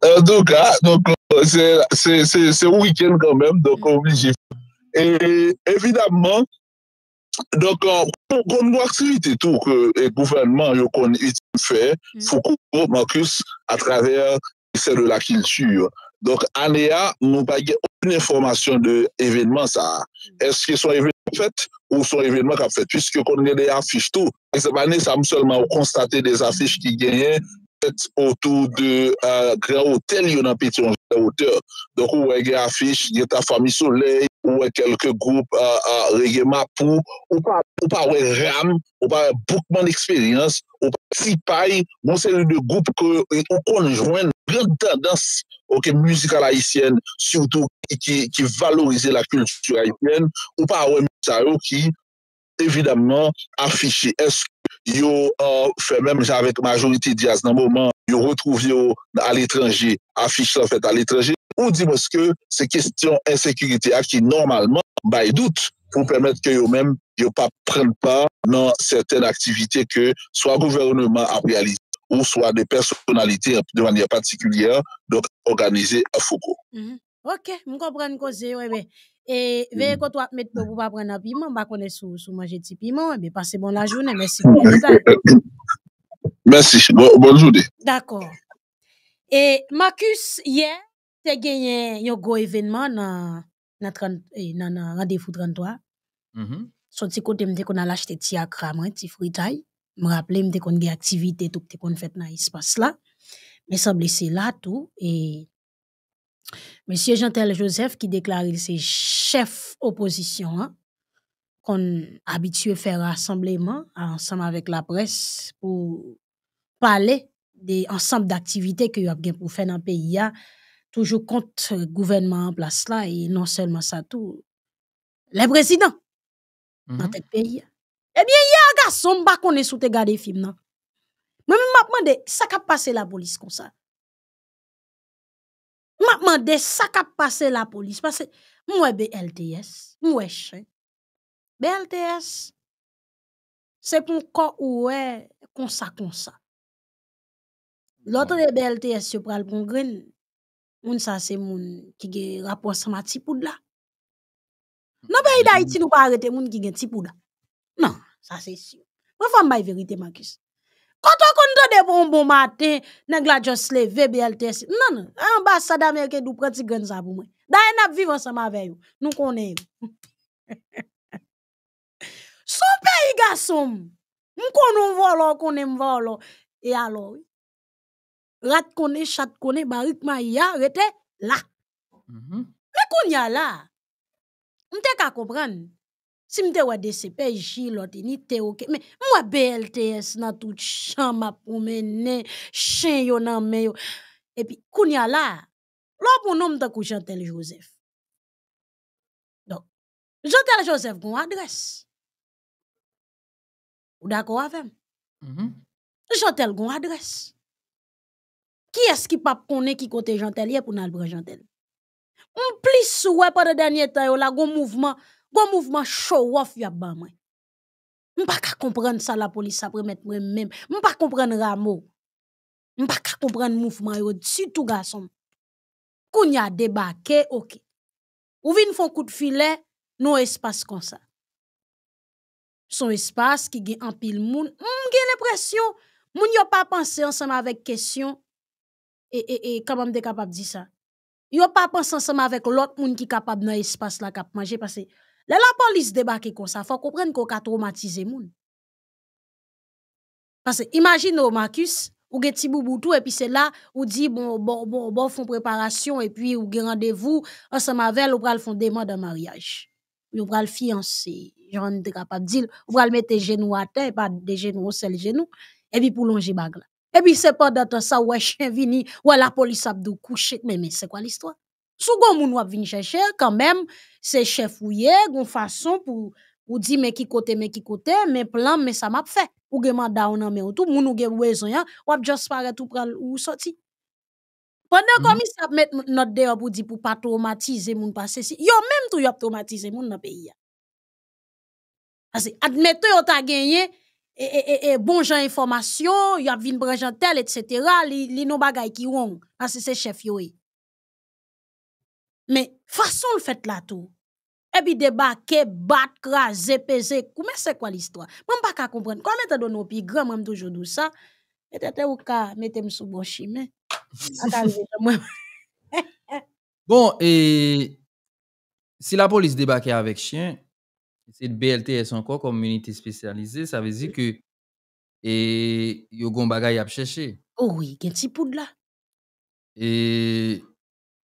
En tout cas, donc, ah, c'est, un week-end quand même, donc obligé. Et évidemment, donc, euh, pour qu'on voit tout que le gouvernement fait, mm. Foucault, Marcus, à travers celle de la culture. Donc, Anéa, nous n'avons aucune information de événement ça. Mm. Est-ce que son événement fait ou son événement qu'a fait? Puisque qu'on a des affiches tout. cette année, ça me seulement constater des affiches qui gagnaient autour de euh, Grand Hôtel, il y a un petit hauteur. Donc, on voit des affiches, il y ta famille soleil, on voit quelques groupes à reggae mapou, on pas, de RAM, on parle Bookman Experience, on parle Sipai, bon, c'est le groupe que on conjoint une grande tendance ok musicale haïtienne, surtout qui, qui valorise la culture haïtienne, ou pas, de ça qui évidemment affiché. Est-ce yo euh, fait même avec avec majorité majorite diaz le moment, yo à l'étranger, à l'étranger, à à l'étranger. à l'étranger, ou c'est que question d'insécurité, insécurité à qui normalement normalement, bah, doute pour permettre que yo même yo pas prennent pas dans certaines activités que le gouvernement a réalisées, ou soit des personnalités de manière particulière, donc organisées à Foucault. Mhm. Ok, je comprends que c'est et veille quand mm. tu mettre pour pas prendre un piment, pas connaître sous sous manger petit piment, et mais passez bon la journée, merci. Mm. Merci, bonne journée. D'accord. Et Marcus hier, tu as gagné un gros événement dans dans dans rendez-vous 33. Mhm. Son petit côté, m'était qu'on a acheté ti akram, petit fritaille. Me rappeler m'était qu'on des activité tout petit qu'on fait dans espace là. Mais ça c'est là tout et Monsieur Jean-Tel Joseph, qui déclare ses chefs chef opposition, hein, qu'on habitué à faire rassemblement ensemble avec la presse pour parler des ensembles d'activités que y a pour faire dans le pays, a, hein. toujours contre le gouvernement en place là, et non seulement ça, tout. Les présidents dans mm-hmm. le pays. Eh bien, il y a un garçon bah, qui est sous tes gardes film moi je me ça passé la police comme ça? Mwen de sakap pase la polis. Pase mwen be LTS, mwen chen. Be LTS, se pou kon ouwe konsa konsa. Loto de be LTS yo pral pou ngren, mwen sa se mwen ki ge raposan ma tipoud la. Hmm. Non be Ida hmm. Iti nou pa arete mwen ki gen tipoud la. Non, sa se siyo. Mwen fwa mbay verite, Makis. Koto kon do de pou mbo maten, neg la josle, vebe el tesi. Nanan, ambasade Amerike dupre ti grenzaboume. Dayen ap viva sa ma veyo. Nou konen. Sou pe yi gasom. Nou kon nou mvo lo, konen mvo lo. E alo. Rat konen, chat konen, barikman ya, rete, la. Mwen kon ya la. Mwen te ka kopran. Si mte wade sepe, jilote ni te oke. Mwen wè BLTS nan tout chan mapou menen, chen yo nan men yo. E pi, koun ya la, lò pou nom ta kou Chantelle Joseph. Don. Chantelle Joseph goun adres. Ou dako wavem? Mm-hmm. Chantelle goun adres. Ki eski pap konen ki kote Chantelle, ye pou nan albre Chantelle. Mwen plis wè pa de denye tan yo la goun mouvman, Bon mouvement show off y a ban moi. M'pa pas comprendre ça la police après mettre moi même. pas comprendre Rameau. comprends pas comprendre mouvement et si tout garçon. Koun a débarqué, OK. Ou fait font coup de filet non espace comme ça. Son espace qui gen en pile moun. M'gen mm, l'impression moun a pas pensé ensemble avec question et et et comment capable dire ça? a pas pensé ensemble avec l'autre monde qui capable dans espace là cap manger parce que la police débarque comme ça, faut comprendre qu'on a traumatisé moun. Parce que imagine, ou oh, Marcus, ou get tout et puis c'est là, ou dit bon, bon, bon, bon, font préparation, et puis ou get rendez-vous, ensemble avec, ou pral des demande en mariage. Ou pral fiancé, j'en de capable de dire, ou pral des genou à terre, pas des genoux, c'est sel genou, et puis pour longer bagla. Et puis c'est pas d'attendre ça, ouais chien vini, ou la police abdou couché, mais, mais c'est quoi l'histoire? Sou goun moun wap vin chèchè, kanmem, se chèf ou ye, goun fason pou di, me ki kote, me ki kote, me plan, me sa map fè, pou ge man da ou nan me ou tou, moun ou ge wè zon ya, wap just pare tou pral ou soti. Pwè nan mm-hmm. komis ap met not deyo pou di, pou pa traumatize moun pasè si, yo mèm tou yo ap traumatize moun nan peyi ya. Asi, admète yo ta genye, e, e, e, e bon jan informasyon, yo ap vin brejantel, etsètera, li nou bagay ki wong, ase se chèf yo e. Mais façon le fait la tout, et puis bat, quoi l'histoire koumen je kwa pas Même Quand on kompren. Kwa nos te dono pi gran, mwen ça Et sa. E te te ou ka metem sou bon chimè. bon, et si la police débarque avec chien, c'est le BLTS encore comme unité spécialisée, ça veut dire que et yo gon bagay à chercher. Oh oui, gen petit poud là. Et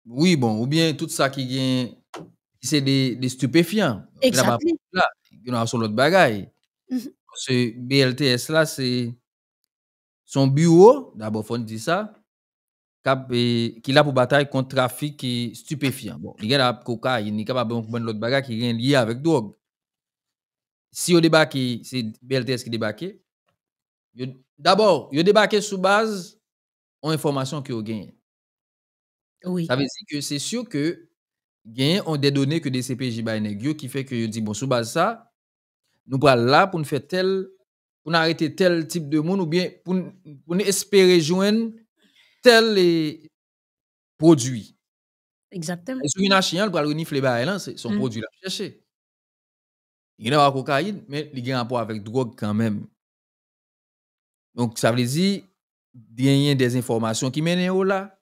oui, bon, ou bien tout ça qui vient... c'est des, stupéfiants. Exactement. Là, il y a sur l'autre bagaille. Mhm. Ce BLTS là, c'est son bureau, d'abord, faut dire ça, qui est là pour bataille contre trafic et stupéfiant. Bon, il y a la cocaïne, il a pas de prendre l'autre bagaille qui est lié avec drogue. Si on débarque, c'est BLTS qui débarque. D'abord, il débarque sous base en information que vous gagnez. Ça veut dire que c'est sûr que gain ont des données que des CPJ qui fait que dit bon sous base ça nous pas là pour nous faire tel pour nous arrêter tel type de monde ou bien pour pour espérer joindre tel produit. Exactement. Et sur une chien pour renifler c'est son mm. produit là chercher. Il y a la cocaïne mais il y a un rapport avec drogue quand même. Donc ça veut dire y a des informations qui mènent au là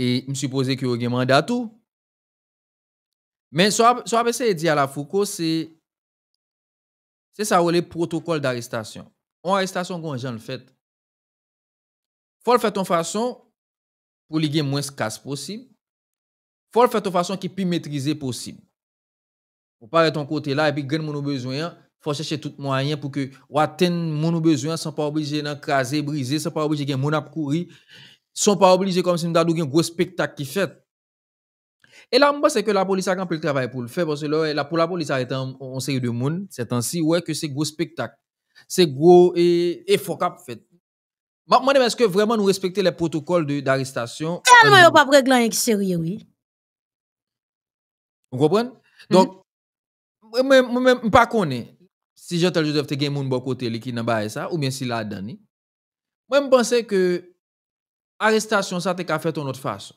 et je suppose que vous avez un mandat tout. Mais ce que je dit à la Foucault, c'est ça, le protocole d'arrestation. On arrestation, on le fait. faut le faire de façon pour liguer moins de casse possible. faut le faire de façon qui est maîtriser maîtrisée possible. Pour pas ton côté là, et puis, gagner mon besoin, faut chercher tout moyen pour que vous de mon besoin sans pas obligé d'encraser, briser, sans pas obligé de mon courir sont pas obligés comme si nous avons un gros spectacle qui fait. Et là, moi, c'est que la police a un peu le travail pour le faire, parce que là, pour la police a été un, série de monde, c'est ainsi, ouais, que c'est gros spectacle. C'est gros et qu'a fait. Moi, demande est-ce que vraiment nous respectons les protocoles d'arrestation? Tellement, a euh, pas réglé avec sérieux, oui. Vous comprenez? Mhm. Donc, je ne sais pas si Jean-Tel Joseph te gagne mon bon côté, qui n'a pas ça, ou bien si a donné. Moi, je pensais que arrestation ça t'es qu'à faire ton autre façon.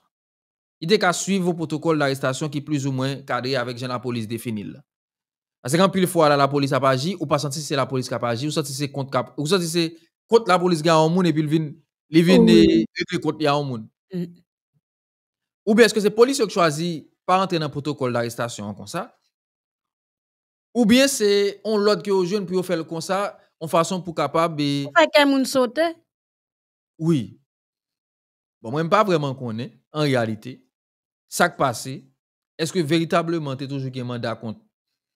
Il t'es qu'à suivre le protocole d'arrestation qui plus ou moins cadré avec la police définie Parce que quand fois là, la police a pas agi, ou pas senti c'est la police qui a pas agi, ou senti c'est contre ou senti c'est contre la police qui a un monde et puis il vient il vient oh contre un monde. Mm. Ou bien est-ce que c'est la police qui choisit pas entrer dans le protocole d'arrestation comme ça? Ou bien c'est on l'autre que aux jeunes pour faire comme ça, en façon pour capable. faire Oui, Bon, moi, je ne pas vraiment qu'on est en réalité, ça qui passé. Est-ce que véritablement, tu es toujours un mandat contre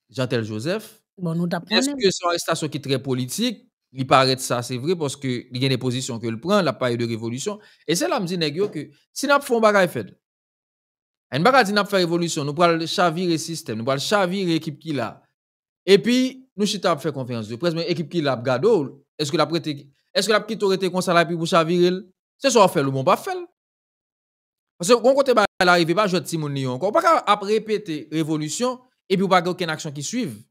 Jean-Tel Joseph? Bon, nous Est-ce que c'est une arrestation qui est très politique, il paraît ça, c'est vrai, parce qu'il y a des positions que le prend, la eu de révolution. Et c'est là que je me dis que si nous faisons un bagage fait, nous avons fait une révolution, nous prenons chavirer le système, nous prenons chavirer l'équipe qui la Et puis, nous fait faire confiance de presse, mais l'équipe qui l'a gado, est-ce que la prête, est-ce que la petite aurait été comme ça puis chavirer c'est soit fait ou moins pas fait. Parce que quand ne peut pas jouer à Timonio. On ne peut pas répéter la révolution et puis pas qu'il y ait une action qui suive.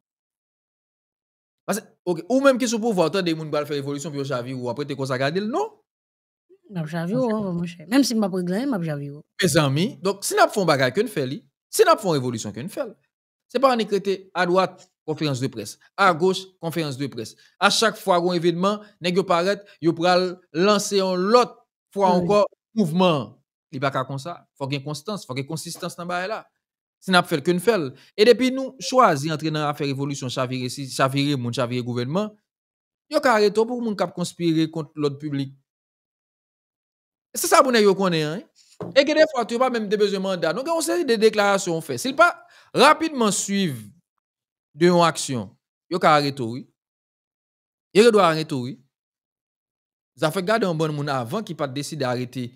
Ou même qui sont pauvres, on peut faire la révolution puis on a Javier ou après on a gardé le nom. Hein, même si ma a pris le nom, ou. Mes amis, donc si on a fait une si on a fait une révolution. Ce n'est pas un écrité à droite, conférence de presse. À gauche, conférence de presse. À chaque fois qu'on a un événement, on peut lancer un lot. Faut encore mouvement. Il n'y a pas comme ça. Faut qu'il y ait constance, faut qu'il y ait consistance dans le là. Si nous faisons que nous Et depuis nous choisi entrer dans faire révolution chavirer si chavirer mon il gouvernement, yo carré tout pour moun cap conspirer contre l'autre public. C'est ça que yo connaissez hein. Et que des fois tu pas même des besoin mandat. Donc on série de déclarations fait. S'il pas rapidement suivre de une action, yo carré tout oui. Il doit arrêter oui. Ça fait garder un bon monde avant qu'il ne décide d'arrêter